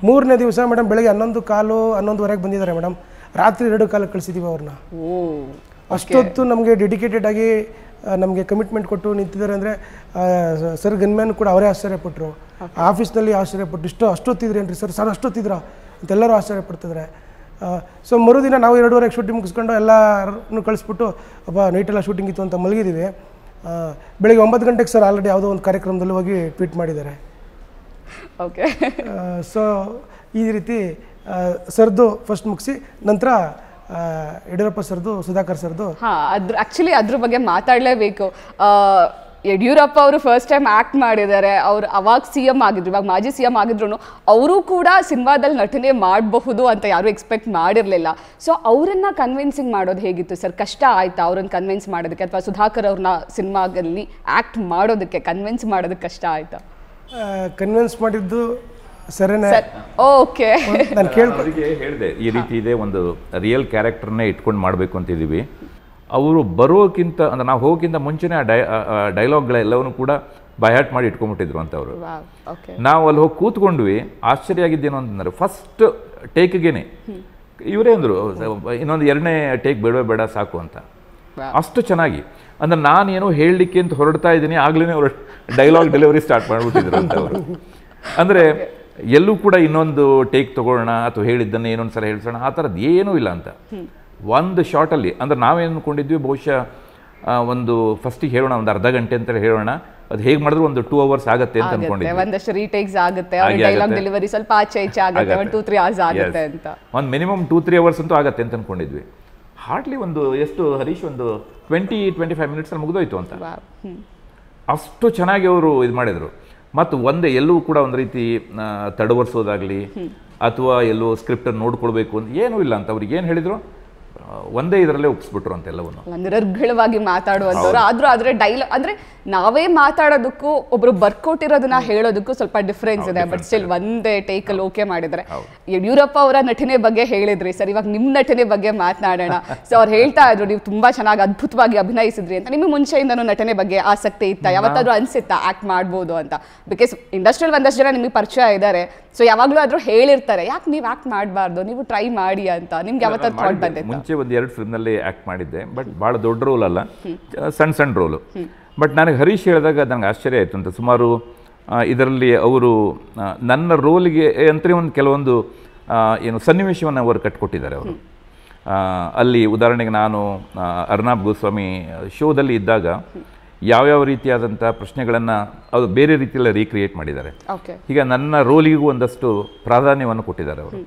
ಮೂರನೇ ದಿವಸ ಮೇಡಮ್ ಬೆಳಗ್ಗೆ ಹನ್ನೊಂದು ಕಾಲು ಹನ್ನೊಂದುವರೆಗೆ ಬಂದಿದ್ದಾರೆ ಮೇಡಮ್ ರಾತ್ರಿ ಎರಡು ಕಾಲಕ್ಕೆ ಕಳಿಸಿದ್ದೀವಿ ಅವ್ರನ್ನ ಅಷ್ಟೊತ್ತು ನಮಗೆ ಡೆಡಿಕೇಟೆಡ್ ಆಗಿ ನಮಗೆ ಕಮಿಟ್ಮೆಂಟ್ ಕೊಟ್ಟು ನಿಂತಿದ್ದಾರೆ ಅಂದರೆ ಸರ್ ಗನ್ಮ್ಯಾನ್ ಕೂಡ ಅವರೇ ಆಶ್ಚರ್ಯಪಟ್ಟರು ಆಫೀಸ್ನಲ್ಲಿ ಆಶ್ಚರ್ಯಪಟ್ಟು ಇಷ್ಟು ರೀ ಸರ್ ಸರ್ ಅಷ್ಟೊತ್ತಿದ್ರ ಅಂತೆಲ್ಲರೂ ಪಡ್ತಿದ್ರೆ ಸೊ ಮರುದಿನ ನಾವು ಎರಡೂವರೆಗೆ ಶೂಟಿಂಗ್ ಮುಗಿಸ್ಕೊಂಡು ಎಲ್ಲರೂ ಕಳಿಸ್ಬಿಟ್ಟು ಒಬ್ಬ ನೈಟೆಲ್ಲ ಶೂಟಿಂಗ್ ಇತ್ತು ಅಂತ ಮಲಗಿದ್ದೀವಿ ಬೆಳಗ್ಗೆ ಒಂಬತ್ತು ಗಂಟೆಗೆ ಸರ್ ಆಲ್ರೆಡಿ ಯಾವುದೋ ಒಂದು ಕಾರ್ಯಕ್ರಮದಲ್ಲಿ ಹೋಗಿ ಟ್ವೀಟ್ ಮಾಡಿದ್ದಾರೆ ಓಕೆ ಸೊ ಈ ರೀತಿ ಸರ್ದು ಫಸ್ಟ್ ಮುಗಿಸಿ ನಂತರ ಯಡಿಯೂರಪ್ಪ ಸರ್ದು ಸುಧಾಕರ್ ಸರ್ದು ಹಾಂ ಅದ್ರ ಆ್ಯಕ್ಚುಲಿ ಅದ್ರ ಬಗ್ಗೆ ಮಾತಾಡಲೇಬೇಕು ಯಡಿಯೂರಪ್ಪ ಅವರು ಫಸ್ಟ್ ಟೈಮ್ ಆ್ಯಕ್ಟ್ ಮಾಡಿದ್ದಾರೆ ಅವ್ರು ಅವಾಗ ಸಿ ಎಮ್ ಆಗಿದ್ರು ಇವಾಗ ಮಾಜಿ ಸಿ ಎಮ್ ಆಗಿದ್ರು ಅವರು ಕೂಡ ಸಿನಿಮಾದಲ್ಲಿ ನಟನೆ ಮಾಡಬಹುದು ಅಂತ ಯಾರೂ ಎಕ್ಸ್ಪೆಕ್ಟ್ ಮಾಡಿರಲಿಲ್ಲ ಸೊ ಅವರನ್ನು ಕನ್ವಿನ್ಸಿಂಗ್ ಮಾಡೋದು ಹೇಗಿತ್ತು ಸರ್ ಕಷ್ಟ ಆಯಿತಾ ಅವ್ರನ್ನ ಕನ್ವಿನ್ಸ್ ಮಾಡೋದಕ್ಕೆ ಅಥವಾ ಸುಧಾಕರ್ ಅವ್ರನ್ನ ಸಿನಿಮಾದಲ್ಲಿ ಆ್ಯಕ್ಟ್ ಮಾಡೋದಕ್ಕೆ ಕನ್ವಿನ್ಸ್ ಮಾಡೋದಕ್ಕೆ ಕಷ್ಟ ಆಯಿತಾ ಕನ್ವಿನ್ಸ್ ಮಾಡಿದ್ದು ಸರಿನೇ ಓಕೆ ನಾನು ಕೇಳಿದೆ ಹೇಳಿದೆ ಈ ರೀತಿ ಇದೆ ಒಂದು ರಿಯಲ್ ಕ್ಯಾರೆಕ್ಟರ್ನೇ ಇಟ್ಕೊಂಡು ಮಾಡಬೇಕು ಅಂತಿದ್ದೀವಿ ಅವರು ಬರೋಕ್ಕಿಂತ ಅಂದ್ರೆ ನಾವು ಹೋಗೋಕ್ಕಿಂತ ಮುಂಚೆನೇ ಆ ಡೈ ಡೈಲಾಗ್ಗಳೆಲ್ಲವನ್ನೂ ಕೂಡ ಬಯಾಟ್ ಮಾಡಿ ಇಟ್ಕೊಂಡ್ಬಿಟ್ಟಿದ್ರು ಅಂತ ಅವರು ನಾವು ಅಲ್ಲಿ ಹೋಗಿ ಕೂತ್ಕೊಂಡ್ವಿ ಆಶ್ಚರ್ಯ ಆಗಿದ್ದೇನೋ ಅಂತಂದ್ರೆ ಫಸ್ಟ್ ಟೇಕ್ಗೇನೆ ಇವರೇ ಅಂದರು ಇನ್ನೊಂದು ಎರಡನೇ ಟೇಕ್ ಬೇಡವೇ ಬೇಡ ಸಾಕು ಅಂತ ಅಷ್ಟು ಚೆನ್ನಾಗಿ ಅಂದರೆ ನಾನೇನೋ ಹೇಳಲಿಕ್ಕೆ ಅಂತ ಹೊರಡ್ತಾ ಇದ್ದೀನಿ ಆಗಲೇ ಅವರು ಡೈಲಾಗ್ ಡೆಲಿವರಿ ಸ್ಟಾರ್ಟ್ ಮಾಡಿಬಿಟ್ಟಿದ್ರು ಅಂತ ಅವರು ಅಂದರೆ ಎಲ್ಲೂ ಕೂಡ ಇನ್ನೊಂದು ಟೇಕ್ ತೊಗೊಳ್ಳೋಣ ಅಥವಾ ಹೇಳಿದ್ದನ್ನು ಏನೊಂದು ಸಲ ಹೇಳಿಸೋಣ ಆ ಥರದ್ದು ಏನೂ ಇಲ್ಲ ಅಂತ ಒಂದು ಶಾರ್ಟಲ್ಲಿ ಅಂದರೆ ನಾವೇನು ಅಂದ್ಕೊಂಡಿದ್ವಿ ಬಹುಶಃ ಒಂದು ಫಸ್ಟಿಗೆ ಹೇಳೋಣ ಒಂದು ಅರ್ಧ ಗಂಟೆ ಅಂತ ಹೇಳೋಣ ಅದು ಹೇಗೆ ಮಾಡಿದ್ರು ಒಂದು ಟೂ ಅವರ್ಸ್ ಆಗುತ್ತೆ ಅಂತ ಅನ್ಕೊಂಡಿದ್ವಿ ಒಂದಷ್ಟು ರೀಟೇಕ್ಸ್ ಆಗುತ್ತೆ ಡೈಲಾಗ್ ಡೆಲಿವರಿ ಸ್ವಲ್ಪ ಆಚೆ ಈಚೆ ಆಗುತ್ತೆ ಒಂದು ಟೂ ತ್ರೀ ಅವರ್ಸ್ ಆಗುತ್ತೆ ಅಂತ ಒಂದು ಮಿನಿಮಮ್ ಟೂ ತ್ರೀ ಅವರ್ಸ್ ಅಂತೂ ಆಗುತ್ತೆ ಅಂತ ಅನ್ಕೊಂಡಿದ್ವಿ ಹಾರ್ಡ್ಲಿ ಒಂದು ಎಷ್ಟು ಹರೀಶ್ ಒಂದು ಟ್ವೆಂಟಿ ಟ್ವೆಂಟಿ ಫೈವ್ ಮಿನಿಟ್ಸಲ್ಲಿ ಮುಗಿದೋಯ್ತು ಅಂತ ಅಷ್ಟು ಚೆನ್ನಾಗಿ ಅವರು ಇದು ಮಾಡಿದರು ಮತ್ತು ಒಂದೇ ಎಲ್ಲೂ ಕೂಡ ಒಂದು ರೀತಿ ತಡವರ್ಸೋದಾಗಲಿ ಅಥವಾ ಎಲ್ಲೋ ಸ್ಕ್ರಿಪ್ಟನ್ನು ನೋಡ್ಕೊಳ್ಬೇಕು ಅಂತ ಏನೂ ಇಲ್ಲ ಅಂತ ಅವ್ರಿಗೆ ಏನು ಹೇಳಿದರು ಒಂದೇ ಇದರಲ್ಲೇ ಒಪ್ಪಿಸ್ಬಿಟ್ರು ಅಂತ ಎಲ್ಲವನ್ನು ನಿರರ್ಗಳವಾಗಿ ಮಾತಾಡುವಂಥವ್ರು ಆದರೂ ಆದರೆ ಡೈಲಾಗ್ ಅಂದರೆ ನಾವೇ ಮಾತಾಡೋದಕ್ಕೂ ಒಬ್ರು ಬರ್ಕೊಟ್ಟಿರೋದನ್ನ ಹೇಳೋದಕ್ಕೂ ಸ್ವಲ್ಪ ಡಿಫ್ರೆನ್ಸ್ ಇದೆ ಬಟ್ ಸ್ಟಿಲ್ ಒಂದೇ ಟೇಕಲ್ ಓಕೆ ಮಾಡಿದರೆ ಯಡಿಯೂರಪ್ಪ ಅವರ ನಟನೆ ಬಗ್ಗೆ ಹೇಳಿದ್ರಿ ಸರ್ ಇವಾಗ ನಿಮ್ಮ ನಟನೆ ಬಗ್ಗೆ ಮಾತನಾಡೋಣ ಸೊ ಅವ್ರು ಹೇಳ್ತಾ ಇದ್ರು ನೀವು ತುಂಬಾ ಚೆನ್ನಾಗಿ ಅದ್ಭುತವಾಗಿ ಅಭಿನಯಿಸಿದ್ರಿ ಅಂತ ನಿಮಗೆ ಮುಂಚೆಯಿಂದನು ನಟನೆ ಬಗ್ಗೆ ಆಸಕ್ತಿ ಇತ್ತ ಯಾವತ್ತಾದ್ರೂ ಅನ್ಸಿತ್ತಾ ಆಕ್ಟ್ ಮಾಡ್ಬೋದು ಅಂತ ಬಿಕಾಸ್ ಇಂಡಸ್ಟ್ರಿಯಲ್ ಒಂದಷ್ಟು ಜನ ನಿಮಗೆ ಪರಿಚಯ ಇದ್ದಾರೆ ಸೊ ಯಾವಾಗಲೂ ಆದ್ರೂ ಹೇಳಿರ್ತಾರೆ ಯಾಕೆ ನೀವು ಆಕ್ಟ್ ಮಾಡಬಾರ್ದು ನೀವು ಟ್ರೈ ಮಾಡಿ ಅಂತ ನಿಮ್ಗೆ ಯಾವತ್ತಾದ್ರು ಥಾಟ್ ಮುಂಚೆ ಒಂದು ಎರಡು ಫಿಲ್ಮ್ನಲ್ಲಿ ಆಕ್ಟ್ ಮಾಡಿದ್ದೆ ಬಟ್ ಭಾಳ ದೊಡ್ಡ ರೋಲ್ ಅಲ್ಲ ಸಣ್ಣ ಸಣ್ಣ ರೋಲು ಬಟ್ ನನಗೆ ಹರೀಶ್ ಹೇಳಿದಾಗ ನನಗೆ ಆಶ್ಚರ್ಯ ಆಯಿತು ಅಂತ ಸುಮಾರು ಇದರಲ್ಲಿ ಅವರು ನನ್ನ ರೋಲ್ಗೆ ಅಂತಲೇ ಒಂದು ಕೆಲವೊಂದು ಏನು ಸನ್ನಿವೇಶವನ್ನು ಅವರು ಕಟ್ಕೊಟ್ಟಿದ್ದಾರೆ ಅವರು ಅಲ್ಲಿ ಉದಾಹರಣೆಗೆ ನಾನು ಅರ್ನಾಬ್ ಗೋಸ್ವಾಮಿ ಶೋದಲ್ಲಿ ಇದ್ದಾಗ ಯಾವ್ಯಾವ ರೀತಿಯಾದಂಥ ಪ್ರಶ್ನೆಗಳನ್ನು ಅದು ಬೇರೆ ರೀತಿಯಲ್ಲಿ ರೀಕ್ರಿಯೇಟ್ ಮಾಡಿದ್ದಾರೆ ಈಗ ನನ್ನ ರೋಲಿಗೂ ಒಂದಷ್ಟು ಪ್ರಾಧಾನ್ಯವನ್ನು ಕೊಟ್ಟಿದ್ದಾರೆ ಅವರು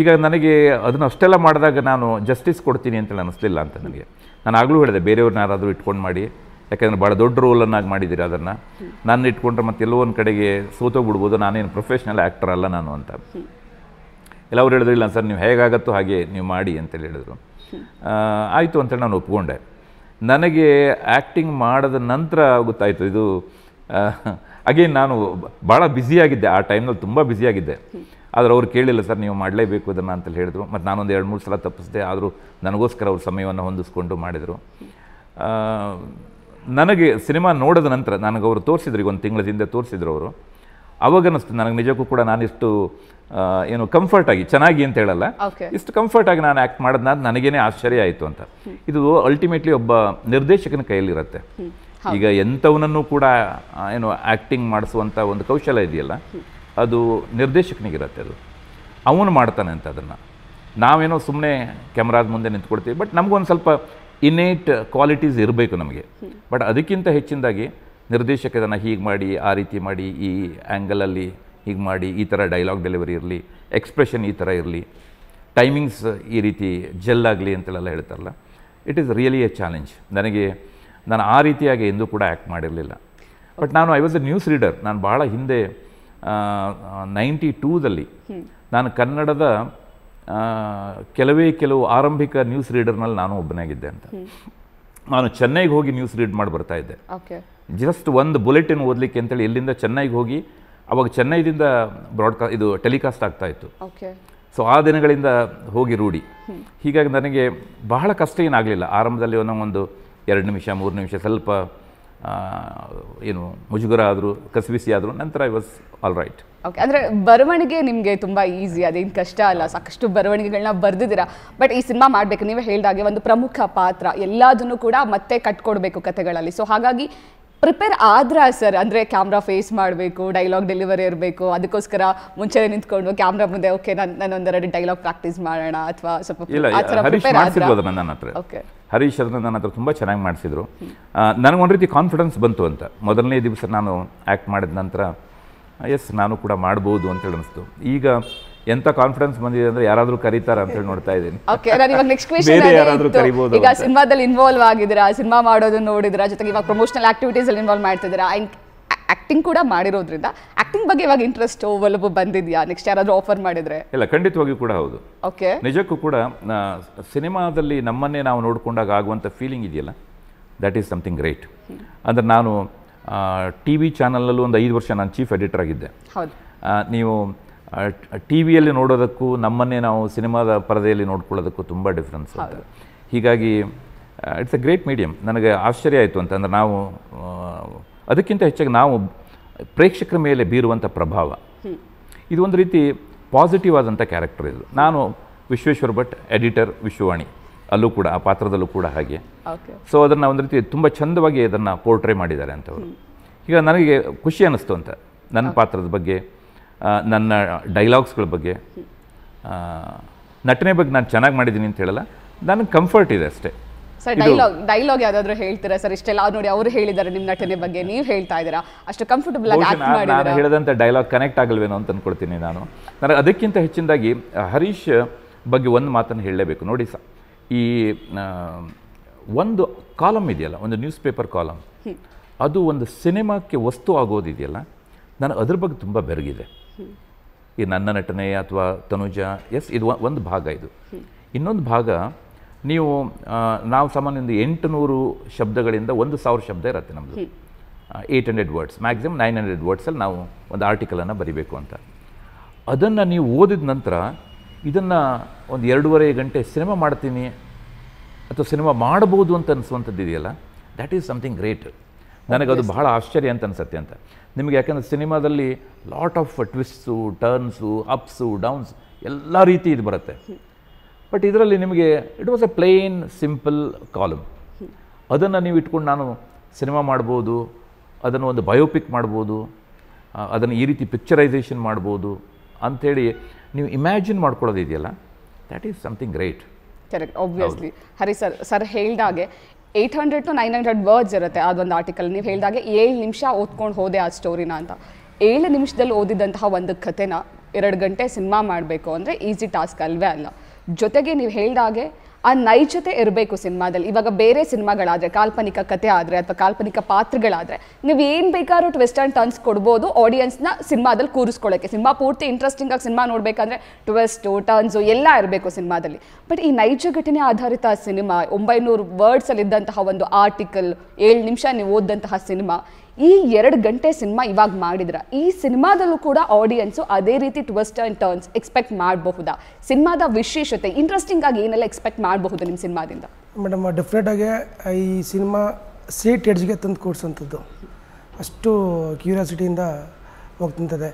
ಈಗ ನನಗೆ ಅದನ್ನು ಅಷ್ಟೆಲ್ಲ ಮಾಡಿದಾಗ ನಾನು ಜಸ್ಟಿಸ್ ಕೊಡ್ತೀನಿ ಅಂತ ಅನ್ನಿಸಲಿಲ್ಲ ಅಂತ ನನಗೆ ನಾನು ಆಗಲೂ ಹೇಳಿದೆ ಬೇರೆಯವ್ರನ್ನ ಯಾರಾದರೂ ಇಟ್ಕೊಂಡು ಮಾಡಿ ಯಾಕೆಂದರೆ ಭಾಳ ದೊಡ್ಡ ರೋಲನ್ನಾಗಿ ಮಾಡಿದ್ದೀರಿ ಅದನ್ನು ನಾನು ಇಟ್ಕೊಂಡ್ರೆ ಮತ್ತೆ ಎಲ್ಲೋ ಒಂದು ಕಡೆಗೆ ಸೋತೋಗ್ಬಿಡ್ಬೋದು ನಾನೇನು ಪ್ರೊಫೆಷ್ನಲ್ ಆ್ಯಕ್ಟರ್ ಅಲ್ಲ ನಾನು ಅಂತ ಎಲ್ಲ ಅವ್ರು ಇಲ್ಲ ಸರ್ ನೀವು ಹೇಗಾಗತ್ತೋ ಹಾಗೆ ನೀವು ಮಾಡಿ ಅಂತೇಳಿ ಹೇಳಿದರು ಆಯಿತು ಅಂತೇಳಿ ನಾನು ಒಪ್ಕೊಂಡೆ ನನಗೆ ಆ್ಯಕ್ಟಿಂಗ್ ಮಾಡಿದ ನಂತರ ಗೊತ್ತಾಯಿತು ಇದು ಅಗೇನ್ ನಾನು ಭಾಳ ಬ್ಯುಸಿಯಾಗಿದ್ದೆ ಆ ಟೈಮ್ನಲ್ಲಿ ತುಂಬ ಬ್ಯುಸಿಯಾಗಿದ್ದೆ ಆದರೆ ಅವ್ರು ಕೇಳಿಲ್ಲ ಸರ್ ನೀವು ಮಾಡಲೇಬೇಕು ಅದನ್ನು ಅಂತೇಳಿ ಹೇಳಿದ್ರು ಮತ್ತು ನಾನೊಂದು ಎರಡು ಮೂರು ಸಲ ತಪ್ಪಿಸಿದೆ ಆದರೂ ನನಗೋಸ್ಕರ ಅವ್ರ ಸಮಯವನ್ನು ಹೊಂದಿಸ್ಕೊಂಡು ಮಾಡಿದರು ನನಗೆ ಸಿನಿಮಾ ನೋಡಿದ ನಂತರ ನನಗೆ ಅವರು ತೋರಿಸಿದ್ರು ಒಂದು ತಿಂಗಳ ಹಿಂದೆ ತೋರಿಸಿದ್ರು ಅವರು ಅನ್ನಿಸ್ತು ನನಗೆ ನಿಜಕ್ಕೂ ಕೂಡ ನಾನಿಷ್ಟು ಏನು ಕಂಫರ್ಟ್ ಆಗಿ ಚೆನ್ನಾಗಿ ಅಂತ ಹೇಳಲ್ಲ ಇಷ್ಟು ಕಂಫರ್ಟ್ ಆಗಿ ನಾನು ಆ್ಯಕ್ಟ್ ಮಾಡೋದನ್ನ ನನಗೇನೆ ಆಶ್ಚರ್ಯ ಆಯಿತು ಅಂತ ಇದು ಅಲ್ಟಿಮೇಟ್ಲಿ ಒಬ್ಬ ನಿರ್ದೇಶಕನ ಕೈಯಲ್ಲಿರುತ್ತೆ ಈಗ ಎಂಥವನನ್ನು ಕೂಡ ಏನು ಆ್ಯಕ್ಟಿಂಗ್ ಮಾಡಿಸುವಂಥ ಒಂದು ಕೌಶಲ್ಯ ಇದೆಯಲ್ಲ ಅದು ನಿರ್ದೇಶಕನಿಗಿರತ್ತೆ ಅದು ಅವನು ಮಾಡ್ತಾನೆ ಅಂತ ಅದನ್ನು ನಾವೇನೋ ಸುಮ್ಮನೆ ಕ್ಯಾಮ್ರಾದ ಮುಂದೆ ನಿಂತ್ಕೊಡ್ತೀವಿ ಬಟ್ ನಮಗೊಂದು ಸ್ವಲ್ಪ ಇನ್ನೇಟ್ ಕ್ವಾಲಿಟೀಸ್ ಇರಬೇಕು ನಮಗೆ ಬಟ್ ಅದಕ್ಕಿಂತ ಹೆಚ್ಚಿನದಾಗಿ ನಿರ್ದೇಶಕದನ್ನು ಹೀಗೆ ಮಾಡಿ ಆ ರೀತಿ ಮಾಡಿ ಈ ಆ್ಯಂಗಲಲ್ಲಿ ಹೀಗೆ ಮಾಡಿ ಈ ಥರ ಡೈಲಾಗ್ ಡೆಲಿವರಿ ಇರಲಿ ಎಕ್ಸ್ಪ್ರೆಷನ್ ಈ ಥರ ಇರಲಿ ಟೈಮಿಂಗ್ಸ್ ಈ ರೀತಿ ಜೆಲ್ ಆಗಲಿ ಅಂತೇಳೆಲ್ಲ ಹೇಳ್ತಾರಲ್ಲ it is really a challenge ನನಗೆ ನಾನು ಆ ರೀತಿಯಾಗಿ ಎಂದೂ ಕೂಡ ಆ್ಯಕ್ಟ್ ಮಾಡಿರಲಿಲ್ಲ ಬಟ್ ನಾನು I was a news reader ನಾನು ಭಾಳ ಹಿಂದೆ ನೈಂಟಿ ಟೂದಲ್ಲಿ ನಾನು ಕನ್ನಡದ ಕೆಲವೇ ಕೆಲವು ಆರಂಭಿಕ ನ್ಯೂಸ್ ರೀಡರ್ನಲ್ಲಿ ನಾನು ಒಬ್ಬನಾಗಿದ್ದೆ ಅಂತ ನಾನು ಚೆನ್ನೈಗೆ ಹೋಗಿ ನ್ಯೂಸ್ ರೀಡ್ ಮಾಡಿ ಬರ್ತಾ ಇದ್ದೆ ಜಸ್ಟ್ ಒಂದು ಬುಲೆಟಿನ್ ಓದಲಿಕ್ಕೆ ಅಂತೇಳಿ ಇಲ್ಲಿಂದ ಚೆನ್ನೈಗೆ ಹೋಗಿ ಅವಾಗ ಚೆನ್ನೈದಿಂದ ಬ್ರಾಡ್ಕಾ ಇದು ಟೆಲಿಕಾಸ್ಟ್ ಆಗ್ತಾ ಇತ್ತು ಸೊ ಆ ದಿನಗಳಿಂದ ಹೋಗಿ ರೂಢಿ ಹೀಗಾಗಿ ನನಗೆ ಬಹಳ ಕಷ್ಟ ಏನಾಗಲಿಲ್ಲ ಆರಂಭದಲ್ಲಿ ಒಂದೊಂದು ಎರಡು ನಿಮಿಷ ಮೂರು ನಿಮಿಷ ಸ್ವಲ್ಪ ಏನು ಮುಜುಗರ ಆದರೂ ಕಸಿಬಿಸಿ ಆದರೂ ನಂತರ I was all right okay ಅಂದರೆ ಬರವಣಿಗೆ ನಿಮಗೆ ತುಂಬ ಈಸಿ ಅದೇನು ಕಷ್ಟ ಅಲ್ಲ ಸಾಕಷ್ಟು ಬರವಣಿಗೆಗಳನ್ನ ಬರೆದಿದ್ದೀರಾ ಬಟ್ ಈ ಸಿನಿಮಾ ಮಾಡಬೇಕು ನೀವೇ ಹೇಳಿದಾಗೆ ಒಂದು ಪ್ರಮುಖ ಪಾತ್ರ ಎಲ್ಲದನ್ನು ಕೂಡ ಮತ್ತೆ ಕಟ್ಕೊಡ್ಬೇಕು ಕಥೆಗಳಲ್ಲಿ ಸೊ ಹಾಗಾಗಿ ಪ್ರಿಪೇರ್ ಆದ್ರಾ ಸರ್ ಅಂದ್ರೆ ಕ್ಯಾಮ್ರಾ ಫೇಸ್ ಮಾಡಬೇಕು ಡೈಲಾಗ್ ಡೆಲಿವರಿ ಇರಬೇಕು ಅದಕ್ಕೋಸ್ಕರ ಮುಂಚೆ ನಿಂತ್ಕೊಂಡು ಕ್ಯಾಮ್ರಾ ಮುಂದೆ ಓಕೆ ನಾನು ನಾನೊಂದೆರಡು ಡೈಲಾಗ್ ಪ್ರಾಕ್ಟೀಸ್ ಮಾಡೋಣ ಅಥವಾ ಸ್ವಲ್ಪ ನನ್ನ ಹತ್ರ ಓಕೆ ಹರೀಶ್ ಅದನ್ನು ನನ್ನ ಹತ್ರ ತುಂಬ ಚೆನ್ನಾಗಿ ನನಗೆ ಒಂದು ರೀತಿ ಕಾನ್ಫಿಡೆನ್ಸ್ ಬಂತು ಅಂತ ಮೊದಲನೇ ದಿವಸ ನಾನು ಆ್ಯಕ್ಟ್ ಮಾಡಿದ ನಂತರ ಎಸ್ ನಾನು ಕೂಡ ಮಾಡ್ಬೋದು ಅಂತೇಳಿ ಅನಿಸ್ತು ಈಗ ಎಂತ ಕಾನ್ಫಿಡೆನ್ಸ್ ಬಂದಿದೆ ಅಂದ್ರೆ ಯಾರಾದರೂ ಕರೀತಾರ ಅಂತ ಹೇಳಿ ನೋಡ್ತಾ ಇದ್ದೀನಿ ಓಕೆ ಇವಾಗ ನೆಕ್ಸ್ಟ್ ಕ್ವೆಶ್ಚನ್ ಯಾರಾದರೂ ಈಗ ಸಿನಿಮಾದಲ್ಲಿ ಇನ್ವಾಲ್ವ್ ಆಗಿದ್ದೀರಾ ಸಿನಿಮಾ ಮಾಡೋದನ್ನ ನೋಡಿದ್ರ ಜೊತೆಗೆ ಇವಾಗ ಪ್ರಮೋಷನಲ್ ಆಕ್ಟಿವಿಟೀಸ್ ಅಲ್ಲಿ ಇನ್ವಾಲ್ವ್ ಮಾಡ್ತಿದ್ದೀರಾ ಆಕ್ಟಿಂಗ್ ಕೂಡ ಮಾಡಿರೋದ್ರಿಂದ ಆಕ್ಟಿಂಗ್ ಬಗ್ಗೆ ಇವಾಗ ಇಂಟ್ರೆಸ್ಟ್ ಒಲಬು ಬಂದಿದ್ಯಾ ನೆಕ್ಸ್ಟ್ ಯಾರಾದರೂ ಆಫರ್ ಮಾಡಿದ್ರೆ ಇಲ್ಲ ಖಂಡಿತವಾಗಿಯೂ ಕೂಡ ಹೌದು ಓಕೆ ನಿಜಕ್ಕೂ ಕೂಡ ಸಿನಿಮಾದಲ್ಲಿ ನಮ್ಮನ್ನೇ ನಾವು ನೋಡಿಕೊಂಡಾಗ ಆಗುವಂಥ ಫೀಲಿಂಗ್ ಇದೆಯಲ್ಲ ದ್ಯಾಟ್ ಈಸ್ ಸಮಥಿಂಗ್ ಗ್ರೇಟ್ ಅಂದರೆ ನಾನು ಟಿ ವಿ ಚಾನಲಲ್ಲೂ ಒಂದು ಐದು ವರ್ಷ ನಾನು ಚೀಫ್ ಎಡಿಟರ್ ಆಗಿದ್ದೆ ಹೌದು ನೀವು ಟಿ ವಿಯಲ್ಲಿ ನೋಡೋದಕ್ಕೂ ನಮ್ಮನ್ನೇ ನಾವು ಸಿನಿಮಾದ ಪರದೆಯಲ್ಲಿ ನೋಡ್ಕೊಳ್ಳೋದಕ್ಕೂ ತುಂಬ ಡಿಫ್ರೆನ್ಸ್ ಇದೆ ಹೀಗಾಗಿ ಇಟ್ಸ್ ಅ ಗ್ರೇಟ್ ಮೀಡಿಯಮ್ ನನಗೆ ಆಶ್ಚರ್ಯ ಆಯಿತು ಅಂತಂದ್ರೆ ನಾವು ಅದಕ್ಕಿಂತ ಹೆಚ್ಚಾಗಿ ನಾವು ಪ್ರೇಕ್ಷಕರ ಮೇಲೆ ಬೀರುವಂಥ ಪ್ರಭಾವ ಇದು ಒಂದು ರೀತಿ ಪಾಸಿಟಿವ್ ಆದಂಥ ಕ್ಯಾರೆಕ್ಟರ್ ಇದು ನಾನು ವಿಶ್ವೇಶ್ವರ ಭಟ್ ಎಡಿಟರ್ ವಿಶ್ವವಾಣಿ ಅಲ್ಲೂ ಕೂಡ ಆ ಪಾತ್ರದಲ್ಲೂ ಕೂಡ ಹಾಗೆ ಸೊ ಅದನ್ನು ಒಂದು ರೀತಿ ತುಂಬ ಚಂದವಾಗಿ ಅದನ್ನು ಪೋರ್ಟ್ರೇ ಮಾಡಿದ್ದಾರೆ ಅಂತವರು ಈಗ ನನಗೆ ಖುಷಿ ಅನ್ನಿಸ್ತು ಅಂತ ನನ್ನ ಪಾತ್ರದ ಬಗ್ಗೆ ನನ್ನ ಡೈಲಾಗ್ಸ್ಗಳ ಬಗ್ಗೆ ನಟನೆ ಬಗ್ಗೆ ನಾನು ಚೆನ್ನಾಗಿ ಮಾಡಿದ್ದೀನಿ ಅಂತ ಹೇಳಲ್ಲ ನನಗೆ ಕಂಫರ್ಟ್ ಇದೆ ಅಷ್ಟೇ ಸರ್ ಡೈಲಾಗ್ ಡೈಲಾಗ್ ಯಾವ್ದಾದ್ರು ಹೇಳ್ತೀರಾ ಸರ್ ಇಷ್ಟೆಲ್ಲ ನೋಡಿ ಅವರು ಹೇಳಿದ್ದಾರೆ ನಿಮ್ಮ ನಟನೆ ಬಗ್ಗೆ ನೀವು ಹೇಳ್ತಾ ಇದ್ದೀರಾ ಅಷ್ಟು ಕಂಫರ್ಟಬಲ್ ನಾನು ಹೇಳಿದಂಥ ಡೈಲಾಗ್ ಕನೆಕ್ಟ್ ಆಗಲ್ವೇನೋ ಅಂತ ಅನ್ಕೊಳ್ತೀನಿ ನಾನು ನನಗೆ ಅದಕ್ಕಿಂತ ಹೆಚ್ಚಿನದಾಗಿ ಹರೀಶ್ ಬಗ್ಗೆ ಒಂದು ಮಾತನ್ನು ಹೇಳಲೇಬೇಕು ನೋಡಿ ಸ ಈ ಒಂದು ಕಾಲಮ್ ಇದೆಯಲ್ಲ ಒಂದು ನ್ಯೂಸ್ ಪೇಪರ್ ಕಾಲಮ್ ಅದು ಒಂದು ಸಿನಿಮಾಕ್ಕೆ ವಸ್ತು ಆಗೋದಿದೆಯಲ್ಲ ನಾನು ಅದ್ರ ಬಗ್ಗೆ ತುಂಬ ಬೆರಗಿದೆ ಈ ನನ್ನ ನಟನೆ ಅಥವಾ ತನುಜ ಎಸ್ ಇದು ಒಂದು ಭಾಗ ಇದು ಇನ್ನೊಂದು ಭಾಗ ನೀವು ನಾವು ಸಾಮಾನ್ಯದಿಂದ ಎಂಟುನೂರು ಶಬ್ದಗಳಿಂದ ಒಂದು ಸಾವಿರ ಶಬ್ದ ಇರುತ್ತೆ ನಮ್ಮದು eight hundred words maximum nine hundred ವರ್ಡ್ಸಲ್ಲಿ ನಾವು ಒಂದು ಆರ್ಟಿಕಲನ್ನು ಬರಿಬೇಕು ಅಂತ ಅದನ್ನು ನೀವು ಓದಿದ ನಂತರ ಇದನ್ನು ಒಂದು ಎರಡೂವರೆ ಗಂಟೆ ಸಿನಿಮಾ ಮಾಡ್ತೀನಿ ಅಥವಾ ಸಿನಿಮಾ ಮಾಡ್ಬೋದು ಅಂತ ಅನ್ನಿಸುವಂಥದ್ದು ಇದೆಯಲ್ಲ ದ್ಯಾಟ್ ಈಸ್ ಸಮಥಿಂಗ್ ಗ್ರೇಟ್ ನನಗದು ಬಹಳ ಆಶ್ಚರ್ಯ ಅಂತ ಅನಿಸುತ್ತೆ ಅಂತ ನಿಮಗೆ ಯಾಕಂದರೆ ಸಿನಿಮಾದಲ್ಲಿ lot of twists turns ups downs ಎಲ್ಲ ರೀತಿ ಇದು ಬರುತ್ತೆ ಬಟ್ ಇದರಲ್ಲಿ ನಿಮಗೆ it was a plain simple column ಅದನ್ನು ನೀವು ಇಟ್ಕೊಂಡು ನಾನು ಸಿನಿಮಾ ಮಾಡ್ಬೋದು ಅದನ್ನು ಒಂದು ಬಯೋಪಿಕ್ ಮಾಡ್ಬೋದು ಅದನ್ನು ಈ ರೀತಿ ಪಿಕ್ಚರೈಸೇಷನ್ ಮಾಡ್ಬೋದು ಅಂಥೇಳಿ ನೀವು ಇಮ್ಯಾಜಿನ್ ಮಾಡ್ಕೊಳ್ಳೋದಿದೆಯಲ್ಲ that is something great correct obviously Hari sir sir ಹೇಳಿದಾಗೆ eight hundred to nine hundred words ಇರುತ್ತೆ ಅದೊಂದು ಆರ್ಟಿಕಲ್ ನೀವು ಹೇಳಿದಾಗೆ ಏಳು ನಿಮಿಷ ಓದ್ಕೊಂಡು ಹೋದೆ ಆ ಸ್ಟೋರಿನ ಅಂತ ಏಳು ನಿಮಿಷದಲ್ಲಿ ಓದಿದಂತಹ ಒಂದು ಕಥೆನ ಎರಡು ಗಂಟೆ ಸಿನಿಮಾ ಮಾಡಬೇಕು ಅಂದರೆ ಈಸಿ ಟಾಸ್ಕ್ ಅಲ್ವೇ ಅಲ್ಲ ಜೊತೆಗೆ ನೀವು ಹೇಳಿದಾಗೆ ಆ ನೈಜತೆ ಇರಬೇಕು ಸಿನಿಮಾದಲ್ಲಿ ಇವಾಗ ಬೇರೆ ಸಿನಿಮಾಗಳಾದರೆ ಕಾಲ್ಪನಿಕ ಕತೆ ಆದರೆ ಅಥವಾ ಕಾಲ್ಪನಿಕ ಪಾತ್ರಗಳಾದರೆ ನೀವು ಏನು ಬೇಕಾದ್ರೂ ಟ್ವಿಸ್ಟ್ ಆ್ಯಂಡ್ ಟರ್ನ್ಸ್ ಕೊಡ್ಬೋದು ಆಡಿಯನ್ಸ್ನ ಸಿನಿಮಾದಲ್ಲಿ ಕೂರಿಸ್ಕೊಳ್ಳೋಕ್ಕೆ ಸಿನಿಮಾ ಪೂರ್ತಿ ಇಂಟ್ರೆಸ್ಟಿಂಗ್ ಆಗಿ ಸಿನಿಮಾ ನೋಡಬೇಕಂದ್ರೆ ಟ್ವೆಸ್ಟು ಟರ್ನ್ಸು ಎಲ್ಲ ಇರಬೇಕು ಸಿನಿಮಾದಲ್ಲಿ ಬಟ್ ಈ ನೈಜ ಘಟನೆ ಆಧಾರಿತ ಸಿನಿಮಾ ಒಂಬೈನೂರು ವರ್ಡ್ಸಲ್ಲಿದ್ದಂತಹ ಒಂದು ಆರ್ಟಿಕಲ್ ಏಳು ನಿಮಿಷ ನೀವು ಓದಿದಂತಹ ಸಿನಿಮಾ ಈ ಎರಡು ಗಂಟೆ ಸಿನಿಮಾ ಇವಾಗ ಮಾಡಿದ್ರ ಈ ಸಿನಿಮಾದಲ್ಲೂ ಕೂಡ ಆಡಿಯನ್ಸು ಅದೇ ರೀತಿ ಟ್ವಿಸ್ಟ್ ಆ್ಯಂಡ್ ಟರ್ನ್ಸ್ ಎಕ್ಸ್ಪೆಕ್ಟ್ ಮಾಡಬಹುದಾ ಸಿನಿಮಾದ ವಿಶೇಷತೆ ಇಂಟ್ರೆಸ್ಟಿಂಗ್ ಆಗಿ ಏನೆಲ್ಲ ಎಕ್ಸ್ಪೆಕ್ಟ್ ಮಾಡಬಹುದು ನಿಮ್ಮ ಸಿನಿಮಾದಿಂದ ಮೇಡಮ್ ಆಗಿ ಈ ಸಿನಿಮಾ ಸೀಟ್ ಎಡ್ಜ್ಗೆ ತಂದು ಕೂಡಿಸೋಂಥದ್ದು ಅಷ್ಟು ಕ್ಯೂರಿಯಾಸಿಟಿಯಿಂದ ಹೋಗ್ತಿಂತದೆ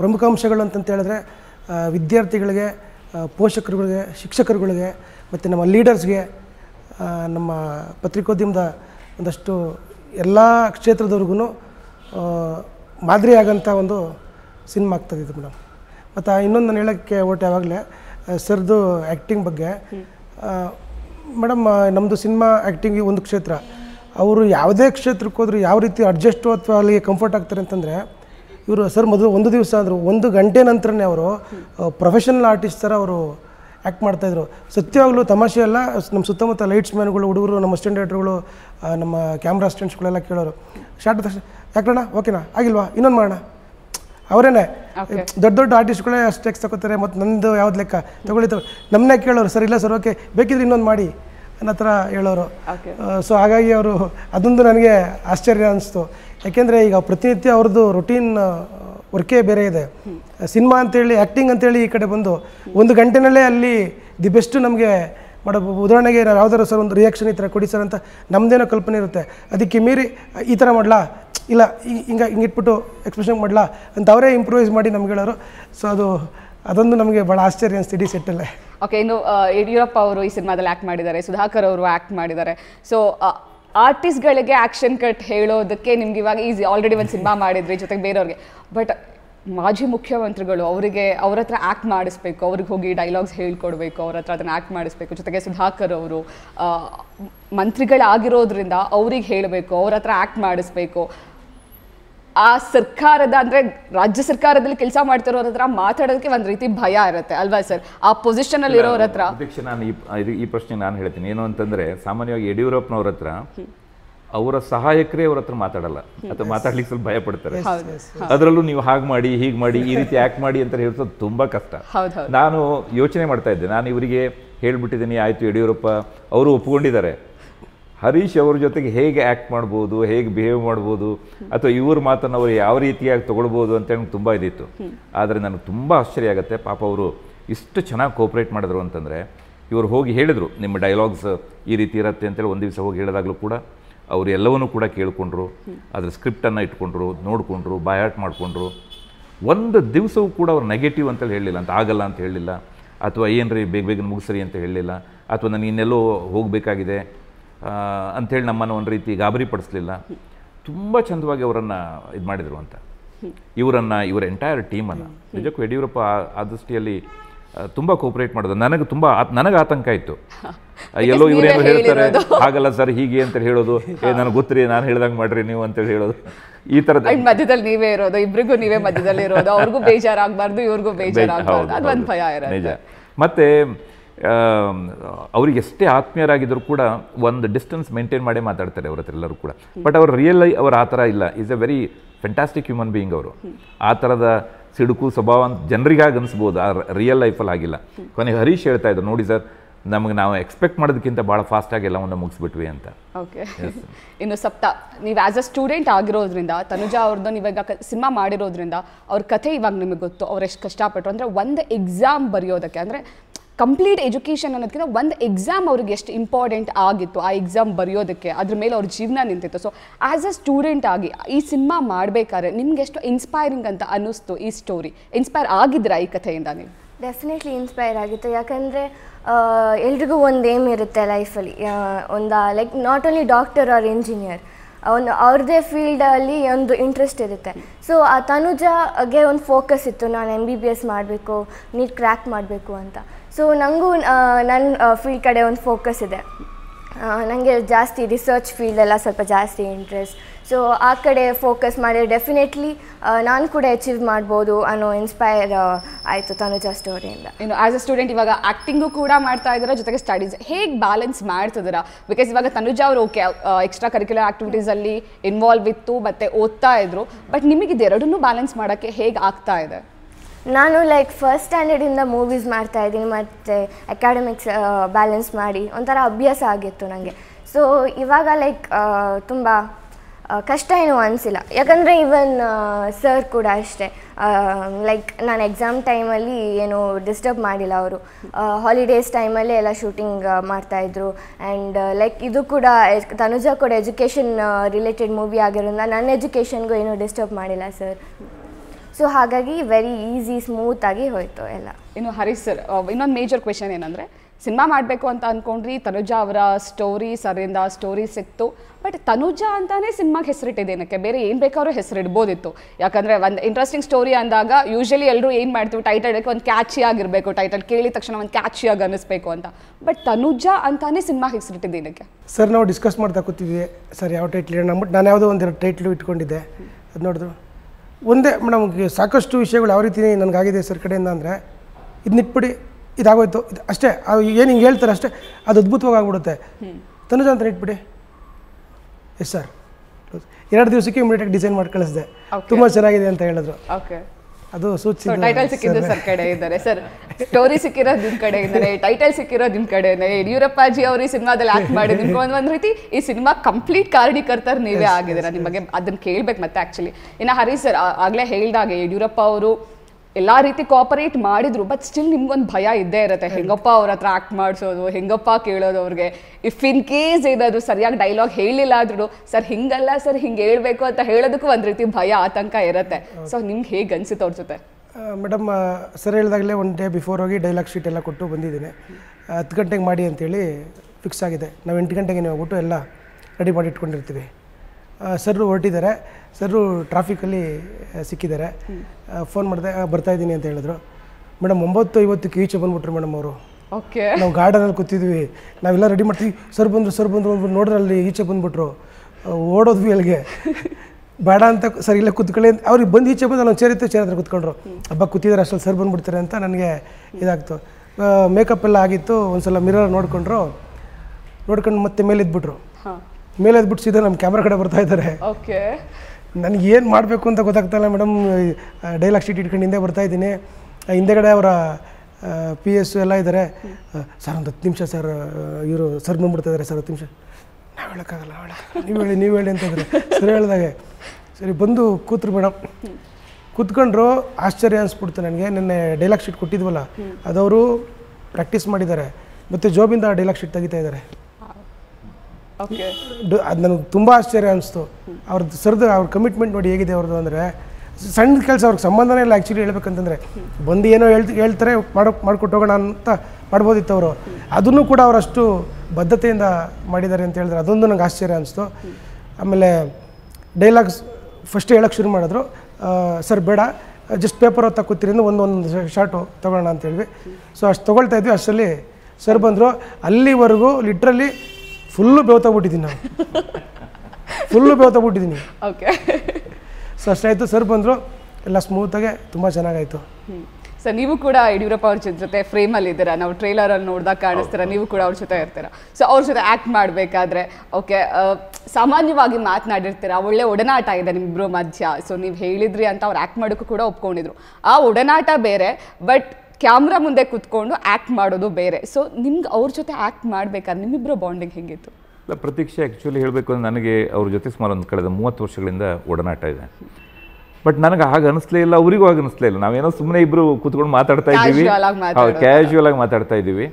ಪ್ರಮುಖ ಅಂಶಗಳು ಅಂತಂತೇಳಿದ್ರೆ ಹೇಳಿದ್ರೆ ವಿದ್ಯಾರ್ಥಿಗಳಿಗೆ ಪೋಷಕರುಗಳಿಗೆ ಶಿಕ್ಷಕರುಗಳಿಗೆ ಮತ್ತು ನಮ್ಮ ಲೀಡರ್ಸ್ಗೆ ನಮ್ಮ ಪತ್ರಿಕೋದ್ಯಮದ ಒಂದಷ್ಟು ಎಲ್ಲ ಕ್ಷೇತ್ರದವ್ರಿಗೂ ಮಾದರಿ ಒಂದು ಸಿನಿಮಾ ಇದು ಮೇಡಮ್ ಮತ್ತು ಇನ್ನೊಂದು ನಾನು ಹೇಳೋಕ್ಕೆ ಒಟ್ಟು ಯಾವಾಗಲೇ ಸರ್ದು ಆ್ಯಕ್ಟಿಂಗ್ ಬಗ್ಗೆ ಮೇಡಮ್ ನಮ್ಮದು ಸಿನಿಮಾ ಆ್ಯಕ್ಟಿಂಗ್ ಒಂದು ಕ್ಷೇತ್ರ ಅವರು ಯಾವುದೇ ಕ್ಷೇತ್ರಕ್ಕೆ ಹೋದ್ರು ಯಾವ ರೀತಿ ಅಡ್ಜಸ್ಟು ಅಥವಾ ಅಲ್ಲಿಗೆ ಕಂಫರ್ಟ್ ಆಗ್ತಾರೆ ಅಂತಂದರೆ ಇವರು ಸರ್ ಮೊದಲು ಒಂದು ದಿವಸ ಆದರು ಒಂದು ಗಂಟೆ ನಂತರನೇ ಅವರು ಪ್ರೊಫೆಷನಲ್ ಆರ್ಟಿಸ್ಟ್ ಥರ ಅವರು ಆ್ಯಕ್ಟ್ ಮಾಡ್ತಾಯಿದ್ರು ಸತ್ಯವಾಗಲೂ ತಮಾಷೆ ಎಲ್ಲ ನಮ್ಮ ಸುತ್ತಮುತ್ತ ಲೈಟ್ಸ್ ಮ್ಯಾನ್ಗಳು ಹುಡುಗರು ನಮ್ಮ ಸ್ಟ್ಯಾಂಡರ್ಡ್ಗಳು ನಮ್ಮ ಕ್ಯಾಮ್ರಾ ಅಸ್ಟೆಂಟ್ಸ್ಗಳೆಲ್ಲ ಕೇಳೋರು ಶಾರ್ಟ್ ತಕ್ಷಣ ಯಾಕಣ್ಣ ಓಕೆನಾ ಆಗಿಲ್ವಾ ಇನ್ನೊಂದು ಮಾಡೋಣ ಅವರೇನೆ ದೊಡ್ಡ ದೊಡ್ಡ ಆರ್ಟಿಸ್ಟ್ಗಳೇ ಸ್ಟೆಕ್ಸ್ ತಗೋತಾರೆ ಮತ್ತು ನಂದು ಯಾವ್ದು ಲೆಕ್ಕ ತಗೊಳಿತಾರೆ ನಮ್ಮನ್ನೇ ಕೇಳೋರು ಸರ್ ಇಲ್ಲ ಸರ್ ಓಕೆ ಬೇಕಿದ್ರೆ ಇನ್ನೊಂದು ಮಾಡಿ ನನ್ನ ಹತ್ರ ಹೇಳೋರು ಸೊ ಹಾಗಾಗಿ ಅವರು ಅದೊಂದು ನನಗೆ ಆಶ್ಚರ್ಯ ಅನಿಸ್ತು ಯಾಕೆಂದರೆ ಈಗ ಪ್ರತಿನಿತ್ಯ ಅವ್ರದ್ದು ರುಟೀನ್ ವರ್ಕೇ ಬೇರೆ ಇದೆ ಸಿನಿಮಾ ಅಂತೇಳಿ ಆ್ಯಕ್ಟಿಂಗ್ ಅಂತೇಳಿ ಈ ಕಡೆ ಬಂದು ಒಂದು ಗಂಟೆನಲ್ಲೇ ಅಲ್ಲಿ ದಿ ಬೆಸ್ಟ್ ನಮಗೆ ಮಾಡಬಹುದು ಉದಾಹರಣೆಗೆ ನಾವು ಯಾವ್ದಾರು ಸರ್ ಒಂದು ರಿಯಾಕ್ಷನ್ ಈ ಥರ ಕೊಡಿ ಸರ್ ಅಂತ ನಮ್ಮದೇನೋ ಕಲ್ಪನೆ ಇರುತ್ತೆ ಅದಕ್ಕೆ ಮೀರಿ ಈ ಥರ ಮಾಡಲಾ ಇಲ್ಲ ಹಿಂಗೆ ಹಿಂಗೆ ಇಟ್ಬಿಟ್ಟು ಎಕ್ಸ್ಪ್ರೆಷನ್ ಮಾಡಲಾ ಅಂತ ಅವರೇ ಇಂಪ್ರೂವೈಸ್ ಮಾಡಿ ನಮ್ಗೆ ಹೇಳೋರು ಸೊ ಅದು ಅದೊಂದು ನಮಗೆ ಭಾಳ ಆಶ್ಚರ್ಯ ಅನಿಸ್ತು ಇಡೀ ಸೆಟ್ಟಲ್ಲೇ ಓಕೆ ಇನ್ನು ಯಡಿಯೂರಪ್ಪ ಅವರು ಈ ಸಿನಿಮಾದಲ್ಲಿ ಆ್ಯಕ್ಟ್ ಮಾಡಿದ್ದಾರೆ ಸುಧಾಕರ್ ಅವರು ಆ್ಯಕ್ಟ್ ಮಾಡಿದ್ದಾರೆ ಸೊ ಆರ್ಟಿಸ್ಟ್ಗಳಿಗೆ ಆ್ಯಕ್ಷನ್ ಕಟ್ ಹೇಳೋದಕ್ಕೆ ನಿಮ್ಗೆ ಇವಾಗ ಈಸಿ ಆಲ್ರೆಡಿ ಒಂದು ಸಿನಿಮಾ ಮಾಡಿದ್ರಿ ಜೊತೆಗೆ ಬೇರೆಯವ್ರಿಗೆ ಬಟ್ ಮಾಜಿ ಮುಖ್ಯಮಂತ್ರಿಗಳು ಅವರಿಗೆ ಅವ್ರ ಹತ್ರ ಆ್ಯಕ್ಟ್ ಮಾಡಿಸ್ಬೇಕು ಅವ್ರಿಗೆ ಹೋಗಿ ಡೈಲಾಗ್ಸ್ ಹೇಳ್ಕೊಡ್ಬೇಕು ಅವ್ರ ಹತ್ರ ಅದನ್ನು ಆ್ಯಕ್ಟ್ ಮಾಡಿಸ್ಬೇಕು ಜೊತೆಗೆ ಸುಧಾಕರ್ ಅವರು ಮಂತ್ರಿಗಳಾಗಿರೋದ್ರಿಂದ ಅವ್ರಿಗೆ ಹೇಳಬೇಕು ಅವ್ರ ಹತ್ರ ಆ್ಯಕ್ಟ್ ಮಾಡಿಸ್ಬೇಕು ಆ ಸರ್ಕಾರದ ಅಂದರೆ ರಾಜ್ಯ ಸರ್ಕಾರದಲ್ಲಿ ಕೆಲಸ ಮಾಡ್ತಿರೋರ ಹತ್ರ ಮಾತಾಡೋದಕ್ಕೆ ಒಂದು ರೀತಿ ಭಯ ಇರುತ್ತೆ ಅಲ್ವಾ ಸರ್ ಆ ಪೊಸಿಷನಲ್ಲಿ ಇರೋರ ಹತ್ರ ಅಧ್ಯಕ್ಷ ನಾನು ಈ ಪ್ರಶ್ನೆ ನಾನು ಹೇಳ್ತೀನಿ ಏನು ಅಂತಂದರೆ ಸಾಮಾನ್ಯವಾಗಿ ಯಡಿಯೂರಪ್ಪನವ್ರ ಹತ್ರ ಅವರ ಸಹಾಯಕರೇ ಅವ್ರ ಹತ್ರ ಮಾತಾಡಲ್ಲ ಅಥವಾ ಮಾತಾಡ್ಲಿಕ್ಕೆ ಸ್ವಲ್ಪ ಭಯ ಪಡ್ತಾರೆ ಅದರಲ್ಲೂ ನೀವು ಹಾಗೆ ಮಾಡಿ ಹೀಗೆ ಮಾಡಿ ಈ ರೀತಿ ಆಕ್ಟ್ ಮಾಡಿ ಅಂತ ಹೇಳ್ಸೋದು ತುಂಬ ಕಷ್ಟ ನಾನು ಯೋಚನೆ ಮಾಡ್ತಾ ಇದ್ದೆ ನಾನು ಇವರಿಗೆ ಹೇಳ್ಬಿಟ್ಟಿದ್ದೀನಿ ಆಯಿತು ಯಡಿಯೂರಪ್ಪ ಅವರು ಒಪ್ಕೊಂಡಿದ್ದಾರೆ ಹರೀಶ್ ಅವ್ರ ಜೊತೆಗೆ ಹೇಗೆ ಆ್ಯಕ್ಟ್ ಮಾಡ್ಬೋದು ಹೇಗೆ ಬಿಹೇವ್ ಮಾಡ್ಬೋದು ಅಥವಾ ಇವ್ರ ಮಾತನ್ನು ಅವರು ಯಾವ ರೀತಿಯಾಗಿ ತೊಗೊಳ್ಬೋದು ಅಂತ ಹೇಳಿ ತುಂಬ ಇದಿತ್ತು ಆದರೆ ನನಗೆ ತುಂಬ ಆಶ್ಚರ್ಯ ಆಗುತ್ತೆ ಪಾಪ ಅವರು ಇಷ್ಟು ಚೆನ್ನಾಗಿ ಕೋಪರೇಟ್ ಮಾಡಿದ್ರು ಅಂತಂದರೆ ಇವರು ಹೋಗಿ ಹೇಳಿದರು ನಿಮ್ಮ ಡೈಲಾಗ್ಸ್ ಈ ರೀತಿ ಇರುತ್ತೆ ಅಂತೇಳಿ ಒಂದು ದಿವಸ ಹೋಗಿ ಹೇಳಿದಾಗಲೂ ಕೂಡ ಎಲ್ಲವನ್ನೂ ಕೂಡ ಕೇಳಿಕೊಂಡ್ರು ಅದರ ಸ್ಕ್ರಿಪ್ಟನ್ನು ಇಟ್ಕೊಂಡ್ರು ನೋಡಿಕೊಂಡ್ರು ಬಾಯಾಟ್ ಮಾಡಿಕೊಂಡ್ರು ಒಂದು ದಿವಸವೂ ಕೂಡ ಅವ್ರು ನೆಗೆಟಿವ್ ಅಂತೇಳಿ ಹೇಳಿಲ್ಲ ಅಂತ ಆಗಲ್ಲ ಅಂತ ಹೇಳಿಲ್ಲ ಅಥವಾ ಏನು ರೀ ಬೇಗ ಬೇಗ ಮುಗಿಸ್ರಿ ಅಂತ ಹೇಳಲಿಲ್ಲ ಅಥವಾ ನಾನು ಇನ್ನೆಲ್ಲೋ ಹೋಗಬೇಕಾಗಿದೆ ಅಂಥೇಳಿ ನಮ್ಮನ್ನು ಒಂದು ರೀತಿ ಗಾಬರಿ ಪಡಿಸ್ಲಿಲ್ಲ ತುಂಬ ಚಂದವಾಗಿ ಅವರನ್ನು ಇದು ಮಾಡಿದರು ಅಂತ ಇವರನ್ನು ಇವರ ಎಂಟೈರ್ ಟೀಮನ್ನು ನಿಜಕ್ಕೂ ಯಡಿಯೂರಪ್ಪ ಆ ದೃಷ್ಟಿಯಲ್ಲಿ ತುಂಬ ಕೋಪರೇಟ್ ಮಾಡೋದು ನನಗೆ ತುಂಬ ನನಗೆ ಆತಂಕ ಇತ್ತು ಎಲ್ಲೋ ಇವರೇನು ಹೇಳ್ತಾರೆ ಆಗಲ್ಲ ಸರ್ ಹೀಗೆ ಅಂತ ಹೇಳೋದು ಏ ನನಗೆ ಗೊತ್ತ್ರಿ ನಾನು ಹೇಳ್ದಂಗೆ ಮಾಡ್ರಿ ನೀವು ಹೇಳಿ ಹೇಳೋದು ಈ ತರದ ಮಧ್ಯದಲ್ಲಿ ನೀವೇ ಇರೋದು ಇಬ್ಬರಿಗೂ ನೀವೇ ಮಧ್ಯದಲ್ಲಿ ಇರೋದು ಅವ್ರಿಗೂ ಬೇಜಾರಾಗಬಾರ್ದು ಇವ್ರಿಗೂ ಬೇಜಾರಾಗಬಾರ್ದು ಅದೊಂದು ಭಯ ಇರೋದು ನಿಜ ಮತ್ತೆ ಅವ್ರಿಗೆ ಎಷ್ಟೇ ಆತ್ಮೀಯರಾಗಿದ್ದರೂ ಕೂಡ ಒಂದು ಡಿಸ್ಟೆನ್ಸ್ ಮೇಂಟೈನ್ ಮಾಡೇ ಮಾತಾಡ್ತಾರೆ ಅವ್ರ ಹತ್ರ ಎಲ್ಲರೂ ಕೂಡ ಬಟ್ ಅವ್ರ ರಿಯಲ್ ಲೈ ಅವ್ರು ಆ ಥರ ಇಲ್ಲ is a very fantastic human being ಅವರು ಆ ಥರದ ಸಿಡುಕು ಸ್ವಭಾವ ಅಂತ ಜನರಿಗಾಗಿ ಅನಿಸ್ಬೋದು ಆ ರಿಯಲ್ ಲೈಫಲ್ಲಿ ಆಗಿಲ್ಲ ಕೊನೆಗೆ ಹರೀಶ್ ಹೇಳ್ತಾ ಇದ್ದ ನೋಡಿ ಸರ್ ನಮಗೆ ನಾವು ಎಕ್ಸ್ಪೆಕ್ಟ್ ಮಾಡೋದಕ್ಕಿಂತ ಭಾಳ ಫಾಸ್ಟಾಗಿ ಎಲ್ಲವನ್ನು ಮುಗಿಸ್ಬಿಟ್ವಿ ಅಂತ ಓಕೆ ಇನ್ನು ಸಪ್ತ ನೀವು ಆ್ಯಸ್ ಅ ಸ್ಟೂಡೆಂಟ್ ಆಗಿರೋದ್ರಿಂದ ತನುಜಾ ಅವ್ರದ್ದು ಇವಾಗ ಸಿನಿಮಾ ಮಾಡಿರೋದ್ರಿಂದ ಅವ್ರ ಕಥೆ ಇವಾಗ ನಿಮಗೆ ಗೊತ್ತು ಅವ್ರು ಎಷ್ಟು ಕಷ್ಟಪಟ್ಟರು ಅಂದರೆ ಒಂದು ಎಕ್ಸಾಮ್ ಬರೆಯೋದಕ್ಕೆ ಅಂದರೆ ಕಂಪ್ಲೀಟ್ ಎಜುಕೇಷನ್ ಅನ್ನೋದಕ್ಕಿಂತ ಒಂದು ಎಕ್ಸಾಮ್ ಅವ್ರಿಗೆ ಎಷ್ಟು ಇಂಪಾರ್ಟೆಂಟ್ ಆಗಿತ್ತು ಆ ಎಕ್ಸಾಮ್ ಬರೆಯೋದಕ್ಕೆ ಅದ್ರ ಮೇಲೆ ಅವ್ರ ಜೀವನ ನಿಂತಿತ್ತು ಸೊ ಆ್ಯಸ್ ಅ ಸ್ಟೂಡೆಂಟ್ ಆಗಿ ಈ ಸಿನಿಮಾ ಮಾಡಬೇಕಾದ್ರೆ ನಿಮ್ಗೆ ಎಷ್ಟು ಇನ್ಸ್ಪೈರಿಂಗ್ ಅಂತ ಅನ್ನಿಸ್ತು ಈ ಸ್ಟೋರಿ ಇನ್ಸ್ಪೈರ್ ಆಗಿದ್ರಾ ಈ ಕಥೆಯಿಂದ ನೀವು ಡೆಫಿನೆಟ್ಲಿ ಇನ್ಸ್ಪೈರ್ ಆಗಿತ್ತು ಯಾಕಂದರೆ ಎಲ್ರಿಗೂ ಒಂದು ಏಮ್ ಇರುತ್ತೆ ಲೈಫಲ್ಲಿ ಒಂದು like not only doctor or engineer ಒಂದು ಅವ್ರದ್ದೇ ಫೀಲ್ಡಲ್ಲಿ ಒಂದು ಇಂಟ್ರೆಸ್ಟ್ ಇರುತ್ತೆ ಸೊ ಆ ತನುಜಗೆ ಒಂದು ಫೋಕಸ್ ಇತ್ತು ನಾನು ಎಮ್ ಬಿ ಬಿ ಎಸ್ ಮಾಡಬೇಕು ನೀಟ್ ಕ್ರ್ಯಾಕ್ ಮಾಡಬೇಕು ಅಂತ ಸೊ ನನಗೂ ನನ್ನ ಫೀಲ್ಡ್ ಕಡೆ ಒಂದು ಫೋಕಸ್ ಇದೆ ನನಗೆ ಜಾಸ್ತಿ ರಿಸರ್ಚ್ ಫೀಲ್ಡೆಲ್ಲ ಸ್ವಲ್ಪ ಜಾಸ್ತಿ ಇಂಟ್ರೆಸ್ಟ್ ಸೊ ಆ ಕಡೆ ಫೋಕಸ್ ಮಾಡಿ ಡೆಫಿನೆಟ್ಲಿ ನಾನು ಕೂಡ ಅಚೀವ್ ಮಾಡ್ಬೋದು ಅನ್ನೋ ಇನ್ಸ್ಪೈರ್ ಆಯಿತು ತನುಜಾ ಸ್ಟೋರಿಯಿಂದ ಇನ್ನು ಆ್ಯಸ್ ಅ ಸ್ಟೂಡೆಂಟ್ ಇವಾಗ ಆ್ಯಕ್ಟಿಂಗು ಕೂಡ ಮಾಡ್ತಾ ಇದ್ದೀರಾ ಜೊತೆಗೆ ಸ್ಟಡೀಸ್ ಹೇಗೆ ಬ್ಯಾಲೆನ್ಸ್ ಮಾಡ್ತಿದ್ದೀರ ಬಿಕಾಸ್ ಇವಾಗ ತನುಜಾ ಅವರು ಓಕೆ ಎಕ್ಸ್ಟ್ರಾ ಕರಿಕ್ಯುಲರ್ ಆ್ಯಕ್ಟಿವಿಟೀಸಲ್ಲಿ ಇನ್ವಾಲ್ವ್ ಇತ್ತು ಮತ್ತು ಓದ್ತಾ ಇದ್ದರು ಬಟ್ ನಿಮಗೆ ಇದೆರಡನ್ನೂ ಬ್ಯಾಲೆನ್ಸ್ ಮಾಡೋಕ್ಕೆ ಹೇಗೆ ಆಗ್ತಾ ಇದೆ ನಾನು ಲೈಕ್ ಫಸ್ಟ್ ಸ್ಟ್ಯಾಂಡರ್ಡಿಂದ ಮೂವೀಸ್ ಮಾಡ್ತಾ ಇದ್ದೀನಿ ಮತ್ತು ಅಕಾಡೆಮಿಕ್ಸ್ ಬ್ಯಾಲೆನ್ಸ್ ಮಾಡಿ ಒಂಥರ ಅಭ್ಯಾಸ ಆಗಿತ್ತು ನನಗೆ ಸೊ ಇವಾಗ ಲೈಕ್ ತುಂಬ ಕಷ್ಟ ಏನೂ ಅನಿಸಿಲ್ಲ ಯಾಕಂದರೆ ಈವನ್ ಸರ್ ಕೂಡ ಅಷ್ಟೇ ಲೈಕ್ ನಾನು ಎಕ್ಸಾಮ್ ಟೈಮಲ್ಲಿ ಏನು ಡಿಸ್ಟರ್ಬ್ ಮಾಡಿಲ್ಲ ಅವರು ಹಾಲಿಡೇಸ್ ಟೈಮಲ್ಲಿ ಎಲ್ಲ ಶೂಟಿಂಗ್ ಮಾಡ್ತಾಯಿದ್ರು ಆ್ಯಂಡ್ ಲೈಕ್ ಇದು ಕೂಡ ತನುಜಾ ಕೂಡ ಎಜುಕೇಷನ್ ರಿಲೇಟೆಡ್ ಮೂವಿ ಆಗಿರೋದ್ರಿಂದ ನನ್ನ ಎಜುಕೇಷನ್ಗೂ ಏನೂ ಡಿಸ್ಟರ್ಬ್ ಮಾಡಿಲ್ಲ ಸರ್ ಸೊ ಹಾಗಾಗಿ ವೆರಿ ಈಸಿ ಆಗಿ ಹೋಯ್ತು ಎಲ್ಲ ಇನ್ನು ಹರೀಶ್ ಸರ್ ಇನ್ನೊಂದು ಮೇಜರ್ ಕ್ವೆಶನ್ ಏನಂದ್ರೆ ಸಿನಿಮಾ ಮಾಡಬೇಕು ಅಂತ ಅಂದ್ಕೊಂಡ್ರಿ ತನುಜಾ ಅವರ ಸ್ಟೋರಿ ಸರಿಂದ ಸ್ಟೋರಿ ಸಿಕ್ತು ಬಟ್ ತನುಜಾ ಅಂತಾನೆ ಸಿನಿಮಾಗೆ ಏನಕ್ಕೆ ಬೇರೆ ಏನು ಬೇಕಾದ್ರೂ ಹೆಸರಿಡ್ಬೋದಿತ್ತು ಯಾಕಂದರೆ ಒಂದು ಇಂಟ್ರೆಸ್ಟಿಂಗ್ ಸ್ಟೋರಿ ಅಂದಾಗ ಯೂಶಲಿ ಎಲ್ಲರೂ ಏನು ಮಾಡ್ತೀವಿ ಟೈಟಲ್ ಒಂದು ಕ್ಯಾಚಿಯಾಗಿರಬೇಕು ಟೈಟಲ್ ಕೇಳಿದ ತಕ್ಷಣ ಒಂದು ಕ್ಯಾಚಿಯಾಗಿ ಅನ್ನಿಸ್ಬೇಕು ಅಂತ ಬಟ್ ತನುಜಾ ಅಂತಾನೆ ಸಿನಿಮಾಗೆ ಏನಕ್ಕೆ ಸರ್ ನಾವು ಡಿಸ್ಕಸ್ ಮಾಡ್ತಾ ಕೂತಿದ್ವಿ ಸರ್ ಯಾವ ಟೈಟ್ಲ್ ಇಡೋಣ ನಾನು ಯಾವುದೋ ಒಂದೆರಡು ಟೈಟ್ಲು ಇಟ್ಕೊಂಡಿದ್ದೆ ಅದು ನೋಡಿದ್ರು ಒಂದೇ ಮೇಡಮ್ ಸಾಕಷ್ಟು ವಿಷಯಗಳು ಯಾವ ರೀತಿ ನನಗಾಗಿದೆ ಸರ್ ಕಡೆಯಿಂದ ಅಂದರೆ ಇದನ್ನಿಟ್ಬಿಡಿ ಇದಾಗೋಯ್ತು ಇದು ಅಷ್ಟೇ ಏನು ಹಿಂಗೆ ಹೇಳ್ತಾರೆ ಅಷ್ಟೇ ಅದು ಅದ್ಭುತವಾಗಿ ಆಗ್ಬಿಡುತ್ತೆ ತನುಜ ಅಂತ ಇಟ್ಬಿಡಿ ಎಸ್ ಸರ್ ಎರಡು ದಿವಸಕ್ಕೆ ಇಮಿಡಿಯೇಟಾಗಿ ಡಿಸೈನ್ ಮಾಡಿ ಕಳಿಸಿದೆ ತುಂಬ ಚೆನ್ನಾಗಿದೆ ಅಂತ ಹೇಳಿದ್ರು ಓಕೆ ಅದು ಸೂಚಿ ಟೈಟಲ್ ಸಿಕ್ಕಿದ್ದು ಸರ್ ಕಡೆ ಇದ್ದಾರೆ ಸರ್ ಸ್ಟೋರಿ ಸಿಕ್ಕಿರೋದು ನಿಮ್ ಕಡೆ ಇದ್ದಾರೆ ಟೈಟಲ್ ಸಿಕ್ಕಿರೋದು ನಿಮ್ ಕಡೆ ಇದ್ದಾರೆ ಯಡಿಯೂರಪ್ಪಾಜಿ ಅವರು ಈ ಸಿನಿಮಾದಲ್ಲಿ ಆಕ್ಟ್ ಮಾಡಿ ನಿಮ್ಗೆ ಒಂದ್ ಒಂದ್ ರೀತಿ ಈ ಸಿನಿಮಾ ಕಂಪ್ಲೀಟ್ ಕಾರಣೀಕರ್ತರು ನೀವೇ ಆಗಿದ್ದೀರಾ ನಿಮಗೆ ಅದನ್ನ ಕೇಳ್ಬೇಕು ಮತ್ತೆ ಆಕ್ಚುಲಿ ಇನ್ನ ಹರಿ ಸರ್ ಆಗ್ಲೇ ಹೇಳ್ದಾಗೆ ಯಡಿಯೂರಪ್ಪ ಅವರು ಎಲ್ಲ ರೀತಿ ಕೋಪರೇಟ್ ಮಾಡಿದ್ರು ಬಟ್ ಸ್ಟಿಲ್ ನಿಮ್ಗೊಂದು ಭಯ ಇದ್ದೇ ಇರುತ್ತೆ ಹೆಂಗಪ್ಪ ಅವ್ರ ಹತ್ರ ಆಕ್ಟ್ ಮಾಡಿಸೋದು ಹೆಂಗಪ್ಪ ಕೇಳೋದು ಅವ್ರಿಗೆ ಇಫ್ ಇನ್ ಕೇಸ್ ಏನಾದ್ರು ಸರಿಯಾಗಿ ಡೈಲಾಗ್ ಹೇಳಿಲ್ಲ ಆದ್ರೂ ಸರ್ ಹಿಂಗಲ್ಲ ಸರ್ ಹಿಂಗೆ ಹೇಳಬೇಕು ಅಂತ ಹೇಳೋದಕ್ಕೂ ಒಂದು ರೀತಿ ಭಯ ಆತಂಕ ಇರುತ್ತೆ ಸೊ ನಿಮ್ಗೆ ಹೇಗೆ ಅನ್ಸುತ್ತೆ ಅವ್ರ ಜೊತೆ ಮೇಡಮ್ ಸರ್ ಹೇಳಿದಾಗಲೇ ಒನ್ ಡೇ ಬಿಫೋರ್ ಹೋಗಿ ಡೈಲಾಗ್ ಶೀಟ್ ಎಲ್ಲ ಕೊಟ್ಟು ಬಂದಿದ್ದೀನಿ ಹತ್ತು ಗಂಟೆಗೆ ಮಾಡಿ ಅಂತೇಳಿ ಫಿಕ್ಸ್ ಆಗಿದೆ ನಾವು ಎಂಟು ಗಂಟೆಗೆ ನೀವು ಹೋಗ್ಬಿಟ್ಟು ಎಲ್ಲ ರೆಡಿ ಮಾಡಿ ಇಟ್ಕೊಂಡಿರ್ತೀವಿ ಸರ್ರು ಹೊರಟಿದ್ದಾರೆ ಸರ್ರು ಟ್ರಾಫಿಕಲ್ಲಿ ಸಿಕ್ಕಿದ್ದಾರೆ ಫೋನ್ ಮಾಡಿದೆ ಬರ್ತಾ ಇದ್ದೀನಿ ಅಂತ ಹೇಳಿದ್ರು ಮೇಡಮ್ ಒಂಬತ್ತು ಐವತ್ತಕ್ಕೆ ಈಚೆ ಬಂದ್ಬಿಟ್ರು ಮೇಡಮ್ ಅವರು ಓಕೆ ನಾವು ಗಾರ್ಡನಲ್ಲಿ ಕೂತಿದ್ವಿ ನಾವೆಲ್ಲ ರೆಡಿ ಮಾಡ್ತೀವಿ ಸರ್ ಬಂದರು ಸರ್ ಬಂದರು ಅಂದ್ಬಿಟ್ಟು ನೋಡಿದ್ರೆ ಅಲ್ಲಿ ಈಚೆ ಬಂದುಬಿಟ್ರು ಓಡೋದ್ವಿ ಅಲ್ಲಿಗೆ ಬೇಡ ಅಂತ ಸರ್ ಇಲ್ಲ ಕೂತ್ಕೊಳ್ಳಿ ಅಂತ ಅವ್ರಿಗೆ ಬಂದು ಈಚೆ ಬಂದು ನಾನು ಚೇರಿತ್ತು ಚೇರ್ ಹತ್ರ ಕೂತ್ಕೊಂಡ್ರು ಹಬ್ಬ ಕೂತಿದ್ದಾರೆ ಅಷ್ಟಲ್ಲಿ ಸರ್ ಬಂದುಬಿಡ್ತಾರೆ ಅಂತ ನನಗೆ ಇದಾಗ್ತು ಮೇಕಪ್ ಎಲ್ಲ ಆಗಿತ್ತು ಒಂದು ಸಲ ಮಿರರ್ ನೋಡಿಕೊಂಡ್ರು ನೋಡ್ಕೊಂಡು ಮತ್ತೆ ಮೇಲೆ ಇದ್ಬಿಟ್ರು ಮೇಲೆ ಬಿಟ್ಟು ಸೀದಾ ನಮ್ಮ ಕ್ಯಾಮ್ರಾ ಕಡೆ ಬರ್ತಾ ಇದ್ದಾರೆ ಓಕೆ ನನಗೆ ಏನು ಮಾಡಬೇಕು ಅಂತ ಗೊತ್ತಾಗ್ತಾಯಿಲ್ಲ ಮೇಡಮ್ ಡೈಲಾಗ್ ಶೀಟ್ ಇಟ್ಕೊಂಡು ಹಿಂದೆ ಬರ್ತಾ ಇದ್ದೀನಿ ಹಿಂದೆಗಡೆ ಅವರ ಪಿ ಎಸ್ ಎಲ್ಲ ಇದ್ದಾರೆ ಸರ್ ಒಂದು ಹತ್ತು ನಿಮಿಷ ಸರ್ ಇವರು ಸರ್ ಬಂದ್ಬಿಡ್ತಾ ಇದ್ದಾರೆ ಸರ್ ಹತ್ತು ನಿಮಿಷ ನಾವು ಹೇಳೋಕ್ಕಾಗಲ್ಲ ಅವಳ ನೀವು ಹೇಳಿ ನೀವು ಹೇಳಿ ಅಂತಂದರೆ ಸರಿ ಹೇಳಿದಾಗೆ ಸರಿ ಬಂದು ಕೂತ್ರು ಮೇಡಮ್ ಕೂತ್ಕೊಂಡ್ರು ಆಶ್ಚರ್ಯ ಅನಿಸ್ಬಿಡ್ತು ನನಗೆ ನಿನ್ನೆ ಡೈಲಾಗ್ ಶೀಟ್ ಕೊಟ್ಟಿದ್ವಲ್ಲ ಅದವರು ಪ್ರಾಕ್ಟೀಸ್ ಮಾಡಿದ್ದಾರೆ ಮತ್ತು ಜೋಬಿಂದ ಡೈಲಾಗ್ ಶೀಟ್ ತೆಗಿತಾ ಇದ್ದಾರೆ ಅದು ನನಗೆ ತುಂಬ ಆಶ್ಚರ್ಯ ಅನಿಸ್ತು ಅವ್ರದ್ದು ಸರ್ದು ಅವ್ರ ಕಮಿಟ್ಮೆಂಟ್ ನೋಡಿ ಹೇಗಿದೆ ಅವ್ರದ್ದು ಅಂದರೆ ಸಣ್ಣ ಕೆಲಸ ಅವ್ರಿಗೆ ಸಂಬಂಧನೇ ಇಲ್ಲ ಆ್ಯಕ್ಚುಲಿ ಹೇಳ್ಬೇಕಂತಂದರೆ ಬಂದು ಏನೋ ಹೇಳ್ತು ಹೇಳ್ತಾರೆ ಮಾಡೋ ಮಾಡ್ಕೊಟ್ಟು ಹೋಗೋಣ ಅಂತ ಮಾಡ್ಬೋದಿತ್ತು ಅವರು ಅದನ್ನು ಕೂಡ ಅವರಷ್ಟು ಬದ್ಧತೆಯಿಂದ ಮಾಡಿದ್ದಾರೆ ಅಂತ ಹೇಳಿದ್ರೆ ಅದೊಂದು ನಂಗೆ ಆಶ್ಚರ್ಯ ಅನಿಸ್ತು ಆಮೇಲೆ ಡೈಲಾಗ್ಸ್ ಫಸ್ಟ್ ಹೇಳೋಕೆ ಶುರು ಮಾಡಿದ್ರು ಸರ್ ಬೇಡ ಜಸ್ಟ್ ಪೇಪರ್ ಹೊತ್ತ ಕೂತಿರಿ ಅಂದ್ರೆ ಒಂದೊಂದು ಶಾರ್ಟು ತೊಗೊಳ್ಳೋಣ ಅಂತ ಹೇಳಿ ಸೊ ಅಷ್ಟು ತೊಗೊಳ್ತಾ ಇದ್ವಿ ಅಷ್ಟರಲ್ಲಿ ಸರ್ ಬಂದರು ಅಲ್ಲಿವರೆಗೂ ಲಿಟ್ರಲಿ ಫುಲ್ಲು ಬಿಟ್ಟಿದ್ದೀನಿ ನಾನು ಫುಲ್ಲು ಬಿಟ್ಟಿದ್ದೀನಿ ಓಕೆ ಸೊ ಅಷ್ಟಾಯಿತು ಸರ್ ಬಂದರು ಎಲ್ಲ ಸ್ಮೂತಾಗೆ ತುಂಬ ಚೆನ್ನಾಗಾಯಿತು ಸರ್ ನೀವು ಕೂಡ ಯಡಿಯೂರಪ್ಪ ಅವ್ರ ಜೊತೆ ಫ್ರೇಮಲ್ಲಿ ಇದ್ದೀರಾ ನಾವು ಟ್ರೇಲರಲ್ಲಿ ನೋಡಿದಾಗ ಕಾಣಿಸ್ತೀರಾ ನೀವು ಕೂಡ ಅವ್ರ ಜೊತೆ ಇರ್ತೀರಾ ಸೊ ಅವ್ರ ಜೊತೆ ಆ್ಯಕ್ಟ್ ಮಾಡಬೇಕಾದ್ರೆ ಓಕೆ ಸಾಮಾನ್ಯವಾಗಿ ಮಾತನಾಡಿರ್ತೀರಾ ಒಳ್ಳೆ ಒಡನಾಟ ಇದೆ ನಿಮ್ಮಿಬ್ಬರು ಮಧ್ಯ ಸೊ ನೀವು ಹೇಳಿದ್ರಿ ಅಂತ ಅವ್ರು ಆ್ಯಕ್ಟ್ ಮಾಡೋಕ್ಕೂ ಕೂಡ ಒಪ್ಕೊಂಡಿದ್ರು ಆ ಒಡನಾಟ ಬೇರೆ ಬಟ್ ಕ್ಯಾಮ್ರಾ ಮುಂದೆ ಕುತ್ಕೊಂಡು ಆ್ಯಕ್ಟ್ ಮಾಡೋದು ಬೇರೆ ಸೊ ನಿಮ್ಗೆ ಅವ್ರ ಜೊತೆ ಆ್ಯಕ್ಟ್ ಮಾಡಬೇಕಾದ್ರೆ ನಿಮ್ಮಿಬ್ಬರ ಬಾಂಡಿಂಗ್ ಹೇಗಿತ್ತು ಇಲ್ಲ ಪ್ರತೀಕ್ಷೆ ಆ್ಯಕ್ಚುಲಿ ಹೇಳಬೇಕು ಅಂದರೆ ನನಗೆ ಅವ್ರ ಜೊತೆ ಸುಮಾರು ಒಂದು ಕಳೆದ ಮೂವತ್ತು ವರ್ಷಗಳಿಂದ ಒಡನಾಟ ಇದೆ ಬಟ್ ನನಗೆ ಹಾಗೆ ಅನಿಸ್ಲೇ ಇಲ್ಲ ಅವರಿಗೂ ಆಗ ಅನಿಸ್ಲೇ ಇಲ್ಲ ನಾವೇನೋ ಸುಮ್ಮನೆ ಇಬ್ಬರು ಕೂತ್ಕೊಂಡು ಮಾತಾಡ್ತಾ ಇದ್ದೀವಿ ಕ್ಯಾಶುವಲ್ ಆಗಿ ಮಾತಾಡ್ತಾ ಇದ್ದೀವಿ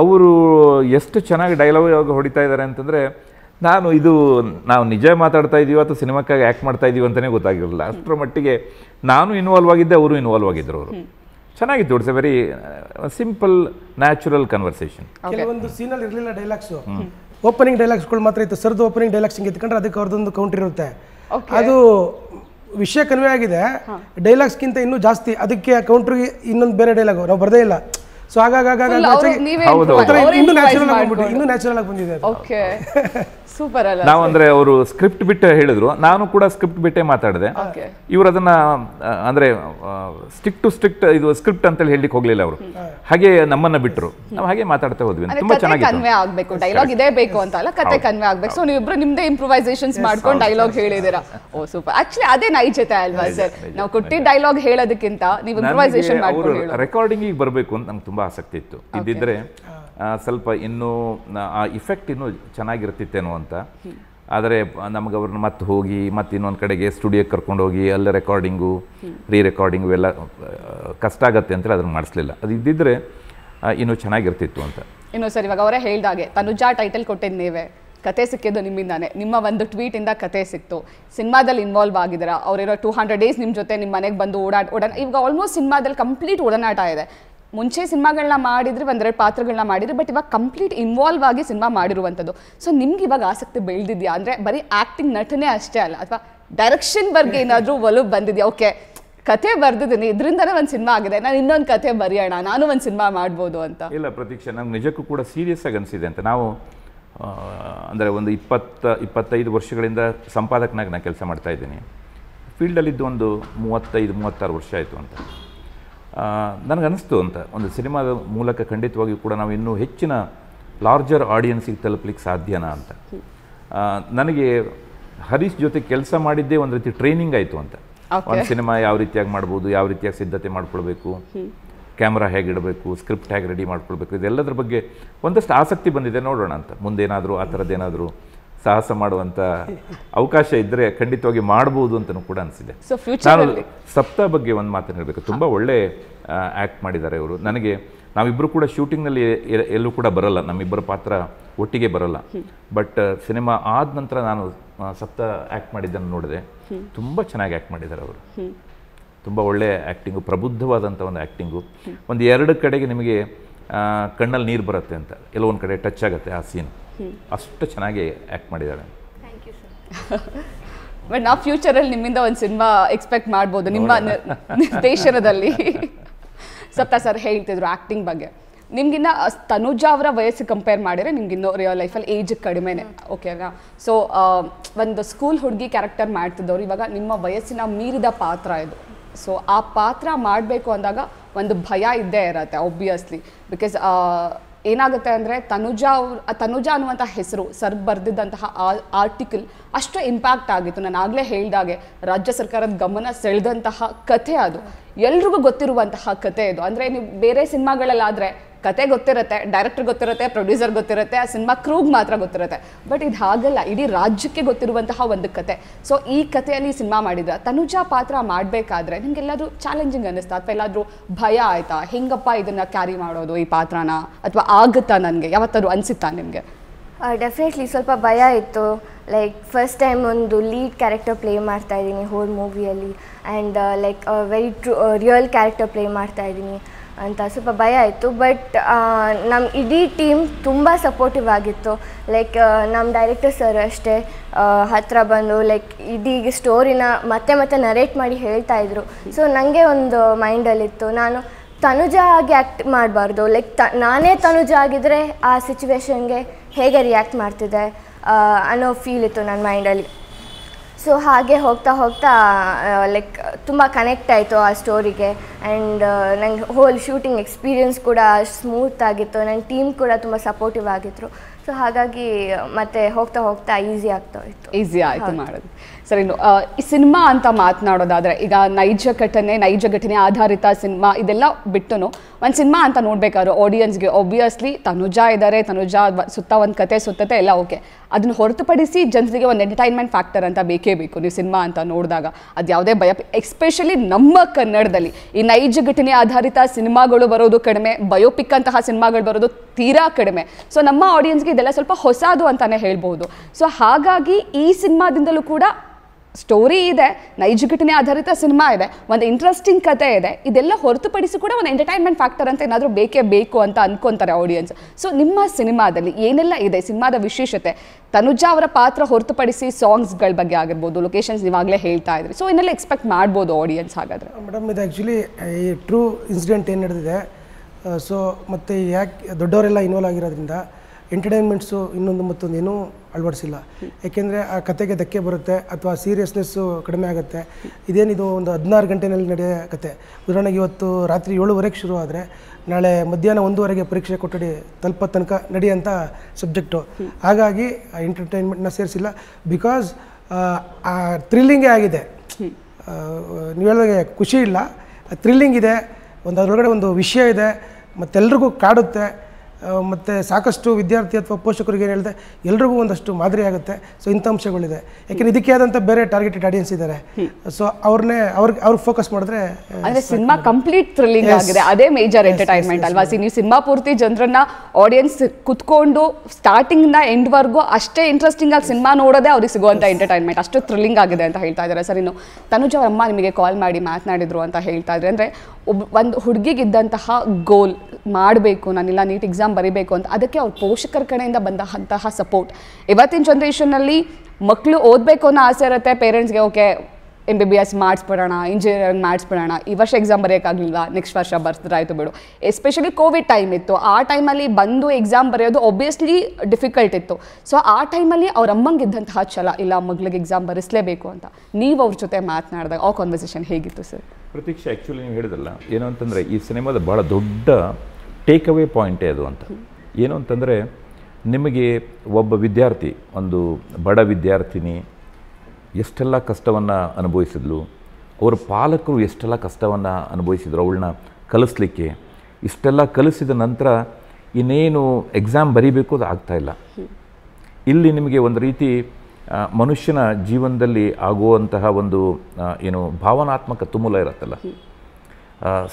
ಅವರು ಎಷ್ಟು ಚೆನ್ನಾಗಿ ಡೈಲಾಗ್ ಹೊಡಿತಾ ಇದ್ದಾರೆ ಅಂತಂದರೆ ನಾನು ಇದು ನಾವು ನಿಜ ಮಾತಾಡ್ತಾ ಇದ್ದೀವಿ ಅಥವಾ ಸಿನಿಮಾಕ್ಕಾಗಿ ಆ್ಯಕ್ಟ್ ಮಾಡ್ತಾ ಇದ್ದೀವಿ ಅಂತಲೇ ಗೊತ್ತಾಗಿರಲಿಲ್ಲ ಅಷ್ಟರ ಮಟ್ಟಿಗೆ ನಾನು ಇನ್ವಾಲ್ವ್ ಆಗಿದ್ದೆ ಅವರು ಇನ್ವಾಲ್ವ್ ಆಗಿದ್ದರು ಅವರು ಚೆನ್ನಾಗಿತ್ತು it's very simple natural conversation ಕೆಲವೊಂದು ಸೀನಲ್ಲಿ ಇರಲಿಲ್ಲ ಡೈಲಾಗ್ಸ್ ಓಪನಿಂಗ್ ಡೈಲಾಗ್ಸ್ಗಳು ಮಾತ್ರ ಇತ್ತು ಸರ್ದು ಓಪನಿಂಗ್ ಡೈಲಾಗ್ಸ್ ಹಿಂಗೆ ಇತ್ಕೊಂಡ್ರೆ ಅದಕ್ಕೆ ಅವ್ರದ್ದೊಂದು ಕೌಂಟರ್ ಇರುತ್ತೆ ಅದು ವಿಷಯ ಕನ್ವೆ ಆಗಿದೆ ಡೈಲಾಗ್ಸ್ಗಿಂತ ಇನ್ನೂ ಜಾಸ್ತಿ ಅದಕ್ಕೆ ಕೌಂಟ್ರಿಗೆ ಇನ್ನೊಂದು ಬೇರೆ ಡೈಲಾಗ್ ನಾವು ಬರದೇ ಇಲ್ಲ ಸೊ ಹಾಗಾಗಿ ಇನ್ನು ನ್ಯಾಚುರಲ್ ಆಗಿ ಇನ್ನು ಆಗಿ ಬಂದಿದೆ ಓಕೆ ಸೂಪರ್ ನಾವು ಅಂದ್ರೆ ಅವರು ಸ್ಕ್ರಿಪ್ಟ್ ಬಿಟ್ಟು ಹೇಳಿದ್ರು ನಾನು ಕೂಡ ಸ್ಕ್ರಿಪ್ಟ್ ಬಿಟ್ಟೆ ಮಾತಾಡಿದೆ ಇವರು ಅದನ್ನ ಅಂದ್ರೆ ಸ್ಟಿಕ್ ಟು ಸ್ಟ್ರಿಕ್ಟ್ ಇದು ಸ್ಕ್ರಿಪ್ಟ್ ಅಂತ ಹೇಳಲಿಕ್ಕೆ ಹೋಗ್ಲಿಲ್ಲ ಅವರು ಹಾಗೆ ನಮ್ಮನ್ನ ಬಿಟ್ಟರು ನಾವು ಹಾಗೆ ಮಾತಾಡ್ತಾ ಹೋದ್ವಿ ತುಂಬಾ ಚೆನ್ನಾಗಿ ಕನ್ವೆ ಆಗಬೇಕು ಡೈಲಾಗ್ ಇದೇ ಬೇಕು ಅಂತ ಅಲ್ಲ ಕತೆ ಕನ್ವೆ ಆಗಬೇಕು ಸೊ ನೀವಿಬ್ರು ನಿಮ್ದೇ ಇಂಪ್ರೂವೈಸೇಷನ್ಸ್ ಮಾಡ್ಕೊಂಡು ಡೈಲಾಗ್ ಹೇಳಿದಿರಾ ಓ ಸೂಪರ್ ಆಕ್ಚುಲಿ ಅದೇ ನೈಜತೆ ಅಲ್ವಾ ಸರ್ ನಾವು ಕೊಟ್ಟಿದ್ದ ಡೈಲಾಗ್ ಹೇಳೋದಕ್ಕಿಂತ ನೀವು ಇಂಪ್ರೂವೈಸೇಷನ್ ಮಾಡ್ಕೊಂಡು ರೆಕಾರ್ಡಿಂಗ್ ಬರಬೇಕು ಅಂತ ನಮ್ಗೆ ತುಂಬ ಆಸಕ್ತಿ ಇತ್ತು ಇದ್ದಿದ್ರೆ ಸ್ವಲ್ಪ ಇನ್ನೂ ಆ ಇಫೆಕ್ಟ್ ಇನ್ನೂ ಚೆನ್ನಾಗಿರ್ತಿತ್ತೇನೋ ಅಂತ ಆದರೆ ನಮಗೆ ಅವ್ರನ್ನ ಮತ್ತೆ ಹೋಗಿ ಮತ್ತೆ ಇನ್ನೊಂದು ಕಡೆಗೆ ಸ್ಟುಡಿಯೋ ಕರ್ಕೊಂಡು ಹೋಗಿ ಅಲ್ಲ ರೆಕಾರ್ಡಿಂಗು ರೀ ರೆಕಾರ್ಡಿಂಗು ಎಲ್ಲ ಕಷ್ಟ ಆಗತ್ತೆ ಅಂತ ಅದನ್ನು ಮಾಡಿಸ್ಲಿಲ್ಲ ಅದು ಇನ್ನು ಇನ್ನೂ ಚೆನ್ನಾಗಿರ್ತಿತ್ತು ಅಂತ ಇನ್ನು ಸರ್ ಇವಾಗ ಅವರೇ ಹೇಳ್ದಾಗೆ ತನುಜಾ ಟೈಟಲ್ ಕೊಟ್ಟಿದ್ದೇವೆ ನೀವೇ ಕತೆ ಸಿಕ್ಕಿದ್ದು ನಿಮ್ಮಿಂದಾನೆ ನಿಮ್ಮ ಒಂದು ಟ್ವೀಟಿಂದ ಕತೆ ಸಿಕ್ತು ಸಿನಿಮಾದಲ್ಲಿ ಇನ್ವಾಲ್ವ್ ಆಗಿದ್ದೀರಾ ಅವರಿರೋ ಟೂ ಹಂಡ್ರೆಡ್ ಡೇಸ್ ನಿಮ್ಮ ಜೊತೆ ನಿಮ್ಮ ಮನೆಗೆ ಬಂದು ಓಡಾಡ್ ಓಡಾಡ ಇವಾಗ ಆಲ್ಮೋಸ್ಟ್ ಸಿನಿಮಾದಲ್ಲಿ ಕಂಪ್ಲೀಟ್ ಓಡನಾಟ ಇದೆ ಮುಂಚೆ ಸಿನಿಮಾಗಳನ್ನ ಮಾಡಿದ್ರೆ ಒಂದೆರಡು ಪಾತ್ರಗಳನ್ನ ಮಾಡಿದ್ರೆ ಬಟ್ ಇವಾಗ ಕಂಪ್ಲೀಟ್ ಇನ್ವಾಲ್ವ್ ಆಗಿ ಸಿನಿಮಾ ಮಾಡಿರುವಂಥದ್ದು ಸೊ ನಿಮ್ಗೆ ಇವಾಗ ಆಸಕ್ತಿ ಬೆಳೆದಿದ್ಯಾ ಅಂದರೆ ಬರೀ ಆ್ಯಕ್ಟಿಂಗ್ ನಟನೆ ಅಷ್ಟೇ ಅಲ್ಲ ಅಥವಾ ಡೈರೆಕ್ಷನ್ ಬಗ್ಗೆ ಏನಾದರೂ ಒಲವು ಬಂದಿದೆಯಾ ಓಕೆ ಕತೆ ಬರ್ದಿದ್ದೀನಿ ಇದರಿಂದನೇ ಒಂದು ಸಿನಿಮಾ ಆಗಿದೆ ನಾನು ಇನ್ನೊಂದು ಕತೆ ಬರೆಯೋಣ ನಾನು ಒಂದು ಸಿನಿಮಾ ಮಾಡ್ಬೋದು ಅಂತ ಇಲ್ಲ ಪ್ರತೀಕ್ಷಾ ನಮ್ಗೆ ನಿಜಕ್ಕೂ ಕೂಡ ಸೀರಿಯಸ್ ಆಗಿ ಅನಿಸಿದೆ ಅಂತ ನಾವು ಅಂದರೆ ಒಂದು ಇಪ್ಪತ್ತ ಇಪ್ಪತ್ತೈದು ವರ್ಷಗಳಿಂದ ಸಂಪಾದಕನಾಗಿ ನಾನು ಕೆಲಸ ಮಾಡ್ತಾ ಇದ್ದೀನಿ ಫೀಲ್ಡಲ್ಲಿದ್ದು ಒಂದು ಮೂವತ್ತೈದು ಮೂವತ್ತಾರು ವರ್ಷ ಆಯಿತು ಅಂತ ನನಗನ್ನಿಸ್ತು ಅಂತ ಒಂದು ಸಿನಿಮಾದ ಮೂಲಕ ಖಂಡಿತವಾಗಿಯೂ ಕೂಡ ನಾವು ಇನ್ನೂ ಹೆಚ್ಚಿನ ಲಾರ್ಜರ್ ಆಡಿಯನ್ಸಿಗೆ ತಲುಪಲಿಕ್ಕೆ ಸಾಧ್ಯನಾ ಅಂತ ನನಗೆ ಹರೀಶ್ ಜೊತೆ ಕೆಲಸ ಮಾಡಿದ್ದೇ ಒಂದು ರೀತಿ ಟ್ರೈನಿಂಗ್ ಆಯಿತು ಅಂತ ಒಂದು ಸಿನಿಮಾ ಯಾವ ರೀತಿಯಾಗಿ ಮಾಡ್ಬೋದು ಯಾವ ರೀತಿಯಾಗಿ ಸಿದ್ಧತೆ ಮಾಡ್ಕೊಳ್ಬೇಕು ಕ್ಯಾಮ್ರಾ ಹೇಗೆ ಇಡಬೇಕು ಸ್ಕ್ರಿಪ್ಟ್ ಹೇಗೆ ರೆಡಿ ಮಾಡ್ಕೊಳ್ಬೇಕು ಇದೆಲ್ಲದರ ಬಗ್ಗೆ ಒಂದಷ್ಟು ಆಸಕ್ತಿ ಬಂದಿದೆ ನೋಡೋಣ ಅಂತ ಮುಂದೇನಾದರೂ ಆ ಥರದ್ದೇನಾದರೂ ಸಾಹಸ ಮಾಡುವಂಥ ಅವಕಾಶ ಇದ್ದರೆ ಖಂಡಿತವಾಗಿ ಮಾಡ್ಬೋದು ಅಂತಲೂ ಕೂಡ ಅನಿಸಿದೆ ಸಪ್ತ ಬಗ್ಗೆ ಒಂದು ಮಾತನ್ನು ಹೇಳಬೇಕು ತುಂಬ ಒಳ್ಳೆ ಆ್ಯಕ್ಟ್ ಮಾಡಿದ್ದಾರೆ ಅವರು ನನಗೆ ನಾವಿಬ್ಬರು ಕೂಡ ಶೂಟಿಂಗ್ನಲ್ಲಿ ಎಲ್ಲೂ ಕೂಡ ಬರಲ್ಲ ನಮ್ಮಿಬ್ಬರ ಪಾತ್ರ ಒಟ್ಟಿಗೆ ಬರಲ್ಲ ಬಟ್ ಸಿನಿಮಾ ಆದ ನಂತರ ನಾನು ಸಪ್ತ ಆ್ಯಕ್ಟ್ ಮಾಡಿದ್ದನ್ನು ನೋಡಿದೆ ತುಂಬ ಚೆನ್ನಾಗಿ ಆ್ಯಕ್ಟ್ ಮಾಡಿದ್ದಾರೆ ಅವರು ತುಂಬ ಒಳ್ಳೆಯ ಆ್ಯಕ್ಟಿಂಗು ಪ್ರಬುದ್ಧವಾದಂಥ ಒಂದು ಆ್ಯಕ್ಟಿಂಗು ಒಂದು ಎರಡು ಕಡೆಗೆ ನಿಮಗೆ ಕಣ್ಣಲ್ಲಿ ನೀರು ಬರುತ್ತೆ ಅಂತ ಎಲ್ಲೋ ಒಂದು ಕಡೆ ಟಚ್ ಆಗುತ್ತೆ ಆ ಸೀನ್ ಅಷ್ಟು ಚೆನ್ನಾಗಿ ಆ್ಯಕ್ಟ್ ಮಾಡಿದ್ದಾರೆ ಬಟ್ ನಾವು ಫ್ಯೂಚರಲ್ಲಿ ನಿಮ್ಮಿಂದ ಒಂದು ಸಿನಿಮಾ ಎಕ್ಸ್ಪೆಕ್ಟ್ ಮಾಡ್ಬೋದು ನಿಮ್ಮ ನಿರ್ದೇಶನದಲ್ಲಿ ಸಪ್ತಾ ಸರ್ ಹೇಳ್ತಿದ್ರು ಆ್ಯಕ್ಟಿಂಗ್ ಬಗ್ಗೆ ನಿಮ್ಗಿನ್ನ ತನುಜ ಅವರ ವಯಸ್ಸು ಕಂಪೇರ್ ಮಾಡಿದ್ರೆ ಇನ್ನು ರಿಯಲ್ ಲೈಫಲ್ಲಿ ಏಜ್ ಕಡಿಮೆನೆ ಓಕೆನಾ ಸೊ ಒಂದು ಸ್ಕೂಲ್ ಹುಡುಗಿ ಕ್ಯಾರೆಕ್ಟರ್ ಮಾಡ್ತಿದ್ದವ್ರು ಇವಾಗ ನಿಮ್ಮ ವಯಸ್ಸಿನ ಮೀರಿದ ಪಾತ್ರ ಇದು ಸೊ ಆ ಪಾತ್ರ ಮಾಡಬೇಕು ಅಂದಾಗ ಒಂದು ಭಯ ಇದ್ದೇ ಇರತ್ತೆ ಒಬ್ವಿಯಸ್ಲಿ ಬಿಕಾಸ್ ಏನಾಗುತ್ತೆ ಅಂದರೆ ತನುಜಾ ಅವ್ರ ತನುಜ ಅನ್ನುವಂಥ ಹೆಸರು ಸರ್ ಬರೆದಿದ್ದಂತಹ ಆರ್ಟಿಕಲ್ ಅಷ್ಟು ಇಂಪ್ಯಾಕ್ಟ್ ಆಗಿತ್ತು ನಾನು ಆಗಲೇ ಹೇಳಿದಾಗೆ ರಾಜ್ಯ ಸರ್ಕಾರದ ಗಮನ ಸೆಳೆದಂತಹ ಕಥೆ ಅದು ಎಲ್ರಿಗೂ ಗೊತ್ತಿರುವಂತಹ ಕಥೆ ಇದು ಅಂದರೆ ನೀವು ಬೇರೆ ಸಿನಿಮಾಗಳಲ್ಲಾದರೆ ಕತೆ ಗೊತ್ತಿರುತ್ತೆ ಡೈರೆಕ್ಟರ್ ಗೊತ್ತಿರುತ್ತೆ ಪ್ರೊಡ್ಯೂಸರ್ ಗೊತ್ತಿರುತ್ತೆ ಆ ಸಿನಿಮಾ ಕ್ರೂಗ್ ಮಾತ್ರ ಗೊತ್ತಿರುತ್ತೆ ಬಟ್ ಇದು ಹಾಗಲ್ಲ ಇಡೀ ರಾಜ್ಯಕ್ಕೆ ಗೊತ್ತಿರುವಂತಹ ಒಂದು ಕತೆ ಸೊ ಈ ಕಥೆಯಲ್ಲಿ ಸಿನಿಮಾ ಮಾಡಿದ್ರೆ ತನುಜ ಪಾತ್ರ ಮಾಡಬೇಕಾದ್ರೆ ನಿಮಗೆಲ್ಲಾದರೂ ಚಾಲೆಂಜಿಂಗ್ ಅನ್ನಿಸ್ತಾ ಅಥವಾ ಎಲ್ಲಾದರೂ ಭಯ ಆಯಿತಾ ಹೆಂಗಪ್ಪ ಇದನ್ನು ಕ್ಯಾರಿ ಮಾಡೋದು ಈ ಪಾತ್ರನ ಅಥವಾ ಆಗುತ್ತಾ ನನಗೆ ಯಾವತ್ತಾದ್ರೂ ಅನಿಸುತ್ತಾ ನಿಮಗೆ ಡೆಫಿನೆಟ್ಲಿ ಸ್ವಲ್ಪ ಭಯ ಇತ್ತು ಲೈಕ್ ಫಸ್ಟ್ ಟೈಮ್ ಒಂದು ಲೀಡ್ ಕ್ಯಾರೆಕ್ಟರ್ ಪ್ಲೇ ಮಾಡ್ತಾ ಇದ್ದೀನಿ ಹೋಲ್ ಮೂವಿಯಲ್ಲಿ and like very true real character play ಮಾಡ್ತಾ ಇದ್ದೀನಿ ಅಂತ ಸ್ವಲ್ಪ ಭಯ ಆಯಿತು ಬಟ್ ನಮ್ಮ ಇಡೀ ಟೀಮ್ ತುಂಬ ಸಪೋರ್ಟಿವ್ ಆಗಿತ್ತು ಲೈಕ್ ನಮ್ಮ ಡೈರೆಕ್ಟರ್ ಸರ್ ಅಷ್ಟೇ ಹತ್ತಿರ ಬಂದು ಲೈಕ್ ಇಡೀ ಸ್ಟೋರಿನ ಮತ್ತೆ ಮತ್ತೆ ನರೇಟ್ ಮಾಡಿ ಹೇಳ್ತಾ ಇದ್ರು ಸೊ ನನಗೆ ಒಂದು ಮೈಂಡಲ್ಲಿತ್ತು ನಾನು ತನುಜ ಆಗಿ ಆ್ಯಕ್ಟ್ ಮಾಡಬಾರ್ದು ಲೈಕ್ ತ ನಾನೇ ತನುಜ ಆಗಿದ್ದರೆ ಆ ಸಿಚುವೇಶನ್ಗೆ ಹೇಗೆ ರಿಯಾಕ್ಟ್ ಮಾಡ್ತಿದೆ ಅನ್ನೋ ಫೀಲ್ ಇತ್ತು ನನ್ನ ಮೈಂಡಲ್ಲಿ ಸೊ ಹಾಗೆ ಹೋಗ್ತಾ ಹೋಗ್ತಾ ಲೈಕ್ ತುಂಬ ಕನೆಕ್ಟ್ ಆಯಿತು ಆ ಸ್ಟೋರಿಗೆ ಆ್ಯಂಡ್ ನಂಗೆ ಹೋಲ್ ಶೂಟಿಂಗ್ ಎಕ್ಸ್ಪೀರಿಯನ್ಸ್ ಕೂಡ ಸ್ಮೂತ್ ಆಗಿತ್ತು ನನ್ನ ಟೀಮ್ ಕೂಡ ತುಂಬ ಸಪೋರ್ಟಿವ್ ಆಗಿತ್ತು ಸೊ ಹಾಗಾಗಿ ಮತ್ತೆ ಹೋಗ್ತಾ ಹೋಗ್ತಾ ಈಸಿ ಆಗ್ತಾ ಹೋಯ್ತು ಈಸಿ ಆಯಿತು ಮಾಡೋದು ಸರಿ ಈ ಸಿನಿಮಾ ಅಂತ ಮಾತನಾಡೋದಾದರೆ ಈಗ ನೈಜ ಘಟನೆ ನೈಜ ಘಟನೆ ಆಧಾರಿತ ಸಿನಿಮಾ ಇದೆಲ್ಲ ಬಿಟ್ಟು ಒಂದು ಸಿನಿಮಾ ಅಂತ ನೋಡಬೇಕಾದ್ರು ಆಡಿಯನ್ಸ್ಗೆ ಒಬ್ವಿಯಸ್ಲಿ ತನುಜಾ ಇದ್ದಾರೆ ತನುಜಾ ಸುತ್ತ ಒಂದು ಕತೆ ಸುತ್ತತೆ ಎಲ್ಲ ಓಕೆ ಅದನ್ನು ಹೊರತುಪಡಿಸಿ ಜನರಿಗೆ ಒಂದು ಎಂಟರ್ಟೈನ್ಮೆಂಟ್ ಫ್ಯಾಕ್ಟರ್ ಅಂತ ಬೇಕೇ ಬೇಕು ನೀವು ಸಿನಿಮಾ ಅಂತ ನೋಡಿದಾಗ ಅದು ಯಾವುದೇ ಭಯ ಎಸ್ಪೆಷಲಿ ನಮ್ಮ ಕನ್ನಡದಲ್ಲಿ ಈ ನೈಜ ಘಟನೆ ಆಧಾರಿತ ಸಿನಿಮಾಗಳು ಬರೋದು ಕಡಿಮೆ ಬಯೋಪಿಕ್ ಅಂತಹ ಸಿನಿಮಾಗಳು ಬರೋದು ತೀರಾ ಕಡಿಮೆ ಸೊ ನಮ್ಮ ಆಡಿಯನ್ಸ್ಗೆ ಇದೆಲ್ಲ ಸ್ವಲ್ಪ ಹೊಸದು ಅಂತಲೇ ಹೇಳ್ಬೋದು ಸೊ ಹಾಗಾಗಿ ಈ ಸಿನಿಮಾದಿಂದಲೂ ಕೂಡ ಸ್ಟೋರಿ ಇದೆ ನೈಜ ಘಟನೆ ಆಧಾರಿತ ಸಿನಿಮಾ ಇದೆ ಒಂದು ಇಂಟ್ರೆಸ್ಟಿಂಗ್ ಕತೆ ಇದೆ ಇದೆಲ್ಲ ಹೊರತುಪಡಿಸಿ ಕೂಡ ಒಂದು ಎಂಟರ್ಟೈನ್ಮೆಂಟ್ ಫ್ಯಾಕ್ಟರ್ ಅಂತ ಏನಾದರೂ ಬೇಕೇ ಬೇಕು ಅಂತ ಅಂದ್ಕೊತಾರೆ ಆಡಿಯನ್ಸ್ ಸೊ ನಿಮ್ಮ ಸಿನಿಮಾದಲ್ಲಿ ಏನೆಲ್ಲ ಇದೆ ಸಿನಿಮಾದ ವಿಶೇಷತೆ ತನುಜಾ ಅವರ ಪಾತ್ರ ಹೊರತುಪಡಿಸಿ ಸಾಂಗ್ಸ್ಗಳ ಬಗ್ಗೆ ಆಗಿರ್ಬೋದು ಲೊಕೇಶನ್ಸ್ ನೀವಾಗಲೇ ಹೇಳ್ತಾ ಇದ್ರಿ ಸೊ ಇನ್ನೆಲ್ಲ ಎಕ್ಸ್ಪೆಕ್ಟ್ ಮಾಡ್ಬೋದು ಆಡಿಯನ್ಸ್ ಹಾಗಾದರೆ ಮೇಡಮ್ ಇದು ಆ್ಯಕ್ಚುಲಿ ಈ ಟ್ರೂ ಇನ್ಸಿಡೆಂಟ್ ಏನು ನಡೆದಿದೆ ಸೊ ಮತ್ತು ಯಾಕೆ ದೊಡ್ಡವರೆಲ್ಲ ಇನ್ವಾಲ್ವ್ ಆಗಿರೋದ್ರಿಂದ ಎಂಟರ್ಟೈನ್ಮೆಂಟ್ಸು ಇನ್ನೊಂದು ಮತ್ತೊಂದು ಏನು ಅಳವಡಿಸಿಲ್ಲ ಏಕೆಂದರೆ ಆ ಕತೆಗೆ ಧಕ್ಕೆ ಬರುತ್ತೆ ಅಥವಾ ಸೀರಿಯಸ್ನೆಸ್ಸು ಕಡಿಮೆ ಆಗುತ್ತೆ ಇದೇನಿದು ಒಂದು ಹದಿನಾರು ಗಂಟೆನಲ್ಲಿ ನಡೆಯ ಕತೆ ಉದಾಹರಣೆಗೆ ಇವತ್ತು ರಾತ್ರಿ ಏಳುವರೆಗೆ ಶುರು ಆದರೆ ನಾಳೆ ಮಧ್ಯಾಹ್ನ ಒಂದೂವರೆಗೆ ಪರೀಕ್ಷೆ ಕೊಠಡಿ ತಲುಪ ತನಕ ನಡೆಯುವಂಥ ಸಬ್ಜೆಕ್ಟು ಹಾಗಾಗಿ ಎಂಟರ್ಟೈನ್ಮೆಂಟ್ನ ಸೇರಿಸಿಲ್ಲ ಬಿಕಾಸ್ ಆ ಥ್ರಿಲ್ಲಿಂಗೇ ಆಗಿದೆ ನೀವು ಹೇಳಿದಾಗೆ ಖುಷಿ ಇಲ್ಲ ಥ್ರಿಲ್ಲಿಂಗ್ ಇದೆ ಒಂದು ಅದರೊಳಗಡೆ ಒಂದು ವಿಷಯ ಇದೆ ಮತ್ತೆಲ್ರಿಗೂ ಕಾಡುತ್ತೆ ಮತ್ತು ಸಾಕಷ್ಟು ವಿದ್ಯಾರ್ಥಿ ಅಥವಾ ಪೋಷಕರಿಗೆ ಏನು ಹೇಳಿದೆ ಎಲ್ರಿಗೂ ಒಂದಷ್ಟು ಮಾದರಿ ಆಗುತ್ತೆ ಸೊ ಇಂಥ ಅಂಶಗಳಿದೆ ಯಾಕೆಂದರೆ ಇದಕ್ಕೆ ಆದಂಥ ಬೇರೆ ಟಾರ್ಗೆಟೆಡ್ ಆಡಿಯನ್ಸ್ ಇದ್ದಾರೆ ಸೊ ಅವ್ರನ್ನೇ ಅವ್ರಿಗೆ ಅವ್ರಿಗೆ ಫೋಕಸ್ ಮಾಡಿದ್ರೆ ಅಂದರೆ ಸಿನಿಮಾ ಕಂಪ್ಲೀಟ್ ಥ್ರಿಲ್ಲಿಂಗ್ ಆಗಿದೆ ಅದೇ ಮೇಜರ್ ಎಂಟರ್ಟೈನ್ಮೆಂಟ್ ಅಲ್ವಾ ಸಿ ನೀವು ಸಿನಿಮಾ ಪೂರ್ತಿ ಜನರನ್ನ ಆಡಿಯನ್ಸ್ ಕುತ್ಕೊಂಡು ಸ್ಟಾರ್ಟಿಂಗ್ನ ಎಂಡ್ವರೆಗೂ ಅಷ್ಟೇ ಇಂಟ್ರೆಸ್ಟಿಂಗ್ ಆಗಿ ಸಿನಿಮಾ ನೋಡೋದೇ ಅವ್ರಿಗೆ ಸಿಗುವಂಥ ಎಂಟರ್ಟೈನ್ಮೆಂಟ್ ಅಷ್ಟು ಥ್ರಿಲ್ಲಿಂಗ್ ಆಗಿದೆ ಅಂತ ಹೇಳ್ತಾ ಇದ್ದಾರೆ ಸರ್ ಇನ್ನು ತನುಜ್ ಅವರಮ್ಮ ನಿಮಗೆ ಕಾಲ್ ಮಾಡಿ ಮಾತನಾಡಿದ್ರು ಅಂತ ಹೇಳ್ತಾ ಇದ್ದಾರೆ ಅಂದರೆ ಒಬ್ಬ ಒಂದು ಹುಡುಗಿಗಿದ್ದಂತಹ ಗೋಲ್ ಮಾಡಬೇಕು ನಾನಿಲ್ಲ ನೀಟ್ ಎಕ್ಸಾಮ್ ಬರೀಬೇಕು ಅಂತ ಅದಕ್ಕೆ ಅವ್ರ ಪೋಷಕರ ಕಡೆಯಿಂದ ಬಂದಂತಹ ಸಪೋರ್ಟ್ ಇವತ್ತಿನ ಜನ್ರೇಷನ್ನಲ್ಲಿ ಮಕ್ಕಳು ಓದಬೇಕು ಅನ್ನೋ ಆಸೆ ಇರುತ್ತೆ ಪೇರೆಂಟ್ಸ್ಗೆ okay M B B S ಮಾಡಿಸ್ಬಿಡೋಣ ಇಂಜಿನಿಯರಿಂಗ್ ಮಾಡಿಸ್ಬಿಡೋಣ ಈ ವರ್ಷ ಎಕ್ಸಾಮ್ ಬರೆಯೋಕ್ಕಾಗಲಿಲ್ಲ ನೆಕ್ಸ್ಟ್ ವರ್ಷ ಬರ್ತಿರಾಯಿತು ಬಿಡು ಎಸ್ಪೆಷಲಿ ಕೋವಿಡ್ ಟೈಮ್ ಇತ್ತು ಆ ಟೈಮಲ್ಲಿ ಬಂದು ಎಕ್ಸಾಮ್ ಬರೆಯೋದು ಒಬ್ವಿಯಸ್ಲಿ ಡಿಫಿಕಲ್ಟ್ ಇತ್ತು ಸೊ ಆ ಟೈಮಲ್ಲಿ ಅವ್ರ ಅಮ್ಮಂಗಿದ್ದಂತಹ ಛಲ ಇಲ್ಲ ಮಗಳಿಗೆ ಎಕ್ಸಾಮ್ ಬರೆಸಲೇಬೇಕು ಅಂತ ನೀವು ಅವ್ರ ಜೊತೆ ಮಾತನಾಡಿದಾಗ ಆ ಕಾನ್ವರ್ಸೇಷನ್ ಹೇಗಿತ್ತು ಸರ್ ಪ್ರತೀಕ್ಷೆ ಆ್ಯಕ್ಚುಲಿ ನೀವು ಹೇಳಿದಲ್ಲ ಏನು ಅಂತಂದರೆ ಈ ಸಿನಿಮಾದ ಭಾಳ ದೊಡ್ಡ ಟೇಕ್ ಅವೇ ಪಾಯಿಂಟೇ ಅದು ಅಂತ ಏನು ಅಂತಂದರೆ ನಿಮಗೆ ಒಬ್ಬ ವಿದ್ಯಾರ್ಥಿ ಒಂದು ಬಡ ವಿದ್ಯಾರ್ಥಿನಿ ಎಷ್ಟೆಲ್ಲ ಕಷ್ಟವನ್ನು ಅನುಭವಿಸಿದ್ಲು ಅವರ ಪಾಲಕರು ಎಷ್ಟೆಲ್ಲ ಕಷ್ಟವನ್ನು ಅನುಭವಿಸಿದ್ರು ಅವಳನ್ನ ಕಲಿಸ್ಲಿಕ್ಕೆ ಇಷ್ಟೆಲ್ಲ ಕಲಿಸಿದ ನಂತರ ಇನ್ನೇನು ಎಕ್ಸಾಮ್ ಬರೀಬೇಕು ಅದು ಆಗ್ತಾಯಿಲ್ಲ ಇಲ್ಲಿ ನಿಮಗೆ ಒಂದು ರೀತಿ ಮನುಷ್ಯನ ಜೀವನದಲ್ಲಿ ಆಗುವಂತಹ ಒಂದು ಏನು ಭಾವನಾತ್ಮಕ ತುಮುಲ ಇರುತ್ತಲ್ಲ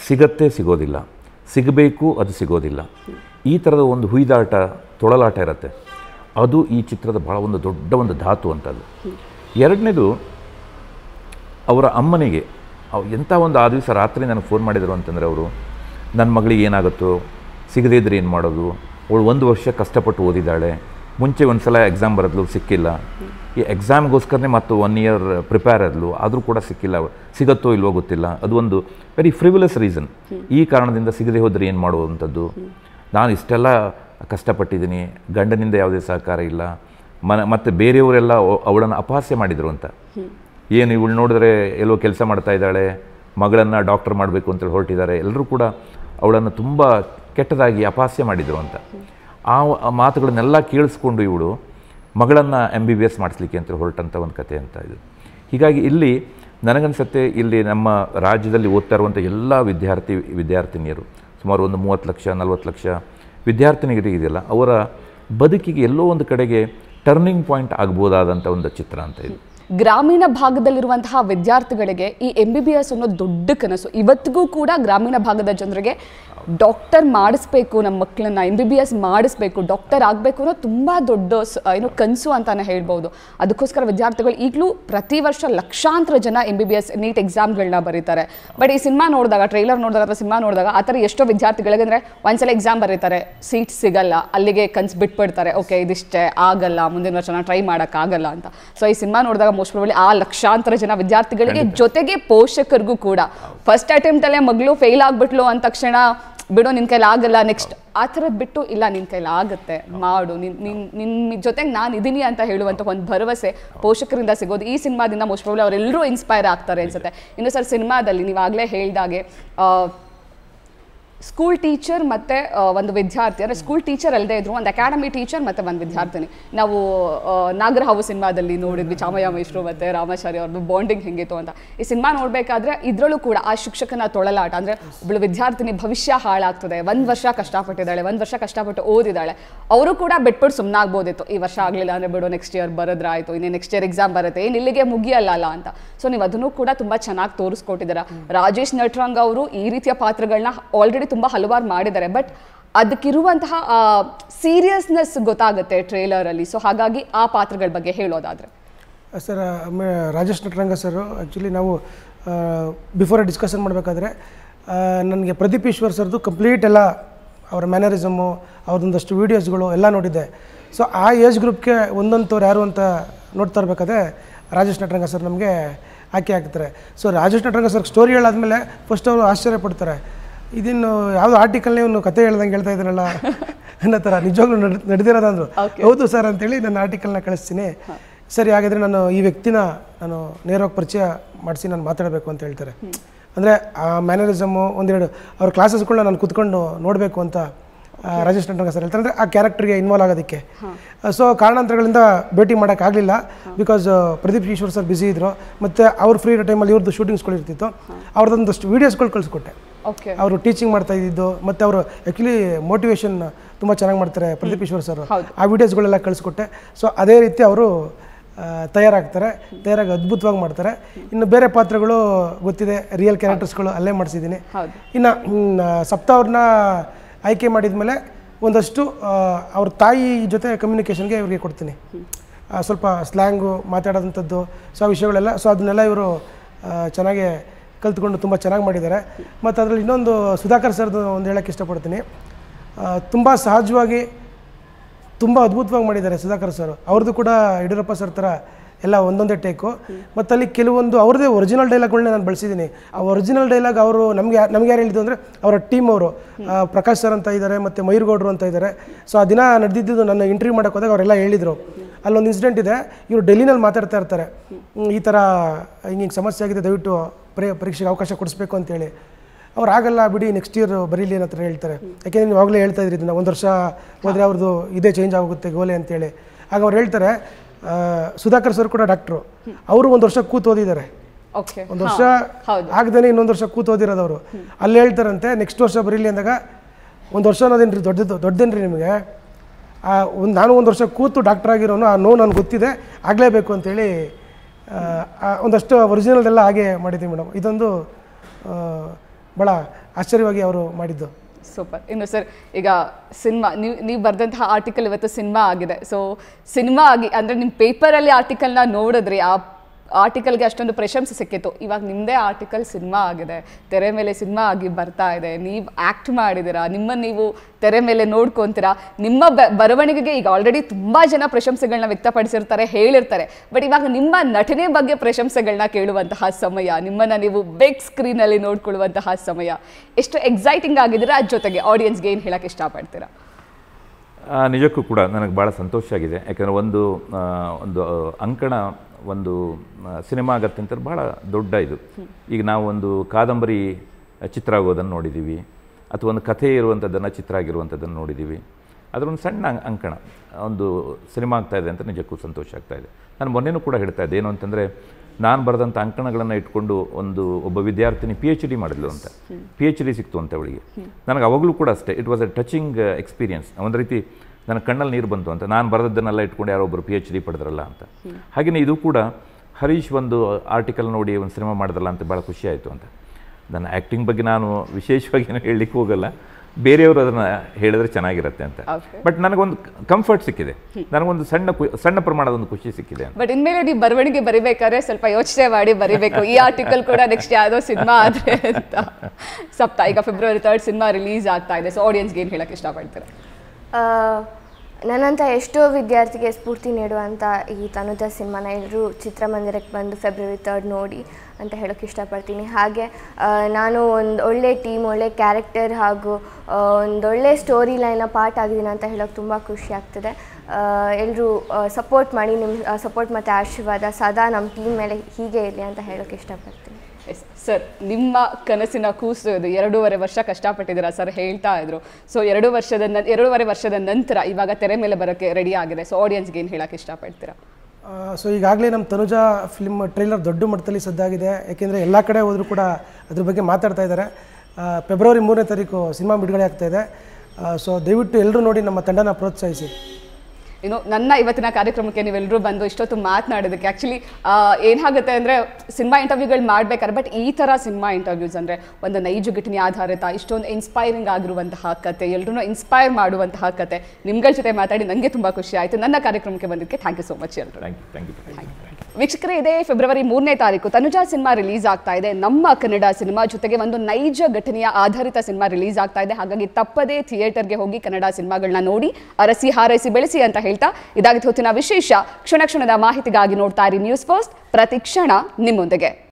ಸಿಗತ್ತೆ ಸಿಗೋದಿಲ್ಲ ಸಿಗಬೇಕು ಅದು ಸಿಗೋದಿಲ್ಲ ಈ ಥರದ ಒಂದು ಹುಯ್ದಾಟ ತೊಳಲಾಟ ಇರುತ್ತೆ ಅದು ಈ ಚಿತ್ರದ ಭಾಳ ಒಂದು ದೊಡ್ಡ ಒಂದು ಧಾತು ಅದು ಎರಡನೇದು ಅವರ ಅಮ್ಮನಿಗೆ ಎಂಥ ಒಂದು ಆ ದಿವಸ ರಾತ್ರಿ ನನಗೆ ಫೋನ್ ಮಾಡಿದರು ಅಂತಂದರೆ ಅವರು ನನ್ನ ಮಗಳಿಗೆ ಏನಾಗುತ್ತೋ ಸಿಗದೇ ಇದ್ರೆ ಏನು ಮಾಡೋದು ಅವಳು ಒಂದು ವರ್ಷ ಕಷ್ಟಪಟ್ಟು ಓದಿದ್ದಾಳೆ ಮುಂಚೆ ಒಂದು ಸಲ ಎಕ್ಸಾಮ್ ಬರೋದ್ಲು ಸಿಕ್ಕಿಲ್ಲ ಈ ಎಕ್ಸಾಮ್ಗೋಸ್ಕರನೇ ಮತ್ತು ಒನ್ ಇಯರ್ ಪ್ರಿಪೇರ್ ಆದ್ಲು ಆದರೂ ಕೂಡ ಸಿಕ್ಕಿಲ್ಲ ಸಿಗತ್ತೋ ಇಲ್ವೋ ಗೊತ್ತಿಲ್ಲ ಅದು ಒಂದು ವೆರಿ ಫ್ರಿವಿಲಸ್ ರೀಸನ್ ಈ ಕಾರಣದಿಂದ ಸಿಗದೆ ಹೋದರೆ ಏನು ಮಾಡುವಂಥದ್ದು ನಾನು ಇಷ್ಟೆಲ್ಲ ಕಷ್ಟಪಟ್ಟಿದ್ದೀನಿ ಗಂಡನಿಂದ ಯಾವುದೇ ಸಹಕಾರ ಇಲ್ಲ ಮನ ಮತ್ತು ಬೇರೆಯವರೆಲ್ಲ ಅವಳನ್ನು ಅಪಹಾಸ್ಯ ಮಾಡಿದರು ಅಂತ ಏನು ಇವಳು ನೋಡಿದ್ರೆ ಎಲ್ಲೋ ಕೆಲಸ ಮಾಡ್ತಾ ಇದ್ದಾಳೆ ಮಗಳನ್ನು ಡಾಕ್ಟರ್ ಮಾಡಬೇಕು ಅಂತೇಳಿ ಹೊರಟಿದ್ದಾರೆ ಎಲ್ಲರೂ ಕೂಡ ಅವಳನ್ನು ತುಂಬ ಕೆಟ್ಟದಾಗಿ ಅಪಹಾಸ್ಯ ಮಾಡಿದರು ಅಂತ ಆ ಮಾತುಗಳನ್ನೆಲ್ಲ ಕೇಳಿಸ್ಕೊಂಡು ಇವಳು ಮಗಳನ್ನು ಎಮ್ ಬಿ ಬಿ ಎಸ್ ಮಾಡಿಸ್ಲಿಕ್ಕೆ ಅಂತೇಳಿ ಹೊರಟಂಥ ಒಂದು ಕತೆ ಅಂತ ಇದು ಹೀಗಾಗಿ ಇಲ್ಲಿ ನನಗನ್ಸತ್ತೆ ಇಲ್ಲಿ ನಮ್ಮ ರಾಜ್ಯದಲ್ಲಿ ಓದ್ತಾ ಇರುವಂಥ ಎಲ್ಲ ವಿದ್ಯಾರ್ಥಿ ವಿದ್ಯಾರ್ಥಿನಿಯರು ಸುಮಾರು ಒಂದು ಮೂವತ್ತು ಲಕ್ಷ ನಲ್ವತ್ತು ಲಕ್ಷ ವಿದ್ಯಾರ್ಥಿನಿಯರಿಗೆ ಇದೆಯಲ್ಲ ಅವರ ಬದುಕಿಗೆ ಎಲ್ಲೋ ಒಂದು ಕಡೆಗೆ ಟರ್ನಿಂಗ್ ಪಾಯಿಂಟ್ ಆಗ್ಬೋದಾದಂಥ ಒಂದು ಚಿತ್ರ ಅಂತ ಇದು ಗ್ರಾಮೀಣ ಭಾಗದಲ್ಲಿರುವಂತಹ ವಿದ್ಯಾರ್ಥಿಗಳಿಗೆ ಈ ಎಂ ಬಿ ಬಿ ಎಸ್ ಅನ್ನೋ ದೊಡ್ಡ ಕನಸು ಇವತ್ತಿಗೂ ಕೂಡ ಗ್ರಾಮೀಣ ಭಾಗದ ಜನರಿಗೆ ಡಾಕ್ಟರ್ ಮಾಡಿಸ್ಬೇಕು ನಮ್ಮ ಮಕ್ಕಳನ್ನ ಎಮ್ ಬಿ ಬಿ ಎಸ್ ಮಾಡಿಸ್ಬೇಕು ಡಾಕ್ಟರ್ ಆಗಬೇಕು ಅನ್ನೋ ತುಂಬ ದೊಡ್ಡ ಏನು ಕನಸು ಅಂತಲೇ ಹೇಳ್ಬೋದು ಅದಕ್ಕೋಸ್ಕರ ವಿದ್ಯಾರ್ಥಿಗಳು ಈಗಲೂ ಪ್ರತಿ ವರ್ಷ ಲಕ್ಷಾಂತರ ಜನ M B B S NEET ಎಕ್ಸಾಮ್ಗಳನ್ನ ಬರೀತಾರೆ ಬಟ್ ಈ ಸಿನಿಮಾ ನೋಡಿದಾಗ ಟ್ರೈಲರ್ ನೋಡಿದಾಗ ಅಥವಾ ಸಿನಿಮಾ ನೋಡಿದಾಗ ಆ ಥರ ಎಷ್ಟೋ ವಿದ್ಯಾರ್ಥಿಗಳಿಗೆ ಅಂದರೆ ಒಂದ್ಸಲ ಎಕ್ಸಾಮ್ ಬರೀತಾರೆ ಸೀಟ್ ಸಿಗಲ್ಲ ಅಲ್ಲಿಗೆ ಕನ್ಸು ಬಿಟ್ಬಿಡ್ತಾರೆ ಓಕೆ ಇದಿಷ್ಟೇ ಆಗಲ್ಲ ಮುಂದಿನ ವರ್ಷ ನಾನು ಟ್ರೈ ಮಾಡೋಕ್ಕಾಗಲ್ಲ ಅಂತ ಸೊ ಈ ಸಿನಿಮಾ ನೋಡಿದಾಗ ಮೋಸ್ಟ್ ಪ್ರಾಬಲಿ ಆ ಲಕ್ಷಾಂತರ ಜನ ವಿದ್ಯಾರ್ಥಿಗಳಿಗೆ ಜೊತೆಗೆ ಪೋಷಕರಿಗೂ ಕೂಡ ಫಸ್ಟ್ ಅಟೆಂಪ್ಟಲ್ಲೇ ಮಗಳು ಫೇಲ್ ಆಗಿಬಿಟ್ಲು ಅಂದ ತಕ್ಷಣ ಬಿಡೋ ನಿನ್ನ ಕೈಲಿ ಆಗಲ್ಲ ನೆಕ್ಸ್ಟ್ ಆ ಥರದ್ದು ಬಿಟ್ಟು ಇಲ್ಲ ನಿನ್ನ ಕೈಲಿ ಆಗುತ್ತೆ ಮಾಡು ನಿನ್ ನಿನ್ನ ನಿನ್ನ ಜೊತೆಗೆ ನಾನು ಇದ್ದೀನಿ ಅಂತ ಹೇಳುವಂಥ ಒಂದು ಭರವಸೆ ಪೋಷಕರಿಂದ ಸಿಗೋದು ಈ ಸಿನಿಮಾದಿಂದ ಮೋಸ್ಟ್ ಪ್ರಾಬ್ಲಿ ಅವರೆಲ್ಲರೂ ಇನ್ಸ್ಪೈರ್ ಆಗ್ತಾರೆ ಅನ್ಸುತ್ತೆ ಇನ್ನು ಸರ್ ಸಿನಿಮಾದಲ್ಲಿ ನೀವಾಗಲೇ ಹೇಳಿದಾಗೆ ಸ್ಕೂಲ್ ಟೀಚರ್ ಮತ್ತೆ ಒಂದು ವಿದ್ಯಾರ್ಥಿ ಅಂದ್ರೆ ಸ್ಕೂಲ್ ಟೀಚರ್ ಅಲ್ಲದೆ ಇದ್ರು ಒಂದು ಅಕಾಡೆಮಿ ಟೀಚರ್ ಮತ್ತೆ ಒಂದು ವಿದ್ಯಾರ್ಥಿನಿ ನಾವು ನಾಗರಹಾವು ಸಿನಿಮಾದಲ್ಲಿ ನೋಡಿದ್ವಿ ಚಾಮಯ್ಯ ಮತ್ತೆ ಮತ್ತೆ ರಾಮಾಚಾರ್ಯ ಅವ್ರದ್ದು ಬಾಂಡಿಂಗ್ ಹೆಂಗಿತ್ತು ಅಂತ ಈ ಸಿನಿಮಾ ನೋಡಬೇಕಾದ್ರೆ ಇದ್ರಲ್ಲೂ ಕೂಡ ಆ ಶಿಕ್ಷಕನ ತೊಳಲಾಟ ಅಂದ್ರೆ ಒಬ್ಳು ವಿದ್ಯಾರ್ಥಿನಿ ಭವಿಷ್ಯ ಹಾಳಾಗ್ತದೆ ಒಂದ್ ವರ್ಷ ಕಷ್ಟಪಟ್ಟಿದ್ದಾಳೆ ಒಂದ್ ವರ್ಷ ಕಷ್ಟಪಟ್ಟು ಓದಿದಾಳೆ ಅವರು ಕೂಡ ಬಿಟ್ಬಿಟ್ಟು ಸುಮ್ಮನಾಗ್ಬೋದಿತ್ತು ಈ ವರ್ಷ ಆಗಲಿಲ್ಲ ಅಂದ್ರೆ ಬಿಡು ನೆಕ್ಸ್ಟ್ ಇಯರ್ ಆಯ್ತು ಇನ್ನೇ ನೆಕ್ಸ್ಟ್ ಇಯರ್ ಎಕ್ಸಾಮ್ ಬರುತ್ತೆ ಏನ್ ಇಲ್ಲಿಗೆ ಮುಗಿಯಲ್ಲ ಅಂತ ಸೊ ನೀವು ಅದನ್ನು ಕೂಡ ತುಂಬಾ ಚೆನ್ನಾಗಿ ತೋರಿಸ್ಕೊಟ್ಟಿದ್ದೀರಾ ರಾಜೇಶ್ ನಟ್ರಂಗ್ ಅವರು ಈ ರೀತಿಯ ಪಾತ್ರಗಳನ್ನ ಆಲ್ರೆಡಿ ತುಂಬ ಹಲವಾರು ಮಾಡಿದ್ದಾರೆ ಬಟ್ ಅದಕ್ಕಿರುವಂತಹ ಸೀರಿಯಸ್ನೆಸ್ ಗೊತ್ತಾಗುತ್ತೆ ಟ್ರೇಲರಲ್ಲಿ ಸೊ ಹಾಗಾಗಿ ಆ ಪಾತ್ರಗಳ ಬಗ್ಗೆ ಹೇಳೋದಾದರೆ sir Rajesh Nataranga sir actually ನಾವು ಬಿಫೋರ್ ಡಿಸ್ಕಷನ್ ಮಾಡಬೇಕಾದ್ರೆ ನನಗೆ ಪ್ರದೀಪ್ ಈಶ್ವರ್ ಸರ್ದು ಕಂಪ್ಲೀಟ್ ಎಲ್ಲ ಅವರ ಮ್ಯಾನರಿಸಮು ಅವ್ರದೊಂದಷ್ಟು ವೀಡಿಯೋಸ್ಗಳು ಎಲ್ಲ ನೋಡಿದ್ದೆ ಸೊ ಆ ಏಜ್ ಗ್ರೂಪ್ಗೆ ಒಂದೊಂಥವ್ರು ಯಾರು ಅಂತ ನೋಡ್ತಾ ಇರಬೇಕಾದ್ರೆ ರಾಜೇಶ್ ನಟರಂಗ ಸರ್ ನಮಗೆ ಆಯ್ಕೆ ಆಗ್ತಾರೆ so Rajesh Nataranga sir story ಹೇಳಾದ್ಮೇಲೆ ಫಸ್ಟ್ ಅವರು ಆಶ್ಚರ್ಯ ಪಡ್ತಾರೆ ಇದನ್ನು ಯಾವುದೋ ಆರ್ಟಿಕಲ್ನೇ ಒಂದು ಕತೆ ಹೇಳ್ದಂಗೆ ಹೇಳ್ತಾ ಇದ್ರಲ್ಲ ನನ್ನ ಥರ ನಿಜವಾಗ್ಲೂ ನಡೆದಿರೋದಂದ್ರು ಹೌದು ಸರ್ ಅಂತೇಳಿ ನನ್ನ ಆರ್ಟಿಕಲ್ನ ಕಳಿಸ್ತೀನಿ ಸರಿ ಹಾಗಾದರೆ ನಾನು ಈ ವ್ಯಕ್ತಿನ ನಾನು ನೇರವಾಗಿ ಪರಿಚಯ ಮಾಡಿಸಿ ನಾನು ಮಾತಾಡಬೇಕು ಅಂತ ಹೇಳ್ತಾರೆ ಅಂದರೆ ಆ ಮ್ಯಾನರಿಸಮು ಒಂದೆರಡು ಅವ್ರ ಕ್ಲಾಸಸ್ಗಳನ್ನ ನಾನು ಕುತ್ಕೊಂಡು ನೋಡಬೇಕು ಅಂತ ರಾಜೇಶ್ ನಟನಗ ಸರ್ ಹೇಳ್ತಾರೆ ಅಂದರೆ ಆ ಕ್ಯಾರೆಕ್ಟರ್ಗೆ ಇನ್ವಾಲ್ವ್ ಆಗೋದಕ್ಕೆ ಸೊ ಕಾರಣಾಂತರಗಳಿಂದ ಭೇಟಿ ಮಾಡೋಕ್ಕಾಗಲಿಲ್ಲ because Pradeep Eshwar sir busy ಇದ್ದರು ಮತ್ತು ಅವ್ರು ಫ್ರೀ ಟೈಮಲ್ಲಿ ಇವ್ರದ್ದು ಶೂಟಿಂಗ್ಸ್ಗಳು ಇರ್ತಿತ್ತು ಅವ್ರದ್ದೊಂದಷ್ಟು ವೀಡಿಯೋಸ್ಗಳು ಕಳಿಸ್ಕೊಟ್ಟೆ ಅವರು ಟೀಚಿಂಗ್ ಮಾಡ್ತಾ ಇದ್ದಿದ್ದು ಮತ್ತು ಅವರು ಆ್ಯಕ್ಚುಲಿ ಮೋಟಿವೇಶನ್ ತುಂಬ ಚೆನ್ನಾಗಿ ಮಾಡ್ತಾರೆ ಪ್ರದೀಪ್ ಈಶ್ವರ್ ಸರ್ ಆ ವಿಡಿಯೋಸ್ಗಳೆಲ್ಲ ಕಳಿಸ್ಕೊಟ್ಟೆ ಸೊ ಅದೇ ರೀತಿ ಅವರು ತಯಾರಾಗ್ತಾರೆ ತಯಾರಾಗಿ ಅದ್ಭುತವಾಗಿ ಮಾಡ್ತಾರೆ ಇನ್ನು ಬೇರೆ ಪಾತ್ರಗಳು ಗೊತ್ತಿದೆ ರಿಯಲ್ ಕ್ಯಾರೆಕ್ಟರ್ಸ್ಗಳು ಅಲ್ಲೇ ಮಾಡಿಸಿದ್ದೀನಿ ಇನ್ನು ಅವ್ರನ್ನ ಆಯ್ಕೆ ಮಾಡಿದ ಮೇಲೆ ಒಂದಷ್ಟು ಅವ್ರ ತಾಯಿ ಜೊತೆ ಕಮ್ಯುನಿಕೇಷನ್ಗೆ ಇವರಿಗೆ ಕೊಡ್ತೀನಿ ಸ್ವಲ್ಪ ಸ್ಲ್ಯಾಂಗು ಮಾತಾಡೋದಂಥದ್ದು ಸೊ ಆ ವಿಷಯಗಳೆಲ್ಲ ಸೊ ಅದನ್ನೆಲ್ಲ ಇವರು ಚೆನ್ನಾಗೆ ಕಲ್ತ್ಕೊಂಡು ತುಂಬ ಚೆನ್ನಾಗಿ ಮಾಡಿದ್ದಾರೆ ಮತ್ತು ಅದರಲ್ಲಿ ಇನ್ನೊಂದು ಸುಧಾಕರ್ ಸರ್ದು ಒಂದು ಹೇಳೋಕ್ಕೆ ಇಷ್ಟಪಡ್ತೀನಿ ತುಂಬ ಸಹಜವಾಗಿ ತುಂಬ ಅದ್ಭುತವಾಗಿ ಮಾಡಿದ್ದಾರೆ ಸುಧಾಕರ್ ಸರ್ ಅವ್ರದ್ದು ಕೂಡ ಯಡಿಯೂರಪ್ಪ ಸರ್ ಥರ ಎಲ್ಲ ಒಂದೊಂದೇ ಟೇಕು ಮತ್ತು ಅಲ್ಲಿ ಕೆಲವೊಂದು ಅವ್ರದೇ ಒರಿಜಿನಲ್ ಡೈಲಾಗ್ಗಳನ್ನೇ ನಾನು ಬಳಸಿದ್ದೀನಿ ಆ ಒರಿಜಿನಲ್ ಡೈಲಾಗ್ ಅವರು ನಮಗೆ ನಮ್ಗೆ ಯಾರು ಹೇಳಿದ್ದು ಅಂದರೆ ಅವರ ಟೀಮ್ ಅವರು ಪ್ರಕಾಶ್ ಸರ್ ಅಂತ ಇದ್ದಾರೆ ಮತ್ತು ಮಯೂರ್ಗೌಡರು ಅಂತ ಇದ್ದಾರೆ ಸೊ ಆ ದಿನ ನಡೆದಿದ್ದು ನನ್ನ ಇಂಟರ್ವ್ಯೂ ಮಾಡೋಕೆ ಹೋದಾಗ ಅವರೆಲ್ಲ ಹೇಳಿದರು ಅಲ್ಲೊಂದು ಇನ್ಸಿಡೆಂಟ್ ಇದೆ ಇವರು ಡೆಲ್ಲಿನಲ್ಲಿ ಮಾತಾಡ್ತಾ ಇರ್ತಾರೆ ಈ ಥರ ಹಿಂಗೆ ಸಮಸ್ಯೆ ಆಗಿದೆ ದಯವಿಟ್ಟು ಪ್ರೇ ಪರೀಕ್ಷೆಗೆ ಅವಕಾಶ ಕೊಡಿಸ್ಬೇಕು ಅಂತೇಳಿ ಅವ್ರು ಆಗಲ್ಲ ಬಿಡಿ ನೆಕ್ಸ್ಟ್ ಇಯರ್ ಬರೀಲಿ ಅಂತ ಹೇಳ್ತಾರೆ ಯಾಕೆಂದರೆ ನೀವು ಆಗಲೇ ಹೇಳ್ತಾ ಇದ್ರಿ ಇದನ್ನು ಒಂದು ವರ್ಷ ಹೋದರೆ ಅವ್ರದ್ದು ಇದೇ ಚೇಂಜ್ ಆಗುತ್ತೆ ಗೋಲೆ ಅಂತೇಳಿ ಆಗ ಅವ್ರು ಹೇಳ್ತಾರೆ ಸುಧಾಕರ್ ಸರ್ ಕೂಡ ಡಾಕ್ಟ್ರು ಅವರು ಒಂದು ವರ್ಷ ಕೂತು ಓದಿದ್ದಾರೆ ಒಂದು ವರ್ಷ ಆಗದೇ ಇನ್ನೊಂದು ವರ್ಷ ಕೂತು ಓದಿರೋದು ಅವರು ಅಲ್ಲಿ ಹೇಳ್ತಾರಂತೆ ನೆಕ್ಸ್ಟ್ ವರ್ಷ ಬರೀಲಿ ಅಂದಾಗ ಒಂದು ವರ್ಷ ಅನ್ನೋದೇನ್ರಿ ದೊಡ್ಡದು ದೊಡ್ಡದೇನ್ರಿ ನಿಮಗೆ ಆ ಒಂದು ನಾನು ಒಂದು ವರ್ಷ ಕೂತು ಡಾಕ್ಟ್ರ್ ಆಗಿರೋನು ಆ ನೋವು ನನಗೆ ಗೊತ್ತಿದೆ ಆಗಲೇಬೇಕು ಅಂತೇಳಿ ಒಂದಷ್ಟು ಒರಿಜಿನಲ್ದೆಲ್ಲ ಹಾಗೆ ಮಾಡಿದ್ದೀವಿ ಮೇಡಮ್ ಇದೊಂದು ಭಾಳ ಆಶ್ಚರ್ಯವಾಗಿ ಅವರು ಮಾಡಿದ್ದು ಸೂಪರ್ ಇನ್ನು ಸರ್ ಈಗ ಸಿನಿಮಾ ನೀವು ನೀವು ಬರೆದಂತಹ ಆರ್ಟಿಕಲ್ ಇವತ್ತು ಸಿನಿಮಾ ಆಗಿದೆ ಸೊ ಸಿನಿಮಾ ಆಗಿ ಅಂದರೆ ನಿಮ್ಮ ಪೇಪರಲ್ಲಿ ಆರ್ಟಿಕಲ್ನ ನೋಡಿದ್ರೆ ಆ ಆರ್ಟಿಕಲ್ಗೆ ಅಷ್ಟೊಂದು ಪ್ರಶಂಸೆ ಸಿಕ್ಕಿತ್ತು ಇವಾಗ ನಿಮ್ಮದೇ ಆರ್ಟಿಕಲ್ ಸಿನಿಮಾ ಆಗಿದೆ ತೆರೆ ಮೇಲೆ ಸಿನಿಮಾ ಆಗಿ ಬರ್ತಾ ಇದೆ ನೀವು ಆ್ಯಕ್ಟ್ ಮಾಡಿದ್ದೀರಾ ನಿಮ್ಮನ್ನು ನೀವು ತೆರೆ ಮೇಲೆ ನೋಡ್ಕೊತೀರಾ ನಿಮ್ಮ ಬರವಣಿಗೆಗೆ ಈಗ ಆಲ್ರೆಡಿ ತುಂಬ ಜನ ಪ್ರಶಂಸೆಗಳನ್ನ ವ್ಯಕ್ತಪಡಿಸಿರ್ತಾರೆ ಹೇಳಿರ್ತಾರೆ ಬಟ್ ಇವಾಗ ನಿಮ್ಮ ನಟನೆ ಬಗ್ಗೆ ಪ್ರಶಂಸೆಗಳನ್ನ ಕೇಳುವಂತಹ ಸಮಯ ನಿಮ್ಮನ್ನು ನೀವು ಬಿಗ್ ಸ್ಕ್ರೀನಲ್ಲಿ ನೋಡ್ಕೊಳ್ಳುವಂತಹ ಸಮಯ ಎಷ್ಟು ಎಕ್ಸೈಟಿಂಗ್ ಆಗಿದ್ದೀರಾ ಅದ್ರ ಜೊತೆಗೆ ಆಡಿಯನ್ಸ್ಗೆ ಏನು ಹೇಳೋಕ್ಕೆ ಇಷ್ಟಪಡ್ತೀರಾ ನಿಜಕ್ಕೂ ಕೂಡ ನನಗೆ ಭಾಳ ಸಂತೋಷ ಆಗಿದೆ ಯಾಕಂದರೆ ಒಂದು ಒಂದು ಅಂಕಣ ಒಂದು ಸಿನಿಮಾ ಆಗತ್ತೆ ಅಂತ ಭಾಳ ದೊಡ್ಡ ಇದು ಈಗ ನಾವು ಒಂದು ಕಾದಂಬರಿ ಚಿತ್ರ ಆಗೋದನ್ನು ನೋಡಿದ್ದೀವಿ ಅಥವಾ ಒಂದು ಕಥೆ ಇರುವಂಥದ್ದನ್ನು ಚಿತ್ರ ಆಗಿರುವಂಥದ್ದನ್ನು ನೋಡಿದ್ದೀವಿ ಅದರೊಂದು ಸಣ್ಣ ಅಂಕಣ ಒಂದು ಸಿನಿಮಾ ಆಗ್ತಾಯಿದೆ ಅಂತ ನಿಜಕ್ಕೂ ಸಂತೋಷ ಆಗ್ತಾಯಿದೆ ನಾನು ಮೊನ್ನೆನೂ ಕೂಡ ಹೇಳ್ತಾ ಇದ್ದೆ ಏನು ಅಂತಂದರೆ ನಾನು ಬರೆದಂಥ ಅಂಕಣಗಳನ್ನು ಇಟ್ಕೊಂಡು ಒಂದು ಒಬ್ಬ ವಿದ್ಯಾರ್ಥಿನಿ ಪಿ ಎಚ್ ಡಿ ಮಾಡಿದ್ಲು ಅಂತ ಪಿ ಎಚ್ ಡಿ ಸಿಕ್ತು ಅಂತ ಅವಳಿಗೆ ನನಗೆ ಅವಾಗಲೂ ಕೂಡ ಅಷ್ಟೇ it was a touching experience ಒಂದು ರೀತಿ ನನ್ನ ಕಣ್ಣಲ್ಲಿ ನೀರು ಬಂತು ಅಂತ ನಾನು ಬರೆದದ್ದನ್ನೆಲ್ಲ ಇಟ್ಕೊಂಡು ಯಾರೋ ಒಬ್ಬರು ಪಿ ಎಚ್ ಡಿ ಪಡೆದ್ರಲ್ಲ ಅಂತ ಹಾಗೆಯೇ ಇದು ಕೂಡ ಹರೀಶ್ ಒಂದು ಆರ್ಟಿಕಲ್ uh, ನೋಡಿ ಒಂದು ಸಿನಿಮಾ ಮಾಡಿದ್ರಲ್ಲ ಅಂತ ಭಾಳ ಖುಷಿಯಾಯಿತು ಅಂತ ನನ್ನ ಆ್ಯಕ್ಟಿಂಗ್ ಬಗ್ಗೆ ನಾನು ವಿಶೇಷವಾಗಿ ಏನು ಹೇಳಲಿಕ್ಕೆ ಹೋಗಲ್ಲ ಬೇರೆಯವರು ಅದನ್ನು ಹೇಳಿದ್ರೆ ಚೆನ್ನಾಗಿರುತ್ತೆ ಅಂತ ಬಟ್ ನನಗೊಂದು ಕಂಫರ್ಟ್ ಸಿಕ್ಕಿದೆ ನನಗೊಂದು ಸಣ್ಣ ಸಣ್ಣ ಪ್ರಮಾಣದ ಒಂದು ಖುಷಿ ಸಿಕ್ಕಿದೆ ಬಟ್ ಇನ್ಮೇಲೆ ನೀವು ಬರವಣಿಗೆ ಬರಿಬೇಕಾದ್ರೆ ಸ್ವಲ್ಪ ಯೋಚನೆ ಮಾಡಿ ಬರಿಬೇಕು ಈ ಆರ್ಟಿಕಲ್ ಕೂಡ ನೆಕ್ಸ್ಟ್ ಯಾವುದೋ ಸಿನಿಮಾ ಆದರೆ ಅಂತ ಸಪ್ತಾಹ ಈಗ ಫೆಬ್ರವರಿ ತರ್ಡ್ ಸಿನಿಮಾ ರಿಲೀಸ್ ಆಗ್ತಾ ಇದೆ ಸೊ ಆಡಿಯನ್ಸ್ಗೆ ಏನು ಹೇಳಕ್ಕೆ ಇಷ್ಟಪಡ್ತಾರೆ ನನ್ನಂಥ ಎಷ್ಟೋ ವಿದ್ಯಾರ್ಥಿಗೆ ಸ್ಫೂರ್ತಿ ನೀಡುವಂಥ ಈ ತನುಜ ಸಿನಿಮಾನ ಎಲ್ಲರೂ ಚಿತ್ರಮಂದಿರಕ್ಕೆ ಬಂದು ಫೆಬ್ರವರಿ ತರ್ಡ್ ನೋಡಿ ಅಂತ ಹೇಳೋಕೆ ಇಷ್ಟಪಡ್ತೀನಿ ಹಾಗೆ ನಾನು ಒಂದು ಒಳ್ಳೆ ಟೀಮ್ ಒಳ್ಳೆ ಕ್ಯಾರೆಕ್ಟರ್ ಹಾಗೂ ಒಂದೊಳ್ಳೆ ಸ್ಟೋರಿ ಲೈನ ಪಾರ್ಟ್ ಆಗಿದ್ದೀನಿ ಅಂತ ಹೇಳೋಕೆ ತುಂಬ ಖುಷಿ ಆಗ್ತದೆ ಎಲ್ಲರೂ ಸಪೋರ್ಟ್ ಮಾಡಿ ನಿಮ್ಮ ಸಪೋರ್ಟ್ ಮತ್ತು ಆಶೀರ್ವಾದ ಸದಾ ನಮ್ಮ ಟೀಮ್ ಮೇಲೆ ಹೀಗೆ ಇರಲಿ ಅಂತ ಹೇಳೋಕೆ ಇಷ್ಟಪಡ್ತೀನಿ ಸರ್ ನಿಮ್ಮ ಕನಸಿನ ಕೂಸು ಇದು ಎರಡೂವರೆ ವರ್ಷ ಕಷ್ಟಪಟ್ಟಿದ್ದೀರಾ ಸರ್ ಹೇಳ್ತಾ ಇದ್ರು ಸೊ ಎರಡು ವರ್ಷದ ನ ಎರಡೂವರೆ ವರ್ಷದ ನಂತರ ಇವಾಗ ತೆರೆ ಮೇಲೆ ಬರೋಕ್ಕೆ ರೆಡಿ ಆಗಿದೆ ಸೊ ಆಡಿಯನ್ಸ್ಗೆ ಏನು ಹೇಳೋಕ್ಕೆ ಇಷ್ಟಪಡ್ತೀರಾ ಸೊ ಈಗಾಗಲೇ ನಮ್ಮ ತನುಜಾ ಫಿಲ್ಮ್ ಟ್ರೈಲರ್ ದೊಡ್ಡ ಮಟ್ಟದಲ್ಲಿ ಸದ್ದಾಗಿದೆ ಯಾಕೆಂದರೆ ಎಲ್ಲ ಕಡೆ ಹೋದರೂ ಕೂಡ ಅದ್ರ ಬಗ್ಗೆ ಮಾತಾಡ್ತಾ ಇದ್ದಾರೆ ಫೆಬ್ರವರಿ ಮೂರನೇ ತಾರೀಕು ಸಿನಿಮಾ ಬಿಡುಗಡೆ ಆಗ್ತಾ ಇದೆ ಸೊ ದಯವಿಟ್ಟು ಎಲ್ಲರೂ ನೋಡಿ ನಮ್ಮ ತಂಡನ ಪ್ರೋತ್ಸಾಹಿಸಿ ಏನೋ ನನ್ನ ಇವತ್ತಿನ ಕಾರ್ಯಕ್ರಮಕ್ಕೆ ನೀವೆಲ್ಲರೂ ಬಂದು ಇಷ್ಟೊತ್ತು ಮಾತನಾಡೋದಕ್ಕೆ ಆ್ಯಕ್ಚುಲಿ ಏನಾಗುತ್ತೆ ಅಂದರೆ ಸಿನಿಮಾ ಇಂಟರ್ವ್ಯೂಗಳು ಮಾಡಬೇಕಾದ್ರೆ ಬಟ್ ಈ ಥರ ಸಿನಿಮಾ ಇಂಟರ್ವ್ಯೂಸ್ ಅಂದರೆ ಒಂದು ನೈಜ ಘಟನೆ ಆಧಾರಿತ ಇಷ್ಟೊಂದು ಇನ್ಸ್ಪೈರಿಂಗ್ ಆಗಿರುವಂತಹ ಕತೆ ಎಲ್ಲರೂ ಇನ್ಸ್ಪೈರ್ ಮಾಡುವಂತಹ ಕತೆ ನಿಮ್ಗಳ ಜೊತೆ ಮಾತಾಡಿ ನನಗೆ ತುಂಬ ಖುಷಿ ಆಯಿತು ನನ್ನ ಕಾರ್ಯಕ್ರಮಕ್ಕೆ ಬಂದಿದ್ದಕ್ಕೆ ಥ್ಯಾಂಕ್ ಯು ಸೊ ಮಚ್ ಎಲ್ಲರೂ ಥ್ಯಾಂಕ್ ಯು ಥ್ಯಾಂಕ್ ಯು ವೀಕ್ಷಕರೇ ಇದೇ ಫೆಬ್ರವರಿ ಮೂರನೇ ತಾರೀಕು ತನುಜಾ ಸಿನಿಮಾ ರಿಲೀಸ್ ಆಗ್ತಾ ಇದೆ ನಮ್ಮ ಕನ್ನಡ ಸಿನಿಮಾ ಜೊತೆಗೆ ಒಂದು ನೈಜ ಘಟನೆಯ ಆಧಾರಿತ ಸಿನಿಮಾ ರಿಲೀಸ್ ಆಗ್ತಾ ಇದೆ ಹಾಗಾಗಿ ತಪ್ಪದೇ ಥಿಯೇಟರ್ಗೆ ಹೋಗಿ ಕನ್ನಡ ಸಿನಿಮಾಗಳನ್ನ ನೋಡಿ ಅರಸಿ ಹಾರೈಸಿ ಬೆಳೆಸಿ ಅಂತ ಹೇಳ್ತಾ ಇದಾಗಿತ್ತು ಹೊತ್ತಿನ ವಿಶೇಷ ಕ್ಷಣ ಕ್ಷಣದ ಮಾಹಿತಿಗಾಗಿ ನೋಡ್ತಾ ಇರಿ ನ್ಯೂಸ್ ಫಸ್ಟ್ ಪ್ರತಿ ಕ್ಷಣ ನಿಮ್ಮೊಂದಿಗೆ